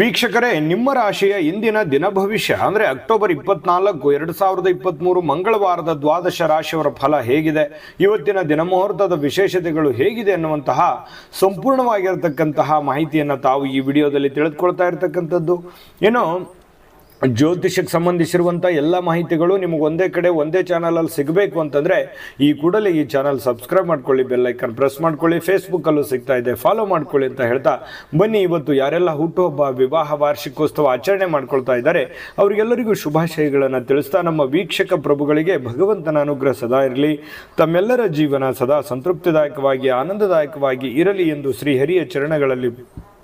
ವೀಕ್ಷಕರೇ ನಿಮ್ಮ ರಾಶಿಯ ಇಂದಿನ ದಿನ ಭವಿಷ್ಯ ಅಂದರೆ ಅಕ್ಟೋಬರ್ ಇಪ್ಪತ್ನಾಲ್ಕು ಎರಡು ಸಾವಿರದ ಇಪ್ಪತ್ತ್ಮೂರು ಮಂಗಳವಾರದ ದ್ವಾದಶ ರಾಶಿಯವರ ಫಲ ಹೇಗಿದೆ ಇವತ್ತಿನ ದಿನಮುಹೂರ್ತದ ವಿಶೇಷತೆಗಳು ಹೇಗಿದೆ ಎನ್ನುವಂತಹ ಸಂಪೂರ್ಣವಾಗಿರತಕ್ಕಂತಹ ಮಾಹಿತಿಯನ್ನು ತಾವು ಈ ವಿಡಿಯೋದಲ್ಲಿ ತಿಳಿದುಕೊಳ್ತಾ ಇರತಕ್ಕಂಥದ್ದು ಏನು ಜ್ಯೋತಿಷಕ್ಕೆ ಸಂಬಂಧಿಸಿರುವಂಥ ಎಲ್ಲ ಮಾಹಿತಿಗಳು ನಿಮಗೆ ಒಂದೇ ಕಡೆ ಒಂದೇ ಚಾನಲಲ್ಲಿ ಸಿಗಬೇಕು ಅಂತಂದರೆ ಈ ಕೂಡಲೇ ಈ ಚಾನಲ್ ಸಬ್ಸ್ಕ್ರೈಬ್ ಮಾಡ್ಕೊಳ್ಳಿ ಬೆಲ್ಲೈಕನ್ ಪ್ರೆಸ್ ಮಾಡ್ಕೊಳ್ಳಿ ಫೇಸ್ಬುಕ್ಕಲ್ಲೂ ಸಿಗ್ತಾ ಇದೆ ಫಾಲೋ ಮಾಡ್ಕೊಳ್ಳಿ ಅಂತ ಹೇಳ್ತಾ ಬನ್ನಿ ಇವತ್ತು ಯಾರೆಲ್ಲ ಹುಟ್ಟುಹಬ್ಬ ವಿವಾಹ ವಾರ್ಷಿಕೋತ್ಸವ ಆಚರಣೆ ಮಾಡ್ಕೊಳ್ತಾ ಇದ್ದಾರೆ ಅವರಿಗೆಲ್ಲರಿಗೂ ಶುಭಾಶಯಗಳನ್ನು ತಿಳಿಸ್ತಾ ನಮ್ಮ ವೀಕ್ಷಕ ಪ್ರಭುಗಳಿಗೆ ಭಗವಂತನ ಅನುಗ್ರಹ ಸದಾ ಇರಲಿ ತಮ್ಮೆಲ್ಲರ ಜೀವನ ಸದಾ ಸಂತೃಪ್ತಿದಾಯಕವಾಗಿ ಆನಂದದಾಯಕವಾಗಿ ಇರಲಿ ಎಂದು ಶ್ರೀಹರಿಯ ಚರಣಗಳಲ್ಲಿ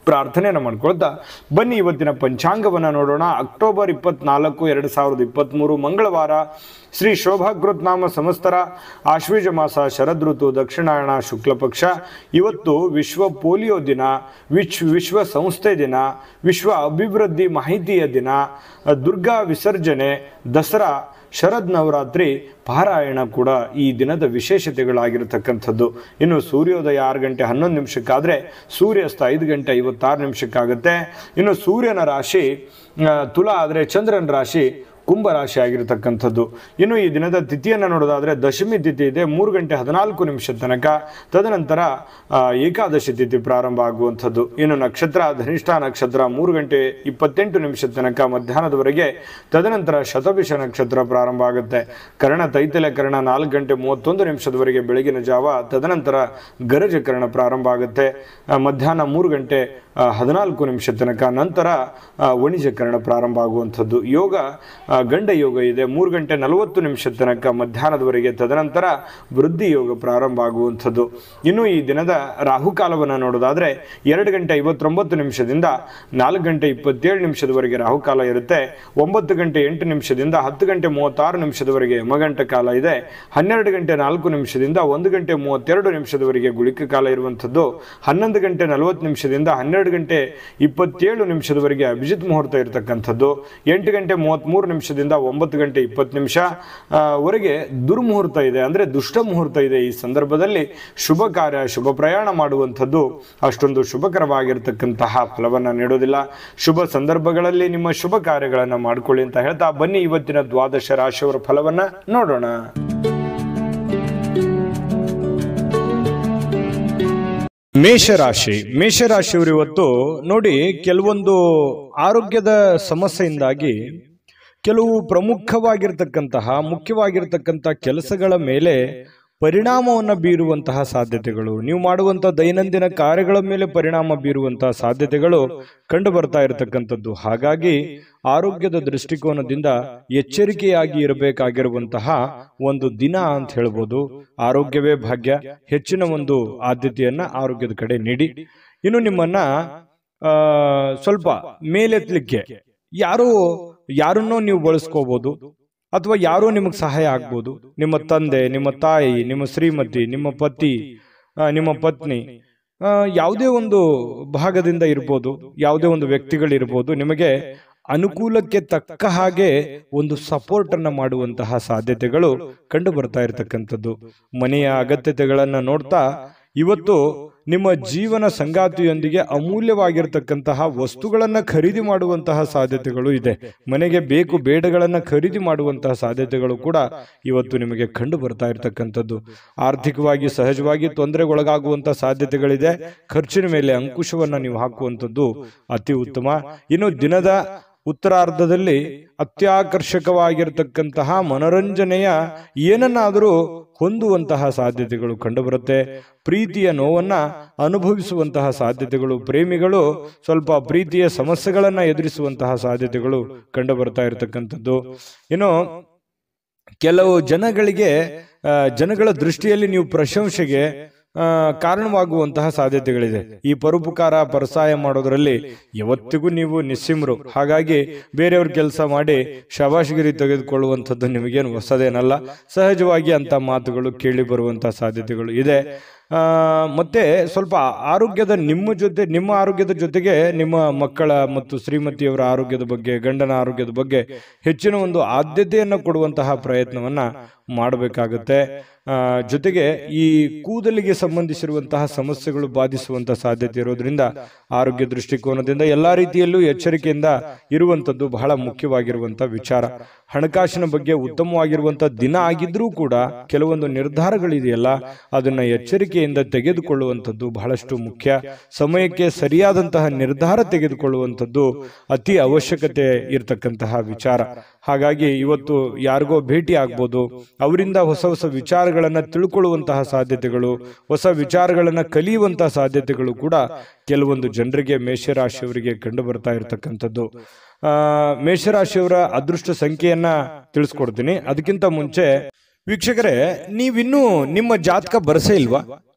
ಪ್ರಾರ್ಥನೆಯನ್ನು ಮಾಡ್ಕೊಳ್ತಾ ಬನ್ನಿ ಇವತ್ತಿನ ಪಂಚಾಂಗವನ್ನು ನೋಡೋಣ ಅಕ್ಟೋಬರ್ ಇಪ್ಪತ್ನಾಲ್ಕು ಎರಡು ಸಾವಿರದ ಇಪ್ಪತ್ತ್ಮೂರು ಮಂಗಳವಾರ ಶ್ರೀ ಶೋಭಾಕೃತ್ ನಾಮ ಸಂಸ್ತರ ಆಶ್ವೀಜ ಮಾಸ ಶರದ್ ಋತು ದಕ್ಷಿಣಾಯಣ ಶುಕ್ಲಪಕ್ಷ ಇವತ್ತು ವಿಶ್ವ ಪೋಲಿಯೋ ದಿನ ವಿಶ್ ವಿಶ್ವ ಸಂಸ್ಥೆ ದಿನ ವಿಶ್ವ ಅಭಿವೃದ್ಧಿ ಮಾಹಿತಿಯ ದಿನ ದುರ್ಗಾ ವಿಸರ್ಜನೆ ದಸರಾ ಶರದ್ ನವರಾತ್ರಿ ಪಾರಾಯಣ ಕೂಡ ಈ ದಿನದ ವಿಶೇಷತೆಗಳಾಗಿರತಕ್ಕಂಥದ್ದು ಇನ್ನು ಸೂರ್ಯೋದಯ ಆರು ಗಂಟೆ ಹನ್ನೊಂದು ನಿಮಿಷಕ್ಕಾದರೆ ಸೂರ್ಯಾಸ್ತ ಐದು ಗಂಟೆ ಐವತ್ತಾರು ನಿಮಿಷಕ್ಕಾಗುತ್ತೆ ಇನ್ನು ಸೂರ್ಯನ ರಾಶಿ ತುಲಾ ಆದರೆ ಚಂದ್ರನ ರಾಶಿ ರಾಶಿ ಇನ್ನು ಈ ದಿನದ ತಿಥಿಯನ್ನು ನೋಡೋದಾದರೆ ದಶಮಿ ತಿಥಿ ಇದೆ ಮೂರು ಗಂಟೆ ಹದಿನಾಲ್ಕು ನಿಮಿಷದ ತನಕ ತದನಂತರ ಏಕಾದಶಿ ತಿಥಿ ಪ್ರಾರಂಭ ಆಗುವಂಥದ್ದು ಇನ್ನು ನಕ್ಷತ್ರ ಧನಿಷ್ಠ ನಕ್ಷತ್ರ ಮೂರು ಗಂಟೆ ಇಪ್ಪತ್ತೆಂಟು ನಿಮಿಷದ ತನಕ ಮಧ್ಯಾಹ್ನದವರೆಗೆ ತದನಂತರ ಶತಭಿಷ ನಕ್ಷತ್ರ ಪ್ರಾರಂಭ ಆಗುತ್ತೆ ಕರ್ಣ ತೈತಲ ಕರ್ಣ ನಾಲ್ಕು ಗಂಟೆ ಮೂವತ್ತೊಂದು ನಿಮಿಷದವರೆಗೆ ಬೆಳಗಿನ ಜಾವ ತದನಂತರ ಗರಜಕರಣ ಪ್ರಾರಂಭ ಆಗುತ್ತೆ ಮಧ್ಯಾಹ್ನ ಮೂರು ಗಂಟೆ ಹದಿನಾಲ್ಕು ನಿಮಿಷ ತನಕ ನಂತರ ವಣಿಜಕರಣ ಪ್ರಾರಂಭ ಆಗುವಂಥದ್ದು ಯೋಗ ಗಂಡ ಯೋಗ ಇದೆ ಮೂರು ಗಂಟೆ ನಲವತ್ತು ನಿಮಿಷದ ತನಕ ಮಧ್ಯಾಹ್ನದವರೆಗೆ ತದನಂತರ ವೃದ್ಧಿ ಯೋಗ ಪ್ರಾರಂಭ ಆಗುವಂಥದ್ದು ಇನ್ನು ಈ ದಿನದ ರಾಹುಕಾಲವನ್ನು ನೋಡೋದಾದರೆ ಎರಡು ಗಂಟೆ ಐವತ್ತೊಂಬತ್ತು ನಿಮಿಷದಿಂದ ನಾಲ್ಕು ಗಂಟೆ ಇಪ್ಪತ್ತೇಳು ನಿಮಿಷದವರೆಗೆ ರಾಹುಕಾಲ ಇರುತ್ತೆ ಒಂಬತ್ತು ಗಂಟೆ ಎಂಟು ನಿಮಿಷದಿಂದ ಹತ್ತು ಗಂಟೆ ಮೂವತ್ತಾರು ನಿಮಿಷದವರೆಗೆ ಯಮಗಂಟ ಕಾಲ ಇದೆ ಹನ್ನೆರಡು ಗಂಟೆ ನಾಲ್ಕು ನಿಮಿಷದಿಂದ ಒಂದು ಗಂಟೆ ಮೂವತ್ತೆರಡು ನಿಮಿಷದವರೆಗೆ ಗುಳಿಕ ಕಾಲ ಇರುವಂಥದ್ದು ಹನ್ನೊಂದು ಗಂಟೆ ನಲವತ್ತು ನಿಮಿಷದಿಂದ ಹನ್ನೆರಡು ಗಂಟೆ ಇಪ್ಪತ್ತೇಳು ನಿಮಿಷದವರೆಗೆ ಅಭಿಜಿತ್ ಮುಹೂರ್ತ ಇರತಕ್ಕಂಥದ್ದು ಎಂಟು ಗಂಟೆ ಮೂವತ್ತ್ಮೂರು ನಿಮಿಷ ನಿಮಿಷದಿಂದ ಒಂಬತ್ತು ಗಂಟೆ ಇಪ್ಪತ್ತು ನಿಮಿಷ ವರೆಗೆ ದುರ್ಮುಹೂರ್ತ ಇದೆ ಅಂದರೆ ದುಷ್ಟ ಮುಹೂರ್ತ ಇದೆ ಈ ಸಂದರ್ಭದಲ್ಲಿ ಶುಭ ಕಾರ್ಯ ಶುಭ ಪ್ರಯಾಣ ಮಾಡುವಂಥದ್ದು ಅಷ್ಟೊಂದು ಶುಭಕರವಾಗಿರ್ತಕ್ಕಂತಹ ಫಲವನ್ನು ನೀಡೋದಿಲ್ಲ ಶುಭ ಸಂದರ್ಭಗಳಲ್ಲಿ ನಿಮ್ಮ ಶುಭ ಕಾರ್ಯಗಳನ್ನು ಮಾಡಿಕೊಳ್ಳಿ ಅಂತ ಹೇಳ್ತಾ ಬನ್ನಿ ಇವತ್ತಿನ ದ್ವಾದಶ ರಾಶಿಯವರ ಫಲವನ್ನು ನೋಡೋಣ ಮೇಷರಾಶಿ ಮೇಷರಾಶಿಯವರು ಇವತ್ತು ನೋಡಿ ಕೆಲವೊಂದು ಆರೋಗ್ಯದ ಸಮಸ್ಯೆಯಿಂದಾಗಿ ಕೆಲವು ಪ್ರಮುಖವಾಗಿರ್ತಕ್ಕಂತಹ ಮುಖ್ಯವಾಗಿರ್ತಕ್ಕಂಥ ಕೆಲಸಗಳ ಮೇಲೆ ಪರಿಣಾಮವನ್ನು ಬೀರುವಂತಹ ಸಾಧ್ಯತೆಗಳು ನೀವು ಮಾಡುವಂಥ ದೈನಂದಿನ ಕಾರ್ಯಗಳ ಮೇಲೆ ಪರಿಣಾಮ ಬೀರುವಂತಹ ಸಾಧ್ಯತೆಗಳು ಕಂಡು ಬರ್ತಾ ಇರತಕ್ಕಂಥದ್ದು ಹಾಗಾಗಿ ಆರೋಗ್ಯದ ದೃಷ್ಟಿಕೋನದಿಂದ ಎಚ್ಚರಿಕೆಯಾಗಿ ಇರಬೇಕಾಗಿರುವಂತಹ ಒಂದು ದಿನ ಅಂತ ಹೇಳ್ಬೋದು ಆರೋಗ್ಯವೇ ಭಾಗ್ಯ ಹೆಚ್ಚಿನ ಒಂದು ಆದ್ಯತೆಯನ್ನು ಆರೋಗ್ಯದ ಕಡೆ ನೀಡಿ ಇನ್ನು ನಿಮ್ಮನ್ನ ಸ್ವಲ್ಪ ಮೇಲೆತ್ತಲಿಕ್ಕೆ ಯಾರು ಯಾರನ್ನೂ ನೀವು ಬಳಸ್ಕೋಬೋದು ಅಥವಾ ಯಾರೋ ನಿಮಗೆ ಸಹಾಯ ಆಗ್ಬೋದು ನಿಮ್ಮ ತಂದೆ ನಿಮ್ಮ ತಾಯಿ ನಿಮ್ಮ ಶ್ರೀಮತಿ ನಿಮ್ಮ ಪತಿ ನಿಮ್ಮ ಪತ್ನಿ ಯಾವುದೇ ಒಂದು ಭಾಗದಿಂದ ಇರ್ಬೋದು ಯಾವುದೇ ಒಂದು ವ್ಯಕ್ತಿಗಳಿರ್ಬೋದು ನಿಮಗೆ ಅನುಕೂಲಕ್ಕೆ ತಕ್ಕ ಹಾಗೆ ಒಂದು ಸಪೋರ್ಟ್ ಮಾಡುವಂತಹ ಸಾಧ್ಯತೆಗಳು ಕಂಡು ಬರ್ತಾ ಇರತಕ್ಕಂಥದ್ದು ಮನೆಯ ಅಗತ್ಯತೆಗಳನ್ನು ನೋಡ್ತಾ ಇವತ್ತು ನಿಮ್ಮ ಜೀವನ ಸಂಗಾತಿಯೊಂದಿಗೆ ಅಮೂಲ್ಯವಾಗಿರ್ತಕ್ಕಂತಹ ವಸ್ತುಗಳನ್ನು ಖರೀದಿ ಮಾಡುವಂತಹ ಸಾಧ್ಯತೆಗಳು ಇದೆ ಮನೆಗೆ ಬೇಕು ಬೇಡಗಳನ್ನು ಖರೀದಿ ಮಾಡುವಂತಹ ಸಾಧ್ಯತೆಗಳು ಕೂಡ ಇವತ್ತು ನಿಮಗೆ ಕಂಡು ಬರ್ತಾ ಇರತಕ್ಕಂಥದ್ದು ಆರ್ಥಿಕವಾಗಿ ಸಹಜವಾಗಿ ತೊಂದರೆಗೊಳಗಾಗುವಂಥ ಸಾಧ್ಯತೆಗಳಿದೆ ಖರ್ಚಿನ ಮೇಲೆ ಅಂಕುಶವನ್ನು ನೀವು ಹಾಕುವಂಥದ್ದು ಅತಿ ಉತ್ತಮ ಇನ್ನು ದಿನದ ಉತ್ತರಾರ್ಧದಲ್ಲಿ ಅತ್ಯಾಕರ್ಷಕವಾಗಿರತಕ್ಕಂತಹ ಮನೋರಂಜನೆಯ ಏನನ್ನಾದರೂ ಹೊಂದುವಂತಹ ಸಾಧ್ಯತೆಗಳು ಕಂಡುಬರುತ್ತೆ ಪ್ರೀತಿಯ ನೋವನ್ನು ಅನುಭವಿಸುವಂತಹ ಸಾಧ್ಯತೆಗಳು ಪ್ರೇಮಿಗಳು ಸ್ವಲ್ಪ ಪ್ರೀತಿಯ ಸಮಸ್ಯೆಗಳನ್ನು ಎದುರಿಸುವಂತಹ ಸಾಧ್ಯತೆಗಳು ಕಂಡುಬರ್ತಾ ಇರತಕ್ಕಂಥದ್ದು ಇನ್ನು ಕೆಲವು ಜನಗಳಿಗೆ ಜನಗಳ ದೃಷ್ಟಿಯಲ್ಲಿ ನೀವು ಪ್ರಶಂಸೆಗೆ ಕಾರಣವಾಗುವಂತಹ ಸಾಧ್ಯತೆಗಳಿದೆ ಈ ಪರೋಪಕಾರ ಪರಸಾಯ ಮಾಡೋದರಲ್ಲಿ ಯಾವತ್ತಿಗೂ ನೀವು ನಿಸ್ಸಿಮ್ರು ಹಾಗಾಗಿ ಬೇರೆಯವ್ರ ಕೆಲಸ ಮಾಡಿ ಶಬಾಷ್ಗಿರಿ ತೆಗೆದುಕೊಳ್ಳುವಂಥದ್ದು ನಿಮಗೇನು ಹೊಸದೇನಲ್ಲ ಸಹಜವಾಗಿ ಅಂತ ಮಾತುಗಳು ಕೇಳಿ ಬರುವಂತಹ ಸಾಧ್ಯತೆಗಳು ಇದೆ ಮತ್ತು ಸ್ವಲ್ಪ ಆರೋಗ್ಯದ ನಿಮ್ಮ ಜೊತೆ ನಿಮ್ಮ ಆರೋಗ್ಯದ ಜೊತೆಗೆ ನಿಮ್ಮ ಮಕ್ಕಳ ಮತ್ತು ಶ್ರೀಮತಿಯವರ ಆರೋಗ್ಯದ ಬಗ್ಗೆ ಗಂಡನ ಆರೋಗ್ಯದ ಬಗ್ಗೆ ಹೆಚ್ಚಿನ ಒಂದು ಆದ್ಯತೆಯನ್ನು ಕೊಡುವಂತಹ ಪ್ರಯತ್ನವನ್ನು ಮಾಡಬೇಕಾಗತ್ತೆ ಜೊತೆಗೆ ಈ ಕೂದಲಿಗೆ ಸಂಬಂಧಿಸಿರುವಂತಹ ಸಮಸ್ಯೆಗಳು ಬಾಧಿಸುವಂಥ ಸಾಧ್ಯತೆ ಇರೋದ್ರಿಂದ ಆರೋಗ್ಯ ದೃಷ್ಟಿಕೋನದಿಂದ ಎಲ್ಲ ರೀತಿಯಲ್ಲೂ ಎಚ್ಚರಿಕೆಯಿಂದ ಇರುವಂಥದ್ದು ಬಹಳ ಮುಖ್ಯವಾಗಿರುವಂಥ ವಿಚಾರ ಹಣಕಾಸಿನ ಬಗ್ಗೆ ಉತ್ತಮವಾಗಿರುವಂತಹ ದಿನ ಆಗಿದ್ರೂ ಕೂಡ ಕೆಲವೊಂದು ನಿರ್ಧಾರಗಳಿದೆಯಲ್ಲ ಅದನ್ನು ಎಚ್ಚರಿಕೆಯಿಂದ ತೆಗೆದುಕೊಳ್ಳುವಂಥದ್ದು ಬಹಳಷ್ಟು ಮುಖ್ಯ ಸಮಯಕ್ಕೆ ಸರಿಯಾದಂತಹ ನಿರ್ಧಾರ ತೆಗೆದುಕೊಳ್ಳುವಂಥದ್ದು ಅತಿ ಅವಶ್ಯಕತೆ ಇರತಕ್ಕಂತಹ ವಿಚಾರ ಹಾಗಾಗಿ ಇವತ್ತು ಯಾರಿಗೋ ಭೇಟಿ ಆಗ್ಬೋದು ಅವರಿಂದ ಹೊಸ ಹೊಸ ವಿಚಾರಗಳನ್ನು ತಿಳ್ಕೊಳ್ಳುವಂತಹ ಸಾಧ್ಯತೆಗಳು ಹೊಸ ವಿಚಾರಗಳನ್ನು ಕಲಿಯುವಂತಹ ಸಾಧ್ಯತೆಗಳು ಕೂಡ ಕೆಲವೊಂದು ಜನರಿಗೆ ಮೇಷರಾಶಿಯವರಿಗೆ ಕಂಡು ಬರ್ತಾ ಇರತಕ್ಕಂಥದ್ದು ಮೇಷರಾಶಿಯವರ ಅದೃಷ್ಟ ಸಂಖ್ಯೆಯನ್ನು ತಿಳಿಸ್ಕೊಡ್ತೀನಿ ಅದಕ್ಕಿಂತ ಮುಂಚೆ ವೀಕ್ಷಕರೇ ನೀವಿನ್ನೂ ನಿಮ್ಮ ಜಾತಕ ಬರಸೇ ಇಲ್ವಾ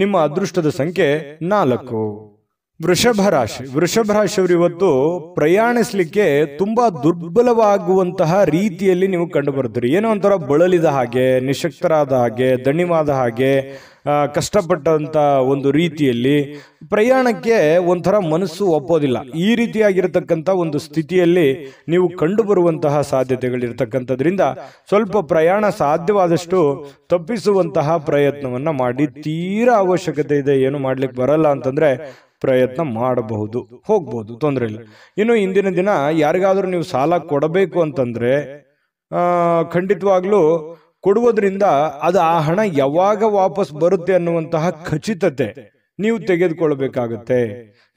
ನಿಮ್ಮ ಅದೃಷ್ಟದ ಸಂಖ್ಯೆ ನಾಲ್ಕು ವೃಷಭ ರಾಶಿ ವೃಷಭ ರಾಶಿಯವರು ಇವತ್ತು ಪ್ರಯಾಣಿಸ್ಲಿಕ್ಕೆ ತುಂಬಾ ದುರ್ಬಲವಾಗುವಂತಹ ರೀತಿಯಲ್ಲಿ ನೀವು ಕಂಡು ಬರ್ತೀರಿ ಏನೋ ಒಂಥರ ಬಳಲಿದ ಹಾಗೆ ನಿಶಕ್ತರಾದ ಹಾಗೆ ದಣಿವಾದ ಹಾಗೆ ಕಷ್ಟಪಟ್ಟಂಥ ಒಂದು ರೀತಿಯಲ್ಲಿ ಪ್ರಯಾಣಕ್ಕೆ ಒಂಥರ ಮನಸ್ಸು ಒಪ್ಪೋದಿಲ್ಲ ಈ ರೀತಿಯಾಗಿರತಕ್ಕಂಥ ಒಂದು ಸ್ಥಿತಿಯಲ್ಲಿ ನೀವು ಕಂಡುಬರುವಂತಹ ಸಾಧ್ಯತೆಗಳಿರ್ತಕ್ಕಂಥದ್ರಿಂದ ಸ್ವಲ್ಪ ಪ್ರಯಾಣ ಸಾಧ್ಯವಾದಷ್ಟು ತಪ್ಪಿಸುವಂತಹ ಪ್ರಯತ್ನವನ್ನು ಮಾಡಿ ತೀರಾ ಅವಶ್ಯಕತೆ ಇದೆ ಏನು ಮಾಡ್ಲಿಕ್ಕೆ ಬರಲ್ಲ ಅಂತಂದರೆ ಪ್ರಯತ್ನ ಮಾಡಬಹುದು ಹೋಗ್ಬೋದು ತೊಂದರೆ ಇಲ್ಲ ಇನ್ನು ಇಂದಿನ ದಿನ ಯಾರಿಗಾದರೂ ನೀವು ಸಾಲ ಕೊಡಬೇಕು ಅಂತಂದರೆ ಖಂಡಿತವಾಗ್ಲೂ ಕೊಡುವುದರಿಂದ ಅದು ಆ ಹಣ ಯಾವಾಗ ವಾಪಸ್ ಬರುತ್ತೆ ಅನ್ನುವಂತಹ ಖಚಿತತೆ ನೀವು ತೆಗೆದುಕೊಳ್ಬೇಕಾಗುತ್ತೆ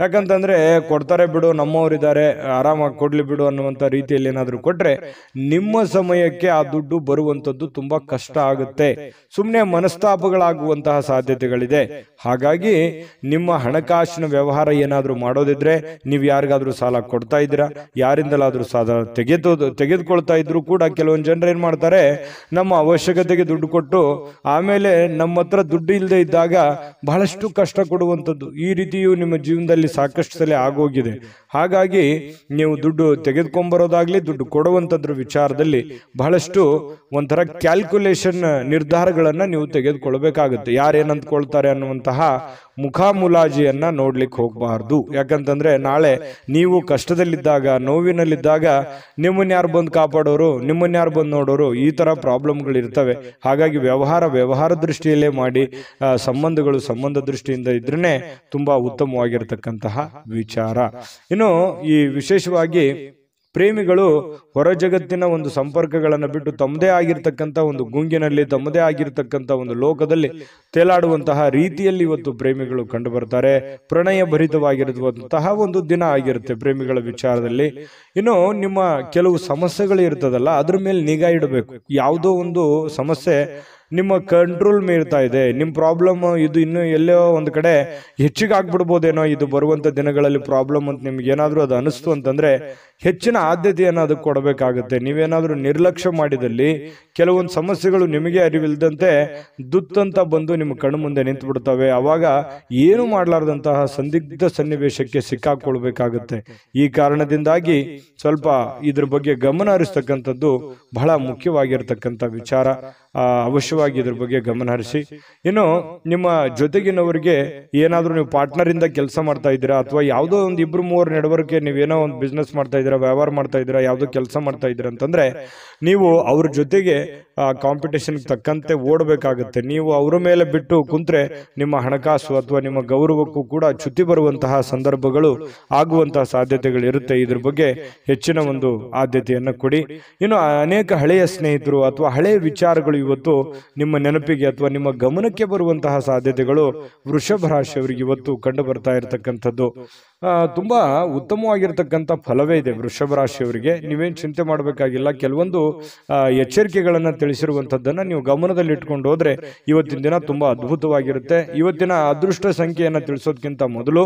ಯಾಕಂತಂದ್ರೆ ಕೊಡ್ತಾರೆ ಬಿಡು ನಮ್ಮವರಿದ್ದಾರೆ ಆರಾಮಾಗಿ ಕೊಡ್ಲಿ ಬಿಡು ಅನ್ನುವಂಥ ರೀತಿಯಲ್ಲಿ ಏನಾದರೂ ಕೊಟ್ರೆ ನಿಮ್ಮ ಸಮಯಕ್ಕೆ ಆ ದುಡ್ಡು ಬರುವಂಥದ್ದು ತುಂಬ ಕಷ್ಟ ಆಗುತ್ತೆ ಸುಮ್ಮನೆ ಮನಸ್ತಾಪಗಳಾಗುವಂತಹ ಸಾಧ್ಯತೆಗಳಿದೆ ಹಾಗಾಗಿ ನಿಮ್ಮ ಹಣಕಾಸಿನ ವ್ಯವಹಾರ ಏನಾದರೂ ಮಾಡೋದಿದ್ರೆ ನೀವು ಯಾರಿಗಾದರೂ ಸಾಲ ಕೊಡ್ತಾ ಇದ್ದೀರಾ ಯಾರಿಂದಲಾದರೂ ಸಾಲ ತೆಗೆದು ತೆಗೆದುಕೊಳ್ತಾ ಇದ್ರು ಕೂಡ ಕೆಲವೊಂದು ಜನರು ಏನು ಮಾಡ್ತಾರೆ ನಮ್ಮ ಅವಶ್ಯಕತೆಗೆ ದುಡ್ಡು ಕೊಟ್ಟು ಆಮೇಲೆ ನಮ್ಮ ಹತ್ರ ದುಡ್ಡು ಇಲ್ಲದೆ ಇದ್ದಾಗ ಬಹಳಷ್ಟು ಕಷ್ಟ ಕೊಡುವಂಥದ್ದು ಈ ರೀತಿಯೂ ನಿಮ್ಮ ಜೀವನದಲ್ಲಿ ಸಾಕಷ್ಟು ಸಲ ಆಗೋಗಿದೆ ಹಾಗಾಗಿ ನೀವು ದುಡ್ಡು ತೆಗೆದುಕೊಂಬರೋದಾಗಲಿ ದುಡ್ಡು ಕೊಡುವಂಥದ್ರ ವಿಚಾರದಲ್ಲಿ ಬಹಳಷ್ಟು ಒಂಥರ ಕ್ಯಾಲ್ಕುಲೇಷನ್ ನಿರ್ಧಾರಗಳನ್ನು ನೀವು ತೆಗೆದುಕೊಳ್ಬೇಕಾಗುತ್ತೆ ಯಾರೇನಂದ್ಕೊಳ್ತಾರೆ ಅನ್ನುವಂತಹ ಮುಖಾಮುಲಾಜಿಯನ್ನು ನೋಡ್ಲಿಕ್ಕೆ ಹೋಗಬಾರ್ದು ಯಾಕಂತಂದರೆ ನಾಳೆ ನೀವು ಕಷ್ಟದಲ್ಲಿದ್ದಾಗ ನೋವಿನಲ್ಲಿದ್ದಾಗ ನಿಮ್ಮನ್ನ ಯಾರು ಬಂದು ಕಾಪಾಡೋರು ನಿಮ್ಮನ್ನ ಯಾರು ಬಂದು ನೋಡೋರು ಈ ಥರ ಪ್ರಾಬ್ಲಮ್ಗಳಿರ್ತವೆ ಹಾಗಾಗಿ ವ್ಯವಹಾರ ವ್ಯವಹಾರ ದೃಷ್ಟಿಯಲ್ಲೇ ಮಾಡಿ ಸಂಬಂಧಗಳು ಸಂಬಂಧ ದೃಷ್ಟಿಯಿಂದ ಇದ್ರೇ ತುಂಬಾ ಉತ್ತಮವಾಗಿರತಕ್ಕಂತಹ ವಿಚಾರ ಇನ್ನು ಈ ವಿಶೇಷವಾಗಿ ಪ್ರೇಮಿಗಳು ಹೊರ ಜಗತ್ತಿನ ಒಂದು ಸಂಪರ್ಕಗಳನ್ನು ಬಿಟ್ಟು ತಮ್ಮದೇ ಆಗಿರ್ತಕ್ಕಂಥ ಒಂದು ಗುಂಗಿನಲ್ಲಿ ತಮ್ಮದೇ ಆಗಿರ್ತಕ್ಕಂಥ ಒಂದು ಲೋಕದಲ್ಲಿ ತೇಲಾಡುವಂತಹ ರೀತಿಯಲ್ಲಿ ಇವತ್ತು ಪ್ರೇಮಿಗಳು ಕಂಡು ಬರ್ತಾರೆ ಪ್ರಣಯ ಭರಿತವಾಗಿರುವಂತಹ ಒಂದು ದಿನ ಆಗಿರುತ್ತೆ ಪ್ರೇಮಿಗಳ ವಿಚಾರದಲ್ಲಿ ಇನ್ನು ನಿಮ್ಮ ಕೆಲವು ಸಮಸ್ಯೆಗಳು ಇರ್ತದಲ್ಲ ಅದ್ರ ಮೇಲೆ ನಿಗಾ ಇಡಬೇಕು ಯಾವುದೋ ಒಂದು ಸಮಸ್ಯೆ ನಿಮ್ಮ ಕಂಟ್ರೋಲ್ ಮೀರ್ತಾ ಇದೆ ನಿಮ್ಮ ಪ್ರಾಬ್ಲಮ್ ಇದು ಇನ್ನೂ ಎಲ್ಲೋ ಒಂದು ಕಡೆ ಹೆಚ್ಚಿಗೆ ಆಗ್ಬಿಡ್ಬೋದೇನೋ ಇದು ಬರುವಂಥ ದಿನಗಳಲ್ಲಿ ಪ್ರಾಬ್ಲಮ್ ಅಂತ ನಿಮ್ಗೆ ಏನಾದರೂ ಅದು ಅನಿಸ್ತು ಅಂತಂದರೆ ಹೆಚ್ಚಿನ ಆದ್ಯತೆಯನ್ನು ಅದಕ್ಕೆ ಕೊಡಬೇಕಾಗುತ್ತೆ ನೀವೇನಾದರೂ ನಿರ್ಲಕ್ಷ್ಯ ಮಾಡಿದಲ್ಲಿ ಕೆಲವೊಂದು ಸಮಸ್ಯೆಗಳು ನಿಮಗೆ ಅರಿವಿಲ್ಲದಂತೆ ದುತ್ತಂತ ಬಂದು ನಿಮ್ಮ ಕಣ್ಣು ಮುಂದೆ ನಿಂತು ಬಿಡ್ತವೆ ಆವಾಗ ಏನು ಮಾಡಲಾರ್ದಂತಹ ಸಂದಿಗ್ಧ ಸನ್ನಿವೇಶಕ್ಕೆ ಸಿಕ್ಕಾಕೊಳ್ಬೇಕಾಗುತ್ತೆ ಈ ಕಾರಣದಿಂದಾಗಿ ಸ್ವಲ್ಪ ಇದ್ರ ಬಗ್ಗೆ ಗಮನ ಹರಿಸ್ತಕ್ಕಂಥದ್ದು ಬಹಳ ಮುಖ್ಯವಾಗಿರ್ತಕ್ಕಂಥ ವಿಚಾರ ಅವಶ್ಯವಾಗಿ ಇದ್ರ ಬಗ್ಗೆ ಗಮನ ಹರಿಸಿ ಇನ್ನು ನಿಮ್ಮ ಜೊತೆಗಿನವರಿಗೆ ಏನಾದರೂ ನೀವು ಪಾರ್ಟ್ನರಿಂದ ಕೆಲಸ ಮಾಡ್ತಾ ಇದ್ದೀರಾ ಅಥವಾ ಯಾವುದೋ ಒಂದು ಇಬ್ಬರು ಮೂವರು ನಡವರ್ಕೆ ನೀವೇನೋ ಒಂದು ಬಿಸ್ನೆಸ್ ಮಾಡ್ತಾ ಇದ್ದೀರಾ ವ್ಯವಹಾರ ಮಾಡ್ತಾ ಇದ್ದೀರಾ ಯಾವುದೋ ಕೆಲಸ ಮಾಡ್ತಾ ಇದ್ದೀರಾ ಅಂತಂದರೆ ನೀವು ಅವ್ರ ಜೊತೆಗೆ ಕಾಂಪಿಟೇಷನ್ ತಕ್ಕಂತೆ ಓಡಬೇಕಾಗುತ್ತೆ ನೀವು ಅವರ ಮೇಲೆ ಬಿಟ್ಟು ಕುಂತ್ರೆ ನಿಮ್ಮ ಹಣಕಾಸು ಅಥವಾ ನಿಮ್ಮ ಗೌರವಕ್ಕೂ ಕೂಡ ಚ್ಯುತಿ ಬರುವಂತಹ ಸಂದರ್ಭಗಳು ಆಗುವಂತಹ ಸಾಧ್ಯತೆಗಳಿರುತ್ತೆ ಇದ್ರ ಬಗ್ಗೆ ಹೆಚ್ಚಿನ ಒಂದು ಆದ್ಯತೆಯನ್ನು ಕೊಡಿ ಇನ್ನು ಅನೇಕ ಹಳೆಯ ಸ್ನೇಹಿತರು ಅಥವಾ ಹಳೆಯ ವಿಚಾರಗಳು ಇವತ್ತು ನಿಮ್ಮ ನೆನಪಿಗೆ ಅಥವಾ ನಿಮ್ಮ ಗಮನಕ್ಕೆ ಬರುವಂತಹ ಸಾಧ್ಯತೆಗಳು ವೃಷಭ ರಾಶಿಯವರಿಗೆ ಇವತ್ತು ಕಂಡು ಬರ್ತಾ ಇರತಕ್ಕಂಥದ್ದು ತುಂಬಾ ಉತ್ತಮವಾಗಿರ್ತಕ್ಕಂಥ ಫಲವೇ ಇದೆ ವೃಷಭ ರಾಶಿಯವರಿಗೆ ನೀವೇನು ಚಿಂತೆ ಮಾಡಬೇಕಾಗಿಲ್ಲ ಕೆಲವೊಂದು ಎಚ್ಚರಿಕೆಗಳನ್ನ ತಿಳಿಸಿರುವಂತದ್ದನ್ನ ನೀವು ಗಮನದಲ್ಲಿ ಇಟ್ಕೊಂಡು ಹೋದ್ರೆ ಇವತ್ತಿನ ದಿನ ತುಂಬಾ ಅದ್ಭುತವಾಗಿರುತ್ತೆ ಇವತ್ತಿನ ಅದೃಷ್ಟ ಸಂಖ್ಯೆಯನ್ನು ತಿಳಿಸೋದ್ಕಿಂತ ಮೊದಲು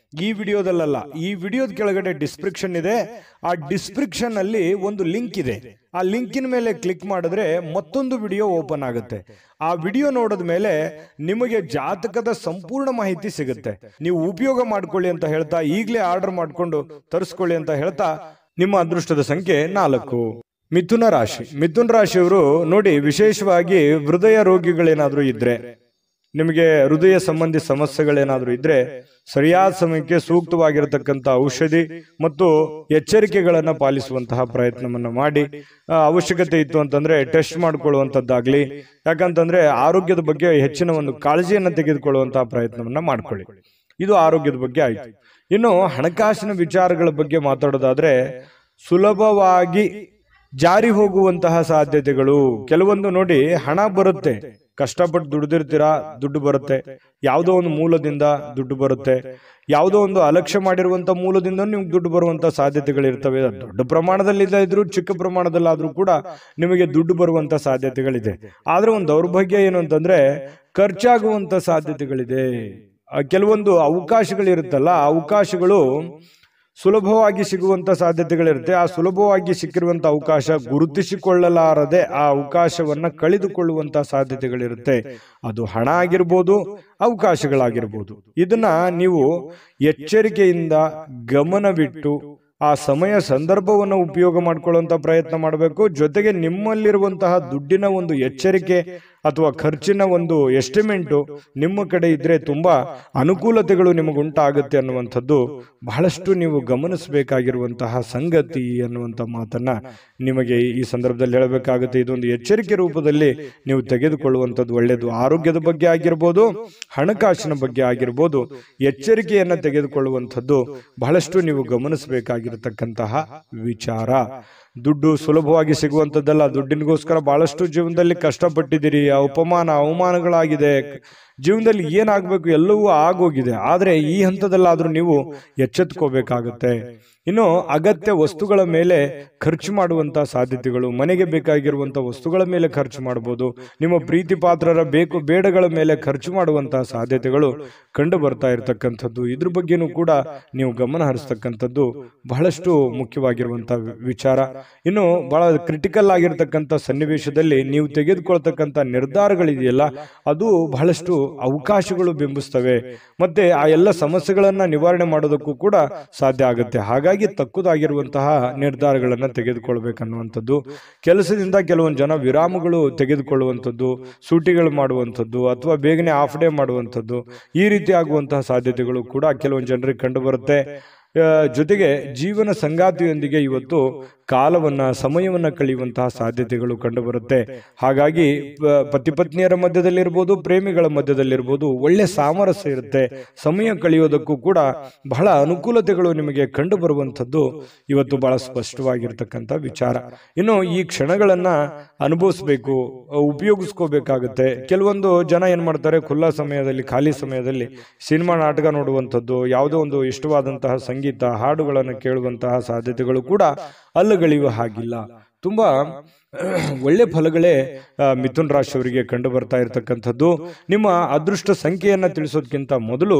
ಈ ವಿಡಿಯೋದಲ್ಲ ಈ ವಿಡಿಯೋದ ಕೆಳಗಡೆ ಡಿಸ್ಕ್ರಿಪ್ಷನ್ ಇದೆ ಆ ಡಿಸ್ಕ್ರಿಪ್ಷನ್ ಅಲ್ಲಿ ಒಂದು ಲಿಂಕ್ ಇದೆ ಆ ಲಿಂಕಿನ ಮೇಲೆ ಕ್ಲಿಕ್ ಮಾಡಿದ್ರೆ ಮತ್ತೊಂದು ವಿಡಿಯೋ ಓಪನ್ ಆಗುತ್ತೆ ಆ ವಿಡಿಯೋ ನೋಡಿದ ಮೇಲೆ ನಿಮಗೆ ಜಾತಕದ ಸಂಪೂರ್ಣ ಮಾಹಿತಿ ಸಿಗುತ್ತೆ ನೀವು ಉಪಯೋಗ ಮಾಡ್ಕೊಳ್ಳಿ ಅಂತ ಹೇಳ್ತಾ ಈಗಲೇ ಆರ್ಡರ್ ಮಾಡಿಕೊಂಡು ತರಿಸ್ಕೊಳ್ಳಿ ಅಂತ ಹೇಳ್ತಾ ನಿಮ್ಮ ಅದೃಷ್ಟದ ಸಂಖ್ಯೆ ನಾಲ್ಕು ಮಿಥುನ ರಾಶಿ ಮಿಥುನ ರಾಶಿಯವರು ನೋಡಿ ವಿಶೇಷವಾಗಿ ಹೃದಯ ರೋಗಿಗಳೇನಾದರೂ ಇದ್ರೆ ನಿಮಗೆ ಹೃದಯ ಸಂಬಂಧಿ ಸಮಸ್ಯೆಗಳೇನಾದರೂ ಇದ್ರೆ ಸರಿಯಾದ ಸಮಯಕ್ಕೆ ಸೂಕ್ತವಾಗಿರತಕ್ಕಂಥ ಔಷಧಿ ಮತ್ತು ಎಚ್ಚರಿಕೆಗಳನ್ನು ಪಾಲಿಸುವಂತಹ ಪ್ರಯತ್ನವನ್ನು ಮಾಡಿ ಅವಶ್ಯಕತೆ ಇತ್ತು ಅಂತಂದರೆ ಟೆಸ್ಟ್ ಮಾಡಿಕೊಳ್ಳುವಂಥದ್ದಾಗಲಿ ಯಾಕಂತಂದ್ರೆ ಆರೋಗ್ಯದ ಬಗ್ಗೆ ಹೆಚ್ಚಿನ ಒಂದು ಕಾಳಜಿಯನ್ನು ತೆಗೆದುಕೊಳ್ಳುವಂತಹ ಪ್ರಯತ್ನವನ್ನು ಮಾಡಿಕೊಳ್ಳಿ ಇದು ಆರೋಗ್ಯದ ಬಗ್ಗೆ ಆಯಿತು ಇನ್ನು ಹಣಕಾಸಿನ ವಿಚಾರಗಳ ಬಗ್ಗೆ ಮಾತಾಡೋದಾದ್ರೆ ಸುಲಭವಾಗಿ ಜಾರಿ ಹೋಗುವಂತಹ ಸಾಧ್ಯತೆಗಳು ಕೆಲವೊಂದು ನೋಡಿ ಹಣ ಬರುತ್ತೆ ಕಷ್ಟಪಟ್ಟು ದುಡ್ದಿರ್ತೀರಾ ದುಡ್ಡು ಬರುತ್ತೆ ಯಾವುದೋ ಒಂದು ಮೂಲದಿಂದ ದುಡ್ಡು ಬರುತ್ತೆ ಯಾವುದೋ ಒಂದು ಅಲಕ್ಷ್ಯ ಮಾಡಿರುವಂಥ ಮೂಲದಿಂದ ನಿಮ್ಗೆ ದುಡ್ಡು ಬರುವಂಥ ಸಾಧ್ಯತೆಗಳಿರ್ತವೆ ದೊಡ್ಡ ಪ್ರಮಾಣದಲ್ಲಿ ಇದ್ರೂ ಚಿಕ್ಕ ಪ್ರಮಾಣದಲ್ಲಾದರೂ ಕೂಡ ನಿಮಗೆ ದುಡ್ಡು ಬರುವಂತ ಸಾಧ್ಯತೆಗಳಿದೆ ಆದರೆ ಒಂದು ದೌರ್ಭಾಗ್ಯ ಏನು ಅಂತಂದ್ರೆ ಖರ್ಚಾಗುವಂತ ಸಾಧ್ಯತೆಗಳಿದೆ ಕೆಲವೊಂದು ಅವಕಾಶಗಳಿರುತ್ತಲ್ಲ ಅವಕಾಶಗಳು ಸುಲಭವಾಗಿ ಸಿಗುವಂಥ ಸಾಧ್ಯತೆಗಳಿರುತ್ತೆ ಆ ಸುಲಭವಾಗಿ ಸಿಕ್ಕಿರುವಂಥ ಅವಕಾಶ ಗುರುತಿಸಿಕೊಳ್ಳಲಾರದೆ ಆ ಅವಕಾಶವನ್ನು ಕಳೆದುಕೊಳ್ಳುವಂಥ ಸಾಧ್ಯತೆಗಳಿರುತ್ತೆ ಅದು ಹಣ ಆಗಿರ್ಬೋದು ಅವಕಾಶಗಳಾಗಿರ್ಬೋದು ಇದನ್ನ ನೀವು ಎಚ್ಚರಿಕೆಯಿಂದ ಗಮನವಿಟ್ಟು ಆ ಸಮಯ ಸಂದರ್ಭವನ್ನು ಉಪಯೋಗ ಮಾಡ್ಕೊಳ್ಳುವಂಥ ಪ್ರಯತ್ನ ಮಾಡಬೇಕು ಜೊತೆಗೆ ನಿಮ್ಮಲ್ಲಿರುವಂತಹ ದುಡ್ಡಿನ ಒಂದು ಎಚ್ಚರಿಕೆ ಅಥವಾ ಖರ್ಚಿನ ಒಂದು ಎಸ್ಟಿಮೆಂಟು ನಿಮ್ಮ ಕಡೆ ಇದ್ದರೆ ತುಂಬ ಅನುಕೂಲತೆಗಳು ನಿಮಗುಂಟಾಗುತ್ತೆ ಅನ್ನುವಂಥದ್ದು ಬಹಳಷ್ಟು ನೀವು ಗಮನಿಸಬೇಕಾಗಿರುವಂತಹ ಸಂಗತಿ ಅನ್ನುವಂಥ ಮಾತನ್ನು ನಿಮಗೆ ಈ ಸಂದರ್ಭದಲ್ಲಿ ಹೇಳಬೇಕಾಗುತ್ತೆ ಇದೊಂದು ಎಚ್ಚರಿಕೆ ರೂಪದಲ್ಲಿ ನೀವು ತೆಗೆದುಕೊಳ್ಳುವಂಥದ್ದು ಒಳ್ಳೆಯದು ಆರೋಗ್ಯದ ಬಗ್ಗೆ ಆಗಿರ್ಬೋದು ಹಣಕಾಸಿನ ಬಗ್ಗೆ ಆಗಿರ್ಬೋದು ಎಚ್ಚರಿಕೆಯನ್ನು ತೆಗೆದುಕೊಳ್ಳುವಂಥದ್ದು ಬಹಳಷ್ಟು ನೀವು ಗಮನಿಸಬೇಕಾಗಿರತಕ್ಕಂತಹ ವಿಚಾರ ದುಡ್ಡು ಸುಲಭವಾಗಿ ಸಿಗುವಂಥದ್ದಲ್ಲ ದುಡ್ಡಿನಗೋಸ್ಕರ ಭಾಳಷ್ಟು ಜೀವನದಲ್ಲಿ ಕಷ್ಟಪಟ್ಟಿದ್ದೀರಿ ಆ ಉಪಮಾನ ಅವಮಾನಗಳಾಗಿದೆ ಜೀವನದಲ್ಲಿ ಏನಾಗಬೇಕು ಎಲ್ಲವೂ ಆಗೋಗಿದೆ ಆದರೆ ಈ ಹಂತದಲ್ಲಾದರೂ ನೀವು ಎಚ್ಚೆತ್ಕೋಬೇಕಾಗತ್ತೆ ಇನ್ನು ಅಗತ್ಯ ವಸ್ತುಗಳ ಮೇಲೆ ಖರ್ಚು ಮಾಡುವಂಥ ಸಾಧ್ಯತೆಗಳು ಮನೆಗೆ ಬೇಕಾಗಿರುವಂಥ ವಸ್ತುಗಳ ಮೇಲೆ ಖರ್ಚು ಮಾಡ್ಬೋದು ನಿಮ್ಮ ಪ್ರೀತಿ ಪಾತ್ರರ ಬೇಕು ಬೇಡಗಳ ಮೇಲೆ ಖರ್ಚು ಮಾಡುವಂಥ ಸಾಧ್ಯತೆಗಳು ಕಂಡು ಬರ್ತಾ ಇರತಕ್ಕಂಥದ್ದು ಇದ್ರ ಬಗ್ಗೆನೂ ಕೂಡ ನೀವು ಗಮನ ಹರಿಸ್ತಕ್ಕಂಥದ್ದು ಬಹಳಷ್ಟು ಮುಖ್ಯವಾಗಿರುವಂಥ ವಿಚಾರ ಇನ್ನು ಬಹಳ ಕ್ರಿಟಿಕಲ್ ಆಗಿರ್ತಕ್ಕಂಥ ಸನ್ನಿವೇಶದಲ್ಲಿ ನೀವು ತೆಗೆದುಕೊಳ್ತಕ್ಕಂಥ ನಿರ್ಧಾರಗಳಿದೆಯಲ್ಲ ಅದು ಬಹಳಷ್ಟು ಅವಕಾಶಗಳು ಬಿಂಬಿಸ್ತವೆ ಮತ್ತೆ ಆ ಎಲ್ಲ ಸಮಸ್ಯೆಗಳನ್ನು ನಿವಾರಣೆ ಮಾಡೋದಕ್ಕೂ ಕೂಡ ಸಾಧ್ಯ ಆಗುತ್ತೆ ಹಾಗಾಗಿ ತಕ್ಕುದಾಗಿರುವಂತಹ ನಿರ್ಧಾರಗಳನ್ನು ತೆಗೆದುಕೊಳ್ಬೇಕನ್ನುವಂಥದ್ದು ಕೆಲಸದಿಂದ ಕೆಲವೊಂದು ಜನ ವಿರಾಮಗಳು ತೆಗೆದುಕೊಳ್ಳುವಂಥದ್ದು ಸೂಟಿಗಳು ಮಾಡುವಂಥದ್ದು ಅಥವಾ ಬೇಗನೆ ಆಫ್ ಡೇ ಮಾಡುವಂಥದ್ದು ಈ ರೀತಿ ಆಗುವಂತಹ ಸಾಧ್ಯತೆಗಳು ಕೂಡ ಕೆಲವೊಂದು ಜನರಿಗೆ ಕಂಡುಬರುತ್ತೆ ಜೊತೆಗೆ ಜೀವನ ಸಂಗಾತಿಯೊಂದಿಗೆ ಇವತ್ತು ಕಾಲವನ್ನು ಸಮಯವನ್ನು ಕಳೆಯುವಂತಹ ಸಾಧ್ಯತೆಗಳು ಕಂಡುಬರುತ್ತೆ ಹಾಗಾಗಿ ಪತಿ ಪತ್ನಿಯರ ಮಧ್ಯದಲ್ಲಿರ್ಬೋದು ಪ್ರೇಮಿಗಳ ಮಧ್ಯದಲ್ಲಿರ್ಬೋದು ಒಳ್ಳೆ ಸಾಮರಸ್ಯ ಇರುತ್ತೆ ಸಮಯ ಕಳೆಯೋದಕ್ಕೂ ಕೂಡ ಬಹಳ ಅನುಕೂಲತೆಗಳು ನಿಮಗೆ ಕಂಡು ಬರುವಂಥದ್ದು ಇವತ್ತು ಬಹಳ ಸ್ಪಷ್ಟವಾಗಿರ್ತಕ್ಕಂಥ ವಿಚಾರ ಇನ್ನು ಈ ಕ್ಷಣಗಳನ್ನು ಅನುಭವಿಸ್ಬೇಕು ಉಪಯೋಗಿಸ್ಕೋಬೇಕಾಗುತ್ತೆ ಕೆಲವೊಂದು ಜನ ಏನು ಮಾಡ್ತಾರೆ ಖುಲ್ಲಾ ಸಮಯದಲ್ಲಿ ಖಾಲಿ ಸಮಯದಲ್ಲಿ ಸಿನಿಮಾ ನಾಟಕ ನೋಡುವಂಥದ್ದು ಯಾವುದೋ ಒಂದು ಇಷ್ಟವಾದಂತಹ ಸಂಗೀತ ಹಾಡುಗಳನ್ನು ಕೇಳುವಂತಹ ಸಾಧ್ಯತೆಗಳು ಕೂಡ ಅಲ್ಲಗಳಿವ ಹಾಗಿಲ್ಲ ತುಂಬ ಒಳ್ಳೆ ಫಲಗಳೇ ಮಿಥುನ್ ರಾಶಿಯವರಿಗೆ ಕಂಡು ಬರ್ತಾ ಇರತಕ್ಕಂಥದ್ದು ನಿಮ್ಮ ಅದೃಷ್ಟ ಸಂಖ್ಯೆಯನ್ನು ತಿಳಿಸೋದಕ್ಕಿಂತ ಮೊದಲು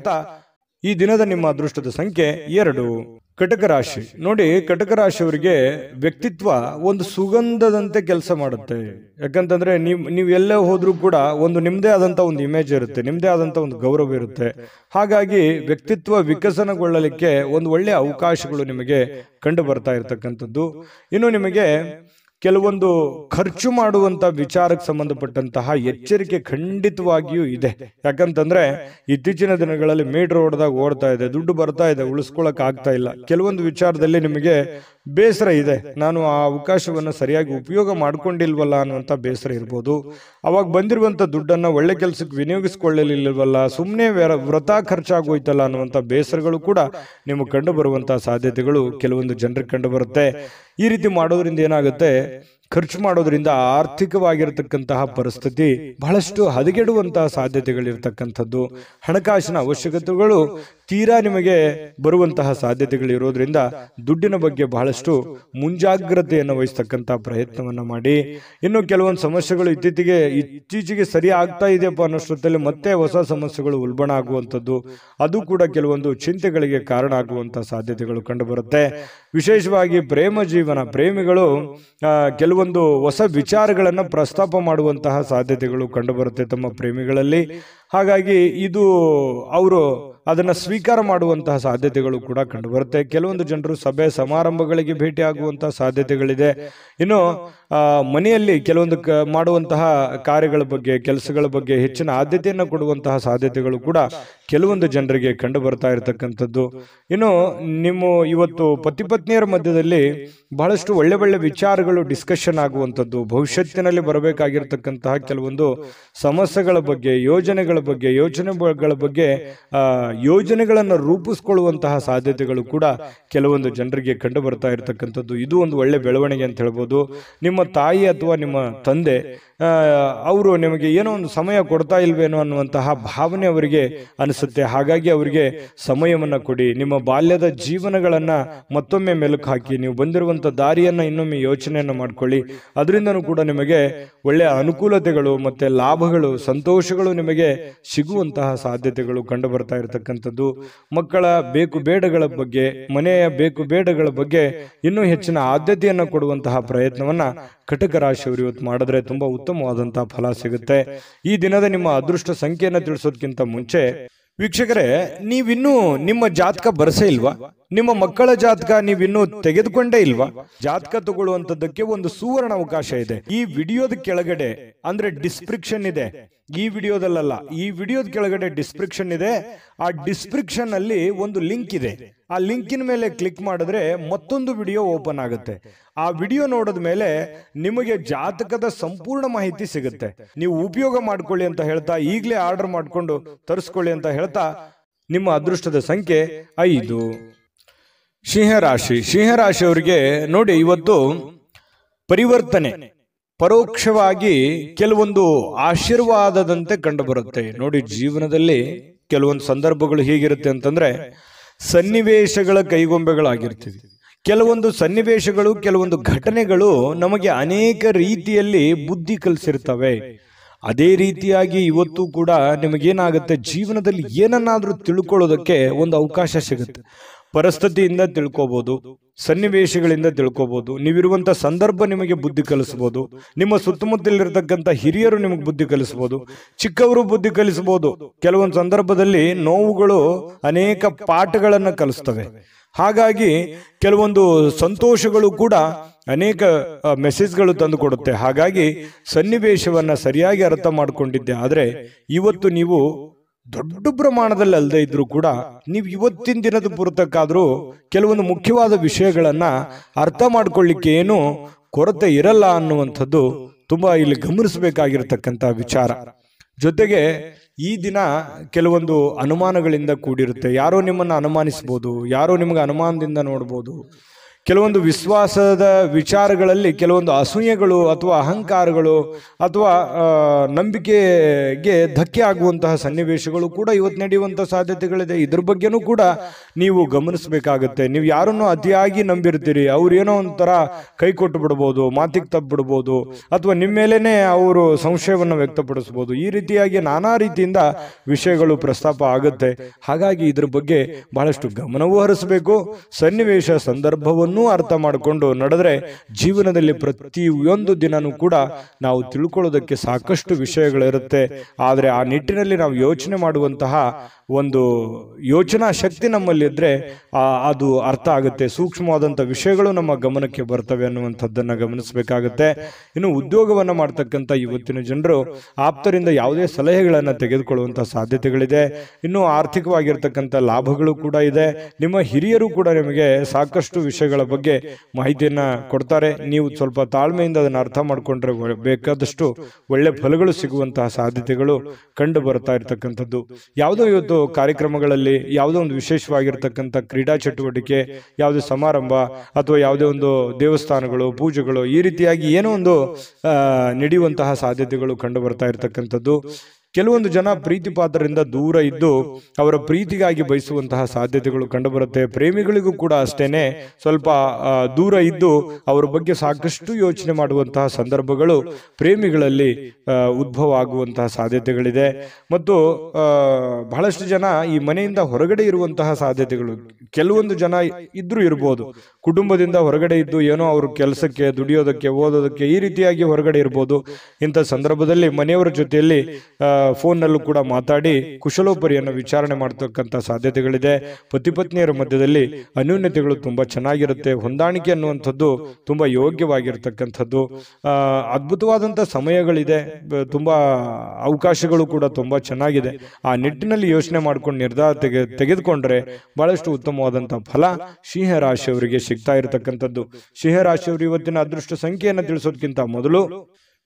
ಹೇಳ್ತಾ ಈ ದಿನದ ನಿಮ್ಮ ಅದೃಷ್ಟದ ಸಂಖ್ಯೆ ಎರಡು ಕಟಕ ರಾಶಿ ನೋಡಿ ಕಟಕ ರಾಶಿಯವರಿಗೆ ವ್ಯಕ್ತಿತ್ವ ಒಂದು ಸುಗಂಧದಂತೆ ಕೆಲಸ ಮಾಡುತ್ತೆ ಯಾಕಂತಂದ್ರೆ ನೀವು ನೀವು ಎಲ್ಲೇ ಹೋದ್ರೂ ಕೂಡ ಒಂದು ನಿಮ್ಮದೇ ಆದಂತ ಒಂದು ಇಮೇಜ್ ಇರುತ್ತೆ ನಿಮ್ಮದೇ ಆದಂತ ಒಂದು ಗೌರವ ಇರುತ್ತೆ ಹಾಗಾಗಿ ವ್ಯಕ್ತಿತ್ವ ವಿಕಸನಗೊಳ್ಳಲಿಕ್ಕೆ ಒಂದು ಒಳ್ಳೆ ಅವಕಾಶಗಳು ನಿಮಗೆ ಕಂಡು ಬರ್ತಾ ಇರತಕ್ಕಂಥದ್ದು ಇನ್ನು ನಿಮಗೆ ಕೆಲವೊಂದು ಖರ್ಚು ಮಾಡುವಂತ ವಿಚಾರಕ್ಕೆ ಸಂಬಂಧಪಟ್ಟಂತಹ ಎಚ್ಚರಿಕೆ ಖಂಡಿತವಾಗಿಯೂ ಇದೆ ಯಾಕಂತಂದ್ರೆ ಇತ್ತೀಚಿನ ದಿನಗಳಲ್ಲಿ ಮೀಟರ್ ರೋಡ್ದಾಗ ಓಡ್ತಾ ಇದೆ ದುಡ್ಡು ಬರ್ತಾ ಇದೆ ಉಳಿಸ್ಕೊಳಕ್ ಆಗ್ತಾ ಇಲ್ಲ ಕೆಲವೊಂದು ವಿಚಾರದಲ್ಲಿ ನಿಮಗೆ ಬೇಸರ ಇದೆ ನಾನು ಆ ಅವಕಾಶವನ್ನು ಸರಿಯಾಗಿ ಉಪಯೋಗ ಮಾಡ್ಕೊಂಡಿಲ್ವಲ್ಲ ಅನ್ನುವಂಥ ಬೇಸರ ಇರ್ಬೋದು ಅವಾಗ ಬಂದಿರುವಂಥ ದುಡ್ಡನ್ನು ಒಳ್ಳೆ ಕೆಲಸಕ್ಕೆ ವಿನಿಯೋಗಿಸ್ಕೊಳ್ಳಲಿಲ್ಲವಲ್ಲ ಸುಮ್ಮನೆ ವ್ಯರ ವ್ರತ ಖರ್ಚಾಗೋಯ್ತಲ್ಲ ಅನ್ನುವಂಥ ಬೇಸರಗಳು ಕೂಡ ನಿಮಗೆ ಕಂಡುಬರುವಂಥ ಸಾಧ್ಯತೆಗಳು ಕೆಲವೊಂದು ಜನರಿಗೆ ಕಂಡು ಬರುತ್ತೆ ಈ ರೀತಿ ಮಾಡೋದ್ರಿಂದ ಏನಾಗುತ್ತೆ ಖರ್ಚು ಮಾಡೋದ್ರಿಂದ ಆರ್ಥಿಕವಾಗಿರತಕ್ಕಂತಹ ಪರಿಸ್ಥಿತಿ ಬಹಳಷ್ಟು ಹದಗೆಡುವಂತಹ ಸಾಧ್ಯತೆಗಳಿರ್ತಕ್ಕಂಥದ್ದು ಹಣಕಾಸಿನ ಅವಶ್ಯಕತೆಗಳು ತೀರಾ ನಿಮಗೆ ಬರುವಂತಹ ಸಾಧ್ಯತೆಗಳಿರೋದ್ರಿಂದ ದುಡ್ಡಿನ ಬಗ್ಗೆ ಬಹಳಷ್ಟು ಮುಂಜಾಗ್ರತೆಯನ್ನು ವಹಿಸ್ತಕ್ಕಂಥ ಪ್ರಯತ್ನವನ್ನು ಮಾಡಿ ಇನ್ನು ಕೆಲವೊಂದು ಸಮಸ್ಯೆಗಳು ಇತ್ತೀಚೆಗೆ ಇತ್ತೀಚೆಗೆ ಸರಿ ಆಗ್ತಾ ಇದೆಯಪ್ಪ ಅನ್ನೋಷ್ಟೊತ್ತಲ್ಲಿ ಮತ್ತೆ ಹೊಸ ಸಮಸ್ಯೆಗಳು ಉಲ್ಬಣ ಆಗುವಂಥದ್ದು ಅದು ಕೂಡ ಕೆಲವೊಂದು ಚಿಂತೆಗಳಿಗೆ ಕಾರಣ ಆಗುವಂಥ ಸಾಧ್ಯತೆಗಳು ಕಂಡುಬರುತ್ತೆ ವಿಶೇಷವಾಗಿ ಪ್ರೇಮ ಜೀವನ ಪ್ರೇಮಿಗಳು ಕೆಲವೊಂದು ಹೊಸ ವಿಚಾರಗಳನ್ನು ಪ್ರಸ್ತಾಪ ಮಾಡುವಂತಹ ಸಾಧ್ಯತೆಗಳು ಕಂಡುಬರುತ್ತೆ ತಮ್ಮ ಪ್ರೇಮಿಗಳಲ್ಲಿ ಹಾಗಾಗಿ ಇದು ಅವರು ಅದನ್ನು ಸ್ವೀಕಾರ ಮಾಡುವಂತಹ ಸಾಧ್ಯತೆಗಳು ಕೂಡ ಕಂಡುಬರುತ್ತೆ ಕೆಲವೊಂದು ಜನರು ಸಭೆ ಸಮಾರಂಭಗಳಿಗೆ ಆಗುವಂತಹ ಸಾಧ್ಯತೆಗಳಿದೆ ಇನ್ನು ಮನೆಯಲ್ಲಿ ಕೆಲವೊಂದು ಕ ಮಾಡುವಂತಹ ಕಾರ್ಯಗಳ ಬಗ್ಗೆ ಕೆಲಸಗಳ ಬಗ್ಗೆ ಹೆಚ್ಚಿನ ಆದ್ಯತೆಯನ್ನು ಕೊಡುವಂತಹ ಸಾಧ್ಯತೆಗಳು ಕೂಡ ಕೆಲವೊಂದು ಜನರಿಗೆ ಕಂಡು ಬರ್ತಾ ಇರತಕ್ಕಂಥದ್ದು ಇನ್ನು ನಿಮ್ಮ ಇವತ್ತು ಪತಿ ಪತ್ನಿಯರ ಮಧ್ಯದಲ್ಲಿ ಬಹಳಷ್ಟು ಒಳ್ಳೆ ಒಳ್ಳೆ ವಿಚಾರಗಳು ಡಿಸ್ಕಷನ್ ಆಗುವಂಥದ್ದು ಭವಿಷ್ಯತ್ತಿನಲ್ಲಿ ಬರಬೇಕಾಗಿರ್ತಕ್ಕಂತಹ ಕೆಲವೊಂದು ಸಮಸ್ಯೆಗಳ ಬಗ್ಗೆ ಯೋಜನೆಗಳ ಬಗ್ಗೆ ಯೋಜನೆಗಳ ಬಗ್ಗೆ ಯೋಜನೆಗಳನ್ನು ರೂಪಿಸ್ಕೊಳ್ಳುವಂತಹ ಸಾಧ್ಯತೆಗಳು ಕೂಡ ಕೆಲವೊಂದು ಜನರಿಗೆ ಕಂಡು ಬರ್ತಾ ಇರತಕ್ಕಂಥದ್ದು ಇದು ಒಂದು ಒಳ್ಳೆ ಬೆಳವಣಿಗೆ ಅಂತ ಹೇಳ್ಬೋದು ನಿಮ್ಮ ನಿಮ್ಮ ತಾಯಿ ಅಥವಾ ನಿಮ್ಮ ತಂದೆ ಅವರು ನಿಮಗೆ ಏನೋ ಒಂದು ಸಮಯ ಕೊಡ್ತಾ ಇಲ್ವೇನೋ ಅನ್ನುವಂತಹ ಭಾವನೆ ಅವರಿಗೆ ಅನಿಸುತ್ತೆ ಹಾಗಾಗಿ ಅವರಿಗೆ ಸಮಯವನ್ನು ಕೊಡಿ ನಿಮ್ಮ ಬಾಲ್ಯದ ಜೀವನಗಳನ್ನು ಮತ್ತೊಮ್ಮೆ ಮೆಲುಕು ಹಾಕಿ ನೀವು ಬಂದಿರುವಂಥ ದಾರಿಯನ್ನು ಇನ್ನೊಮ್ಮೆ ಯೋಚನೆಯನ್ನು ಮಾಡಿಕೊಳ್ಳಿ ಅದರಿಂದನೂ ಕೂಡ ನಿಮಗೆ ಒಳ್ಳೆಯ ಅನುಕೂಲತೆಗಳು ಮತ್ತು ಲಾಭಗಳು ಸಂತೋಷಗಳು ನಿಮಗೆ ಸಿಗುವಂತಹ ಸಾಧ್ಯತೆಗಳು ಕಂಡು ಬರ್ತಾ ಇರತಕ್ಕಂಥದ್ದು ಮಕ್ಕಳ ಬೇಕು ಬೇಡಗಳ ಬಗ್ಗೆ ಮನೆಯ ಬೇಕು ಬೇಡಗಳ ಬಗ್ಗೆ ಇನ್ನೂ ಹೆಚ್ಚಿನ ಆದ್ಯತೆಯನ್ನು ಕೊಡುವಂತಹ ಪ್ರಯತ್ನವನ್ನು ಕಟಕ ರಾಶಿಯವರು ಇವತ್ತು ಮಾಡಿದ್ರೆ ತುಂಬಾ ಉತ್ತಮವಾದಂಥ ಫಲ ಸಿಗುತ್ತೆ ಈ ದಿನದ ನಿಮ್ಮ ಅದೃಷ್ಟ ಸಂಖ್ಯೆಯನ್ನು ತಿಳಿಸೋದಕ್ಕಿಂತ ಮುಂಚೆ ವೀಕ್ಷಕರೇ ನೀವಿನ್ನೂ ನಿಮ್ಮ ಜಾತಕ ಬರಸೇ ಇಲ್ವಾ ನಿಮ್ಮ ಮಕ್ಕಳ ಜಾತಕ ನೀವಿನ್ನೂ ತೆಗೆದುಕೊಂಡೇ ಇಲ್ವಾ ಜಾತಕ ತಗೊಳ್ಳುವಂತದ್ದಕ್ಕೆ ಒಂದು ಸುವರ್ಣ ಅವಕಾಶ ಇದೆ ಈ ವಿಡಿಯೋದ ಕೆಳಗಡೆ ಅಂದ್ರೆ ಡಿಸ್ಕ್ರಿಪ್ಷನ್ ಇದೆ ಈ ವಿಡಿಯೋದಲ್ಲ ಈ ವಿಡಿಯೋದ ಕೆಳಗಡೆ ಡಿಸ್ಕ್ರಿಪ್ಷನ್ ಇದೆ ಆ ಡಿಸ್ಕ್ರಿಪ್ಷನ್ ಅಲ್ಲಿ ಒಂದು ಲಿಂಕ್ ಇದೆ ಆ ಲಿಂಕಿನ ಮೇಲೆ ಕ್ಲಿಕ್ ಮಾಡಿದ್ರೆ ಮತ್ತೊಂದು ವಿಡಿಯೋ ಓಪನ್ ಆಗುತ್ತೆ ಆ ವಿಡಿಯೋ ನೋಡಿದ ಮೇಲೆ ನಿಮಗೆ ಜಾತಕದ ಸಂಪೂರ್ಣ ಮಾಹಿತಿ ಸಿಗುತ್ತೆ ನೀವು ಉಪಯೋಗ ಮಾಡ್ಕೊಳ್ಳಿ ಅಂತ ಹೇಳ್ತಾ ಈಗಲೇ ಆರ್ಡರ್ ಮಾಡಿಕೊಂಡು ತರಿಸ್ಕೊಳ್ಳಿ ಅಂತ ಹೇಳ್ತಾ ನಿಮ್ಮ ಅದೃಷ್ಟದ ಸಂಖ್ಯೆ ಐದು ಸಿಂಹರಾಶಿ ಸಿಂಹರಾಶಿಯವರಿಗೆ ನೋಡಿ ಇವತ್ತು ಪರಿವರ್ತನೆ ಪರೋಕ್ಷವಾಗಿ ಕೆಲವೊಂದು ಆಶೀರ್ವಾದದಂತೆ ಕಂಡುಬರುತ್ತೆ ನೋಡಿ ಜೀವನದಲ್ಲಿ ಕೆಲವೊಂದು ಸಂದರ್ಭಗಳು ಹೀಗಿರುತ್ತೆ ಅಂತಂದ್ರೆ ಸನ್ನಿವೇಶಗಳ ಕೈಗೊಂಬೆಗಳಾಗಿರ್ತೀವಿ ಕೆಲವೊಂದು ಸನ್ನಿವೇಶಗಳು ಕೆಲವೊಂದು ಘಟನೆಗಳು ನಮಗೆ ಅನೇಕ ರೀತಿಯಲ್ಲಿ ಬುದ್ಧಿ ಕಲಿಸಿರ್ತವೆ ಅದೇ ರೀತಿಯಾಗಿ ಇವತ್ತು ಕೂಡ ನಿಮಗೇನಾಗುತ್ತೆ ಜೀವನದಲ್ಲಿ ಏನನ್ನಾದರೂ ತಿಳ್ಕೊಳ್ಳೋದಕ್ಕೆ ಒಂದು ಅವಕಾಶ ಸಿಗುತ್ತೆ ಪರಿಸ್ಥಿತಿಯಿಂದ ತಿಳ್ಕೋಬಹುದು ಸನ್ನಿವೇಶಗಳಿಂದ ತಿಳ್ಕೊಬೋದು ನೀವಿರುವಂಥ ಸಂದರ್ಭ ನಿಮಗೆ ಬುದ್ಧಿ ಕಲಿಸ್ಬೋದು ನಿಮ್ಮ ಸುತ್ತಮುತ್ತಲಿರ್ತಕ್ಕಂಥ ಹಿರಿಯರು ನಿಮಗೆ ಬುದ್ಧಿ ಕಲಿಸ್ಬೋದು ಚಿಕ್ಕವರು ಬುದ್ಧಿ ಕಲಿಸ್ಬೋದು ಕೆಲವೊಂದು ಸಂದರ್ಭದಲ್ಲಿ ನೋವುಗಳು ಅನೇಕ ಪಾಠಗಳನ್ನು ಕಲಿಸ್ತವೆ ಹಾಗಾಗಿ ಕೆಲವೊಂದು ಸಂತೋಷಗಳು ಕೂಡ ಅನೇಕ ಮೆಸೇಜ್ಗಳು ತಂದುಕೊಡುತ್ತೆ ಹಾಗಾಗಿ ಸನ್ನಿವೇಶವನ್ನು ಸರಿಯಾಗಿ ಅರ್ಥ ಮಾಡಿಕೊಂಡಿದ್ದೆ ಆದರೆ ಇವತ್ತು ನೀವು ದೊಡ್ಡ ಪ್ರಮಾಣದಲ್ಲಿ ಅಲ್ಲದೆ ಇದ್ರೂ ಕೂಡ ನೀವು ಇವತ್ತಿನ ದಿನದ ಪುರತಕ್ಕಾದರೂ ಕೆಲವೊಂದು ಮುಖ್ಯವಾದ ವಿಷಯಗಳನ್ನ ಅರ್ಥ ಮಾಡ್ಕೊಳ್ಳಿಕ್ಕೆ ಏನು ಕೊರತೆ ಇರಲ್ಲ ಅನ್ನುವಂಥದ್ದು ತುಂಬಾ ಇಲ್ಲಿ ಗಮನಿಸಬೇಕಾಗಿರ್ತಕ್ಕಂಥ ವಿಚಾರ ಜೊತೆಗೆ ಈ ದಿನ ಕೆಲವೊಂದು ಅನುಮಾನಗಳಿಂದ ಕೂಡಿರುತ್ತೆ ಯಾರೋ ನಿಮ್ಮನ್ನು ಅನುಮಾನಿಸ್ಬೋದು ಯಾರೋ ನಿಮಗೆ ಅನುಮಾನದಿಂದ ನೋಡ್ಬೋದು ಕೆಲವೊಂದು ವಿಶ್ವಾಸದ ವಿಚಾರಗಳಲ್ಲಿ ಕೆಲವೊಂದು ಅಸೂಯೆಗಳು ಅಥವಾ ಅಹಂಕಾರಗಳು ಅಥವಾ ನಂಬಿಕೆಗೆ ಧಕ್ಕೆ ಆಗುವಂತಹ ಸನ್ನಿವೇಶಗಳು ಕೂಡ ಇವತ್ತು ನಡೆಯುವಂಥ ಸಾಧ್ಯತೆಗಳಿದೆ ಇದ್ರ ಬಗ್ಗೆನೂ ಕೂಡ ನೀವು ಗಮನಿಸಬೇಕಾಗತ್ತೆ ನೀವು ಯಾರನ್ನು ಅತಿಯಾಗಿ ನಂಬಿರ್ತೀರಿ ಅವ್ರೇನೋ ಒಂಥರ ಕೈ ಕೊಟ್ಟು ಬಿಡ್ಬೋದು ಮಾತಿಗೆ ತಪ್ಪಿಬಿಡ್ಬೋದು ಅಥವಾ ನಿಮ್ಮ ಮೇಲೇ ಅವರು ಸಂಶಯವನ್ನು ವ್ಯಕ್ತಪಡಿಸ್ಬೋದು ಈ ರೀತಿಯಾಗಿ ನಾನಾ ರೀತಿಯಿಂದ ವಿಷಯಗಳು ಪ್ರಸ್ತಾಪ ಆಗುತ್ತೆ ಹಾಗಾಗಿ ಇದ್ರ ಬಗ್ಗೆ ಬಹಳಷ್ಟು ಗಮನವೂ ಹರಿಸಬೇಕು ಸನ್ನಿವೇಶ ಸಂದರ್ಭವನ್ನು ಅರ್ಥ ಮಾಡಿಕೊಂಡು ನಡೆದ್ರೆ ಜೀವನದಲ್ಲಿ ಪ್ರತಿಯೊಂದು ದಿನನೂ ಕೂಡ ನಾವು ತಿಳ್ಕೊಳ್ಳೋದಕ್ಕೆ ಸಾಕಷ್ಟು ವಿಷಯಗಳಿರುತ್ತೆ ಆದರೆ ಆ ನಿಟ್ಟಿನಲ್ಲಿ ನಾವು ಯೋಚನೆ ಮಾಡುವಂತಹ ಒಂದು ಯೋಚನಾ ಶಕ್ತಿ ನಮ್ಮಲ್ಲಿದ್ದರೆ ಅದು ಅರ್ಥ ಆಗುತ್ತೆ ಸೂಕ್ಷ್ಮವಾದಂಥ ವಿಷಯಗಳು ನಮ್ಮ ಗಮನಕ್ಕೆ ಬರ್ತವೆ ಅನ್ನುವಂಥದ್ದನ್ನು ಗಮನಿಸಬೇಕಾಗುತ್ತೆ ಇನ್ನು ಉದ್ಯೋಗವನ್ನು ಮಾಡ್ತಕ್ಕಂಥ ಇವತ್ತಿನ ಜನರು ಆಪ್ತರಿಂದ ಯಾವುದೇ ಸಲಹೆಗಳನ್ನು ತೆಗೆದುಕೊಳ್ಳುವಂಥ ಸಾಧ್ಯತೆಗಳಿದೆ ಇನ್ನು ಆರ್ಥಿಕವಾಗಿರ್ತಕ್ಕಂಥ ಲಾಭಗಳು ಕೂಡ ಇದೆ ನಿಮ್ಮ ಹಿರಿಯರು ಕೂಡ ನಿಮಗೆ ಸಾಕಷ್ಟು ವಿಷಯಗಳ ಬಗ್ಗೆ ಮಾಹಿತಿಯನ್ನು ಕೊಡ್ತಾರೆ ನೀವು ಸ್ವಲ್ಪ ತಾಳ್ಮೆಯಿಂದ ಅದನ್ನು ಅರ್ಥ ಮಾಡಿಕೊಂಡ್ರೆ ಬೇಕಾದಷ್ಟು ಒಳ್ಳೆ ಫಲಗಳು ಸಿಗುವಂತಹ ಸಾಧ್ಯತೆಗಳು ಕಂಡು ಬರ್ತಾ ಇರತಕ್ಕಂಥದ್ದು ಯಾವುದೋ ಇವತ್ತು ಕಾರ್ಯಕ್ರಮಗಳಲ್ಲಿ ಯಾವುದೋ ಒಂದು ವಿಶೇಷವಾಗಿರ್ತಕ್ಕಂಥ ಕ್ರೀಡಾ ಚಟುವಟಿಕೆ ಯಾವುದೇ ಸಮಾರಂಭ ಅಥವಾ ಯಾವುದೇ ಒಂದು ದೇವಸ್ಥಾನಗಳು ಪೂಜೆಗಳು ಈ ರೀತಿಯಾಗಿ ಏನೋ ಒಂದು ನಡೆಯುವಂತಹ ಸಾಧ್ಯತೆಗಳು ಕಂಡು ಬರ್ತಾ ಇರತಕ್ಕಂಥದ್ದು ಕೆಲವೊಂದು ಜನ ಪ್ರೀತಿಪಾತ್ರರಿಂದ ದೂರ ಇದ್ದು ಅವರ ಪ್ರೀತಿಗಾಗಿ ಬಯಸುವಂತಹ ಸಾಧ್ಯತೆಗಳು ಕಂಡುಬರುತ್ತೆ ಪ್ರೇಮಿಗಳಿಗೂ ಕೂಡ ಅಷ್ಟೇನೆ ಸ್ವಲ್ಪ ದೂರ ಇದ್ದು ಅವರ ಬಗ್ಗೆ ಸಾಕಷ್ಟು ಯೋಚನೆ ಮಾಡುವಂತಹ ಸಂದರ್ಭಗಳು ಪ್ರೇಮಿಗಳಲ್ಲಿ ಉದ್ಭವ ಆಗುವಂತಹ ಸಾಧ್ಯತೆಗಳಿದೆ ಮತ್ತು ಬಹಳಷ್ಟು ಜನ ಈ ಮನೆಯಿಂದ ಹೊರಗಡೆ ಇರುವಂತಹ ಸಾಧ್ಯತೆಗಳು ಕೆಲವೊಂದು ಜನ ಇದ್ದರೂ ಇರ್ಬೋದು ಕುಟುಂಬದಿಂದ ಹೊರಗಡೆ ಇದ್ದು ಏನೋ ಅವರು ಕೆಲಸಕ್ಕೆ ದುಡಿಯೋದಕ್ಕೆ ಓದೋದಕ್ಕೆ ಈ ರೀತಿಯಾಗಿ ಹೊರಗಡೆ ಇರ್ಬೋದು ಇಂಥ ಸಂದರ್ಭದಲ್ಲಿ ಮನೆಯವರ ಜೊತೆಯಲ್ಲಿ ಫೋನ್ನಲ್ಲೂ ಕೂಡ ಮಾತಾಡಿ ಕುಶಲೋಪರಿಯನ್ನು ವಿಚಾರಣೆ ಮಾಡತಕ್ಕಂಥ ಸಾಧ್ಯತೆಗಳಿದೆ ಪತಿ ಪತ್ನಿಯರ ಮಧ್ಯದಲ್ಲಿ ಅನ್ಯೂನ್ಯತೆಗಳು ತುಂಬ ಚೆನ್ನಾಗಿರುತ್ತೆ ಹೊಂದಾಣಿಕೆ ಅನ್ನುವಂಥದ್ದು ತುಂಬ ಯೋಗ್ಯವಾಗಿರ್ತಕ್ಕಂಥದ್ದು ಅದ್ಭುತವಾದಂಥ ಸಮಯಗಳಿದೆ ತುಂಬ ಅವಕಾಶಗಳು ಕೂಡ ತುಂಬ ಚೆನ್ನಾಗಿದೆ ಆ ನಿಟ್ಟಿನಲ್ಲಿ ಯೋಚನೆ ಮಾಡ್ಕೊಂಡು ನಿರ್ಧಾರ ತೆಗೆ ತೆಗೆದುಕೊಂಡ್ರೆ ಬಹಳಷ್ಟು ಉತ್ತಮವಾದಂಥ ಫಲ ಸಿಂಹರಾಶಿಯವರಿಗೆ ಸಿಗ್ತಾ ಇರತಕ್ಕಂಥದ್ದು ಸಿಂಹರಾಶಿಯವರು ಇವತ್ತಿನ ಅದೃಷ್ಟ ಸಂಖ್ಯೆಯನ್ನು ತಿಳಿಸೋದಕ್ಕಿಂತ ಮೊದಲು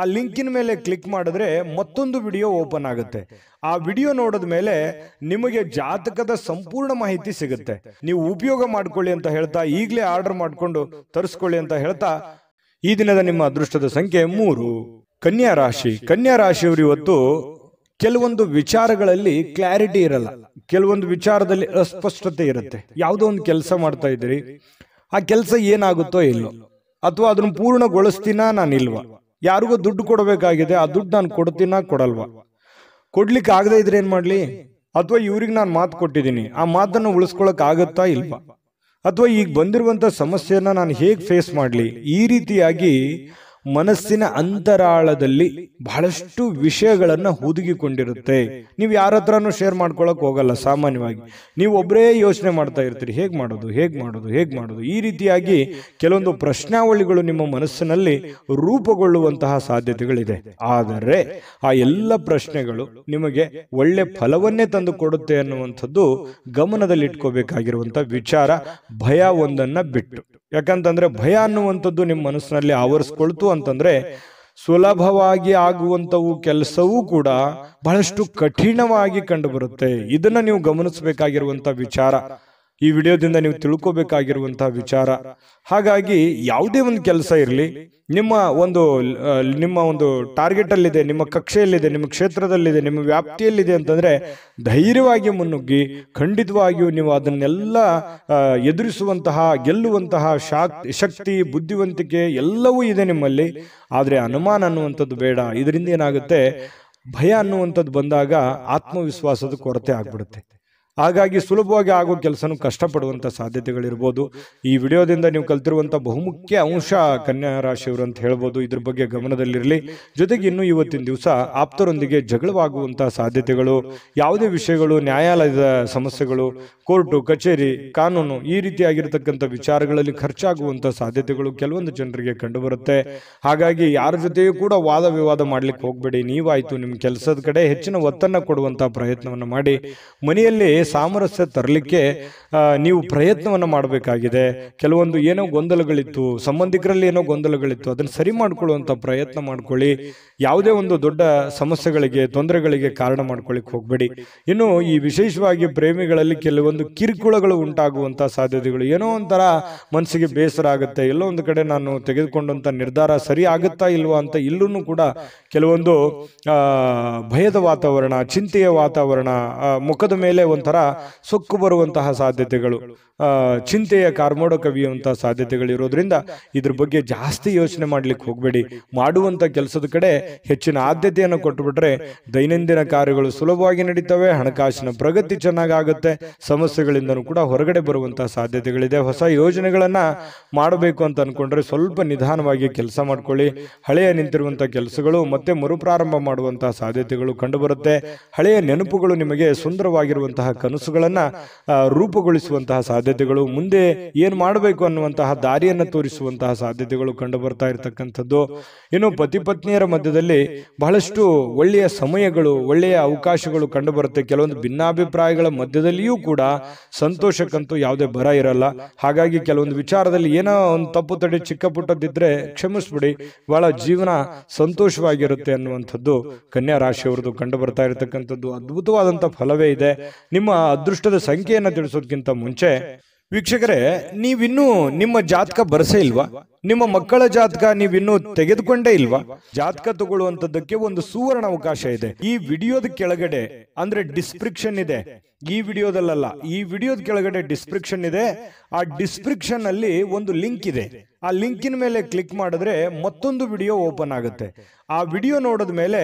ಆ ಲಿಂಕಿನ ಮೇಲೆ ಕ್ಲಿಕ್ ಮಾಡಿದ್ರೆ ಮತ್ತೊಂದು ವಿಡಿಯೋ ಓಪನ್ ಆಗುತ್ತೆ ಆ ವಿಡಿಯೋ ನೋಡಿದ ಮೇಲೆ ನಿಮಗೆ ಜಾತಕದ ಸಂಪೂರ್ಣ ಮಾಹಿತಿ ಸಿಗುತ್ತೆ ನೀವು ಉಪಯೋಗ ಮಾಡ್ಕೊಳ್ಳಿ ಅಂತ ಹೇಳ್ತಾ ಈಗಲೇ ಆರ್ಡರ್ ಮಾಡಿಕೊಂಡು ತರಿಸ್ಕೊಳ್ಳಿ ಅಂತ ಹೇಳ್ತಾ ಈ ದಿನದ ನಿಮ್ಮ ಅದೃಷ್ಟದ ಸಂಖ್ಯೆ ಮೂರು ಕನ್ಯಾ ರಾಶಿ ಕನ್ಯಾ ರಾಶಿಯವರು ಇವತ್ತು ಕೆಲವೊಂದು ವಿಚಾರಗಳಲ್ಲಿ ಕ್ಲಾರಿಟಿ ಇರಲ್ಲ ಕೆಲವೊಂದು ವಿಚಾರದಲ್ಲಿ ಅಸ್ಪಷ್ಟತೆ ಇರುತ್ತೆ ಯಾವುದೋ ಒಂದು ಕೆಲಸ ಮಾಡ್ತಾ ಇದ್ದೀರಿ ಆ ಕೆಲಸ ಏನಾಗುತ್ತೋ ಇಲ್ಲೋ ಅಥವಾ ಅದನ್ನು ಪೂರ್ಣಗೊಳಿಸ್ತೀನ ಇಲ್ವಾ ಯಾರಿಗೂ ದುಡ್ಡು ಕೊಡಬೇಕಾಗಿದೆ ಆ ದುಡ್ಡು ನಾನು ಕೊಡ್ತೀನ ಕೊಡಲ್ವಾ ಕೊಡ್ಲಿಕ್ಕೆ ಆಗದೆ ಇದ್ರೆ ಏನು ಮಾಡ್ಲಿ ಅಥವಾ ಇವ್ರಿಗೆ ನಾನು ಮಾತು ಕೊಟ್ಟಿದ್ದೀನಿ ಆ ಮಾತನ್ನು ಉಳಿಸ್ಕೊಳಕ್ ಆಗುತ್ತಾ ಇಲ್ವಾ ಅಥವಾ ಈಗ ಬಂದಿರುವಂತ ಸಮಸ್ಯೆಯನ್ನು ನಾನು ಹೇಗೆ ಫೇಸ್ ಮಾಡ್ಲಿ ಈ ರೀತಿಯಾಗಿ ಮನಸ್ಸಿನ ಅಂತರಾಳದಲ್ಲಿ ಬಹಳಷ್ಟು ವಿಷಯಗಳನ್ನು ಹುದುಗಿಕೊಂಡಿರುತ್ತೆ ನೀವು ಯಾರ ಹತ್ರನೂ ಶೇರ್ ಮಾಡ್ಕೊಳಕ್ ಹೋಗಲ್ಲ ಸಾಮಾನ್ಯವಾಗಿ ನೀವು ಒಬ್ಬರೇ ಯೋಚನೆ ಮಾಡ್ತಾ ಇರ್ತೀರಿ ಹೇಗೆ ಮಾಡೋದು ಹೇಗೆ ಮಾಡೋದು ಹೇಗೆ ಮಾಡೋದು ಈ ರೀತಿಯಾಗಿ ಕೆಲವೊಂದು ಪ್ರಶ್ನಾವಳಿಗಳು ನಿಮ್ಮ ಮನಸ್ಸಿನಲ್ಲಿ ರೂಪುಗೊಳ್ಳುವಂತಹ ಸಾಧ್ಯತೆಗಳಿದೆ ಆದರೆ ಆ ಎಲ್ಲ ಪ್ರಶ್ನೆಗಳು ನಿಮಗೆ ಒಳ್ಳೆ ಫಲವನ್ನೇ ತಂದು ಕೊಡುತ್ತೆ ಅನ್ನುವಂಥದ್ದು ಗಮನದಲ್ಲಿಟ್ಕೋಬೇಕಾಗಿರುವಂಥ ವಿಚಾರ ಭಯ ಒಂದನ್ನು ಬಿಟ್ಟು ಯಾಕಂತಂದ್ರೆ ಭಯ ಅನ್ನುವಂಥದ್ದು ನಿಮ್ಮ ಮನಸ್ಸಿನಲ್ಲಿ ಆವರಿಸ್ಕೊಳ್ತು ಅಂತಂದ್ರೆ ಸುಲಭವಾಗಿ ಆಗುವಂಥವು ಕೆಲಸವೂ ಕೂಡ ಬಹಳಷ್ಟು ಕಠಿಣವಾಗಿ ಕಂಡುಬರುತ್ತೆ ಇದನ್ನು ನೀವು ಗಮನಿಸಬೇಕಾಗಿರುವಂಥ ವಿಚಾರ ಈ ವಿಡಿಯೋದಿಂದ ನೀವು ತಿಳ್ಕೋಬೇಕಾಗಿರುವಂತಹ ವಿಚಾರ ಹಾಗಾಗಿ ಯಾವುದೇ ಒಂದು ಕೆಲಸ ಇರಲಿ ನಿಮ್ಮ ಒಂದು ನಿಮ್ಮ ಒಂದು ಟಾರ್ಗೆಟಲ್ಲಿದೆ ನಿಮ್ಮ ಕಕ್ಷೆಯಲ್ಲಿದೆ ನಿಮ್ಮ ಕ್ಷೇತ್ರದಲ್ಲಿದೆ ನಿಮ್ಮ ವ್ಯಾಪ್ತಿಯಲ್ಲಿದೆ ಅಂತಂದರೆ ಧೈರ್ಯವಾಗಿ ಮುನ್ನುಗ್ಗಿ ಖಂಡಿತವಾಗಿಯೂ ನೀವು ಅದನ್ನೆಲ್ಲ ಎದುರಿಸುವಂತಹ ಗೆಲ್ಲುವಂತಹ ಶಾಕ್ ಶಕ್ತಿ ಬುದ್ಧಿವಂತಿಕೆ ಎಲ್ಲವೂ ಇದೆ ನಿಮ್ಮಲ್ಲಿ ಆದರೆ ಅನುಮಾನ ಅನ್ನುವಂಥದ್ದು ಬೇಡ ಇದರಿಂದ ಏನಾಗುತ್ತೆ ಭಯ ಅನ್ನುವಂಥದ್ದು ಬಂದಾಗ ಆತ್ಮವಿಶ್ವಾಸದ ಕೊರತೆ ಆಗಿಬಿಡುತ್ತೆ ಹಾಗಾಗಿ ಸುಲಭವಾಗಿ ಆಗೋ ಕೆಲಸನೂ ಕಷ್ಟಪಡುವಂಥ ಸಾಧ್ಯತೆಗಳಿರ್ಬೋದು ಈ ವಿಡಿಯೋದಿಂದ ನೀವು ಕಲ್ತಿರುವಂಥ ಬಹುಮುಖ್ಯ ಅಂಶ ಕನ್ಯಾ ರಾಶಿಯವರು ಅಂತ ಹೇಳ್ಬೋದು ಇದ್ರ ಬಗ್ಗೆ ಗಮನದಲ್ಲಿರಲಿ ಜೊತೆಗೆ ಇನ್ನೂ ಇವತ್ತಿನ ದಿವಸ ಆಪ್ತರೊಂದಿಗೆ ಜಗಳವಾಗುವಂಥ ಸಾಧ್ಯತೆಗಳು ಯಾವುದೇ ವಿಷಯಗಳು ನ್ಯಾಯಾಲಯದ ಸಮಸ್ಯೆಗಳು ಕೋರ್ಟು ಕಚೇರಿ ಕಾನೂನು ಈ ರೀತಿಯಾಗಿರ್ತಕ್ಕಂಥ ವಿಚಾರಗಳಲ್ಲಿ ಖರ್ಚಾಗುವಂಥ ಸಾಧ್ಯತೆಗಳು ಕೆಲವೊಂದು ಜನರಿಗೆ ಕಂಡುಬರುತ್ತೆ ಹಾಗಾಗಿ ಯಾರ ಜೊತೆಯೂ ಕೂಡ ವಾದ ವಿವಾದ ಮಾಡಲಿಕ್ಕೆ ಹೋಗಬೇಡಿ ನೀವಾಯಿತು ನಿಮ್ಮ ಕೆಲಸದ ಕಡೆ ಹೆಚ್ಚಿನ ಒತ್ತನ್ನು ಕೊಡುವಂಥ ಪ್ರಯತ್ನವನ್ನು ಮಾಡಿ ಮನೆಯಲ್ಲಿ ಸಾಮರಸ್ಯ ತರಲಿಕ್ಕೆ ನೀವು ಪ್ರಯತ್ನವನ್ನು ಮಾಡಬೇಕಾಗಿದೆ ಕೆಲವೊಂದು ಏನೋ ಗೊಂದಲಗಳಿತ್ತು ಸಂಬಂಧಿಕರಲ್ಲಿ ಏನೋ ಗೊಂದಲಗಳಿತ್ತು ಅದನ್ನು ಸರಿ ಮಾಡಿಕೊಳ್ಳುವಂಥ ಪ್ರಯತ್ನ ಮಾಡ್ಕೊಳ್ಳಿ ಯಾವುದೇ ಒಂದು ದೊಡ್ಡ ಸಮಸ್ಯೆಗಳಿಗೆ ತೊಂದರೆಗಳಿಗೆ ಕಾರಣ ಮಾಡ್ಕೊಳ್ಳಿಕ್ಕೆ ಹೋಗಬೇಡಿ ಇನ್ನು ಈ ವಿಶೇಷವಾಗಿ ಪ್ರೇಮಿಗಳಲ್ಲಿ ಕೆಲವೊಂದು ಕಿರುಕುಳಗಳು ಉಂಟಾಗುವಂಥ ಸಾಧ್ಯತೆಗಳು ಏನೋ ಒಂಥರ ಮನಸ್ಸಿಗೆ ಬೇಸರ ಆಗುತ್ತೆ ಎಲ್ಲೋ ಒಂದು ಕಡೆ ನಾನು ತೆಗೆದುಕೊಂಡಂಥ ನಿರ್ಧಾರ ಸರಿ ಆಗುತ್ತಾ ಇಲ್ವಾ ಅಂತ ಇಲ್ಲೂ ಕೂಡ ಕೆಲವೊಂದು ಭಯದ ವಾತಾವರಣ ಚಿಂತೆಯ ವಾತಾವರಣ ಮುಖದ ಮೇಲೆ ಒಂಥರ ಪ್ರಕಾರ ಸೊಕ್ಕು ಬರುವಂತಹ ಸಾಧ್ಯತೆಗಳು ಚಿಂತೆಯ ಕಾರ್ಮೋಡ ಕವಿಯುವಂತಹ ಸಾಧ್ಯತೆಗಳು ಇರೋದ್ರಿಂದ ಇದ್ರ ಬಗ್ಗೆ ಜಾಸ್ತಿ ಯೋಚನೆ ಮಾಡ್ಲಿಕ್ಕೆ ಹೋಗಬೇಡಿ ಮಾಡುವಂಥ ಕೆಲಸದ ಕಡೆ ಹೆಚ್ಚಿನ ಆದ್ಯತೆಯನ್ನು ಕೊಟ್ಟುಬಿಟ್ರೆ ದೈನಂದಿನ ಕಾರ್ಯಗಳು ಸುಲಭವಾಗಿ ನಡೀತವೆ ಹಣಕಾಸಿನ ಪ್ರಗತಿ ಚೆನ್ನಾಗಾಗುತ್ತೆ ಸಮಸ್ಯೆಗಳಿಂದನೂ ಕೂಡ ಹೊರಗಡೆ ಬರುವಂತಹ ಸಾಧ್ಯತೆಗಳಿದೆ ಹೊಸ ಯೋಜನೆಗಳನ್ನು ಮಾಡಬೇಕು ಅಂತ ಅಂದ್ಕೊಂಡ್ರೆ ಸ್ವಲ್ಪ ನಿಧಾನವಾಗಿ ಕೆಲಸ ಮಾಡ್ಕೊಳ್ಳಿ ಹಳೆಯ ನಿಂತಿರುವಂಥ ಕೆಲಸಗಳು ಮತ್ತೆ ಮರುಪ್ರಾರಂಭ ಮಾಡುವಂತಹ ಸಾಧ್ಯತೆಗಳು ಕಂಡುಬರುತ್ತೆ ಹಳೆಯ ನೆನಪುಗಳು ನಿಮಗೆ ಸುಂದರವಾಗಿರುವಂತಹ ಕನಸುಗಳನ್ನು ರೂಪುಗೊಳಿಸುವಂತಹ ಸಾಧ್ಯತೆಗಳು ಮುಂದೆ ಏನು ಮಾಡಬೇಕು ಅನ್ನುವಂತಹ ದಾರಿಯನ್ನು ತೋರಿಸುವಂತಹ ಸಾಧ್ಯತೆಗಳು ಕಂಡು ಬರ್ತಾ ಇರತಕ್ಕಂಥದ್ದು ಇನ್ನು ಪತಿ ಪತ್ನಿಯರ ಮಧ್ಯದಲ್ಲಿ ಬಹಳಷ್ಟು ಒಳ್ಳೆಯ ಸಮಯಗಳು ಒಳ್ಳೆಯ ಅವಕಾಶಗಳು ಕಂಡು ಬರುತ್ತೆ ಕೆಲವೊಂದು ಭಿನ್ನಾಭಿಪ್ರಾಯಗಳ ಮಧ್ಯದಲ್ಲಿಯೂ ಕೂಡ ಸಂತೋಷಕ್ಕಂತೂ ಯಾವುದೇ ಬರ ಇರಲ್ಲ ಹಾಗಾಗಿ ಕೆಲವೊಂದು ವಿಚಾರದಲ್ಲಿ ಏನೋ ಒಂದು ತಪ್ಪು ತಡೆ ಚಿಕ್ಕ ಪುಟ್ಟದಿದ್ದರೆ ಕ್ಷಮಿಸ್ಬಿಡಿ ಬಹಳ ಜೀವನ ಸಂತೋಷವಾಗಿರುತ್ತೆ ಅನ್ನುವಂಥದ್ದು ಕನ್ಯಾ ರಾಶಿಯವರದು ಕಂಡು ಬರ್ತಾ ಇರತಕ್ಕಂಥದ್ದು ಅದ್ಭುತವಾದಂತಹ ಫಲವೇ ಇದೆ ನಿಮ್ಮ ಅದೃಷ್ಟದ ಸಂಖ್ಯೆಯನ್ನು ತಿಳಿಸೋದಕ್ಕಿಂತ ಮುಂಚೆ ವೀಕ್ಷಕರೇ ನೀವಿನ್ನೂ ನಿಮ್ಮ ಜಾತಕ ಬರಸೇ ಇಲ್ವಾ ನಿಮ್ಮ ಮಕ್ಕಳ ಜಾತಕ ನೀವಿನ್ನೂ ತೆಗೆದುಕೊಂಡೇ ಇಲ್ವಾ ಜಾತಕ ತಗೊಳ್ಳುವಂಥದ್ದಕ್ಕೆ ಒಂದು ಸುವರ್ಣ ಅವಕಾಶ ಇದೆ ಈ ವಿಡಿಯೋದ ಕೆಳಗಡೆ ಅಂದ್ರೆ ಡಿಸ್ಕ್ರಿಪ್ಷನ್ ಇದೆ ಈ ವಿಡಿಯೋದಲ್ಲ ಈ ವಿಡಿಯೋದ ಕೆಳಗಡೆ ಡಿಸ್ಕ್ರಿಪ್ಷನ್ ಇದೆ ಆ ಡಿಸ್ಕ್ರಿಪ್ಷನ್ ಅಲ್ಲಿ ಒಂದು ಲಿಂಕ್ ಇದೆ ಆ ಲಿಂಕಿನ ಮೇಲೆ ಕ್ಲಿಕ್ ಮಾಡಿದ್ರೆ ಮತ್ತೊಂದು ವಿಡಿಯೋ ಓಪನ್ ಆಗುತ್ತೆ ಆ ವಿಡಿಯೋ ನೋಡಿದ ಮೇಲೆ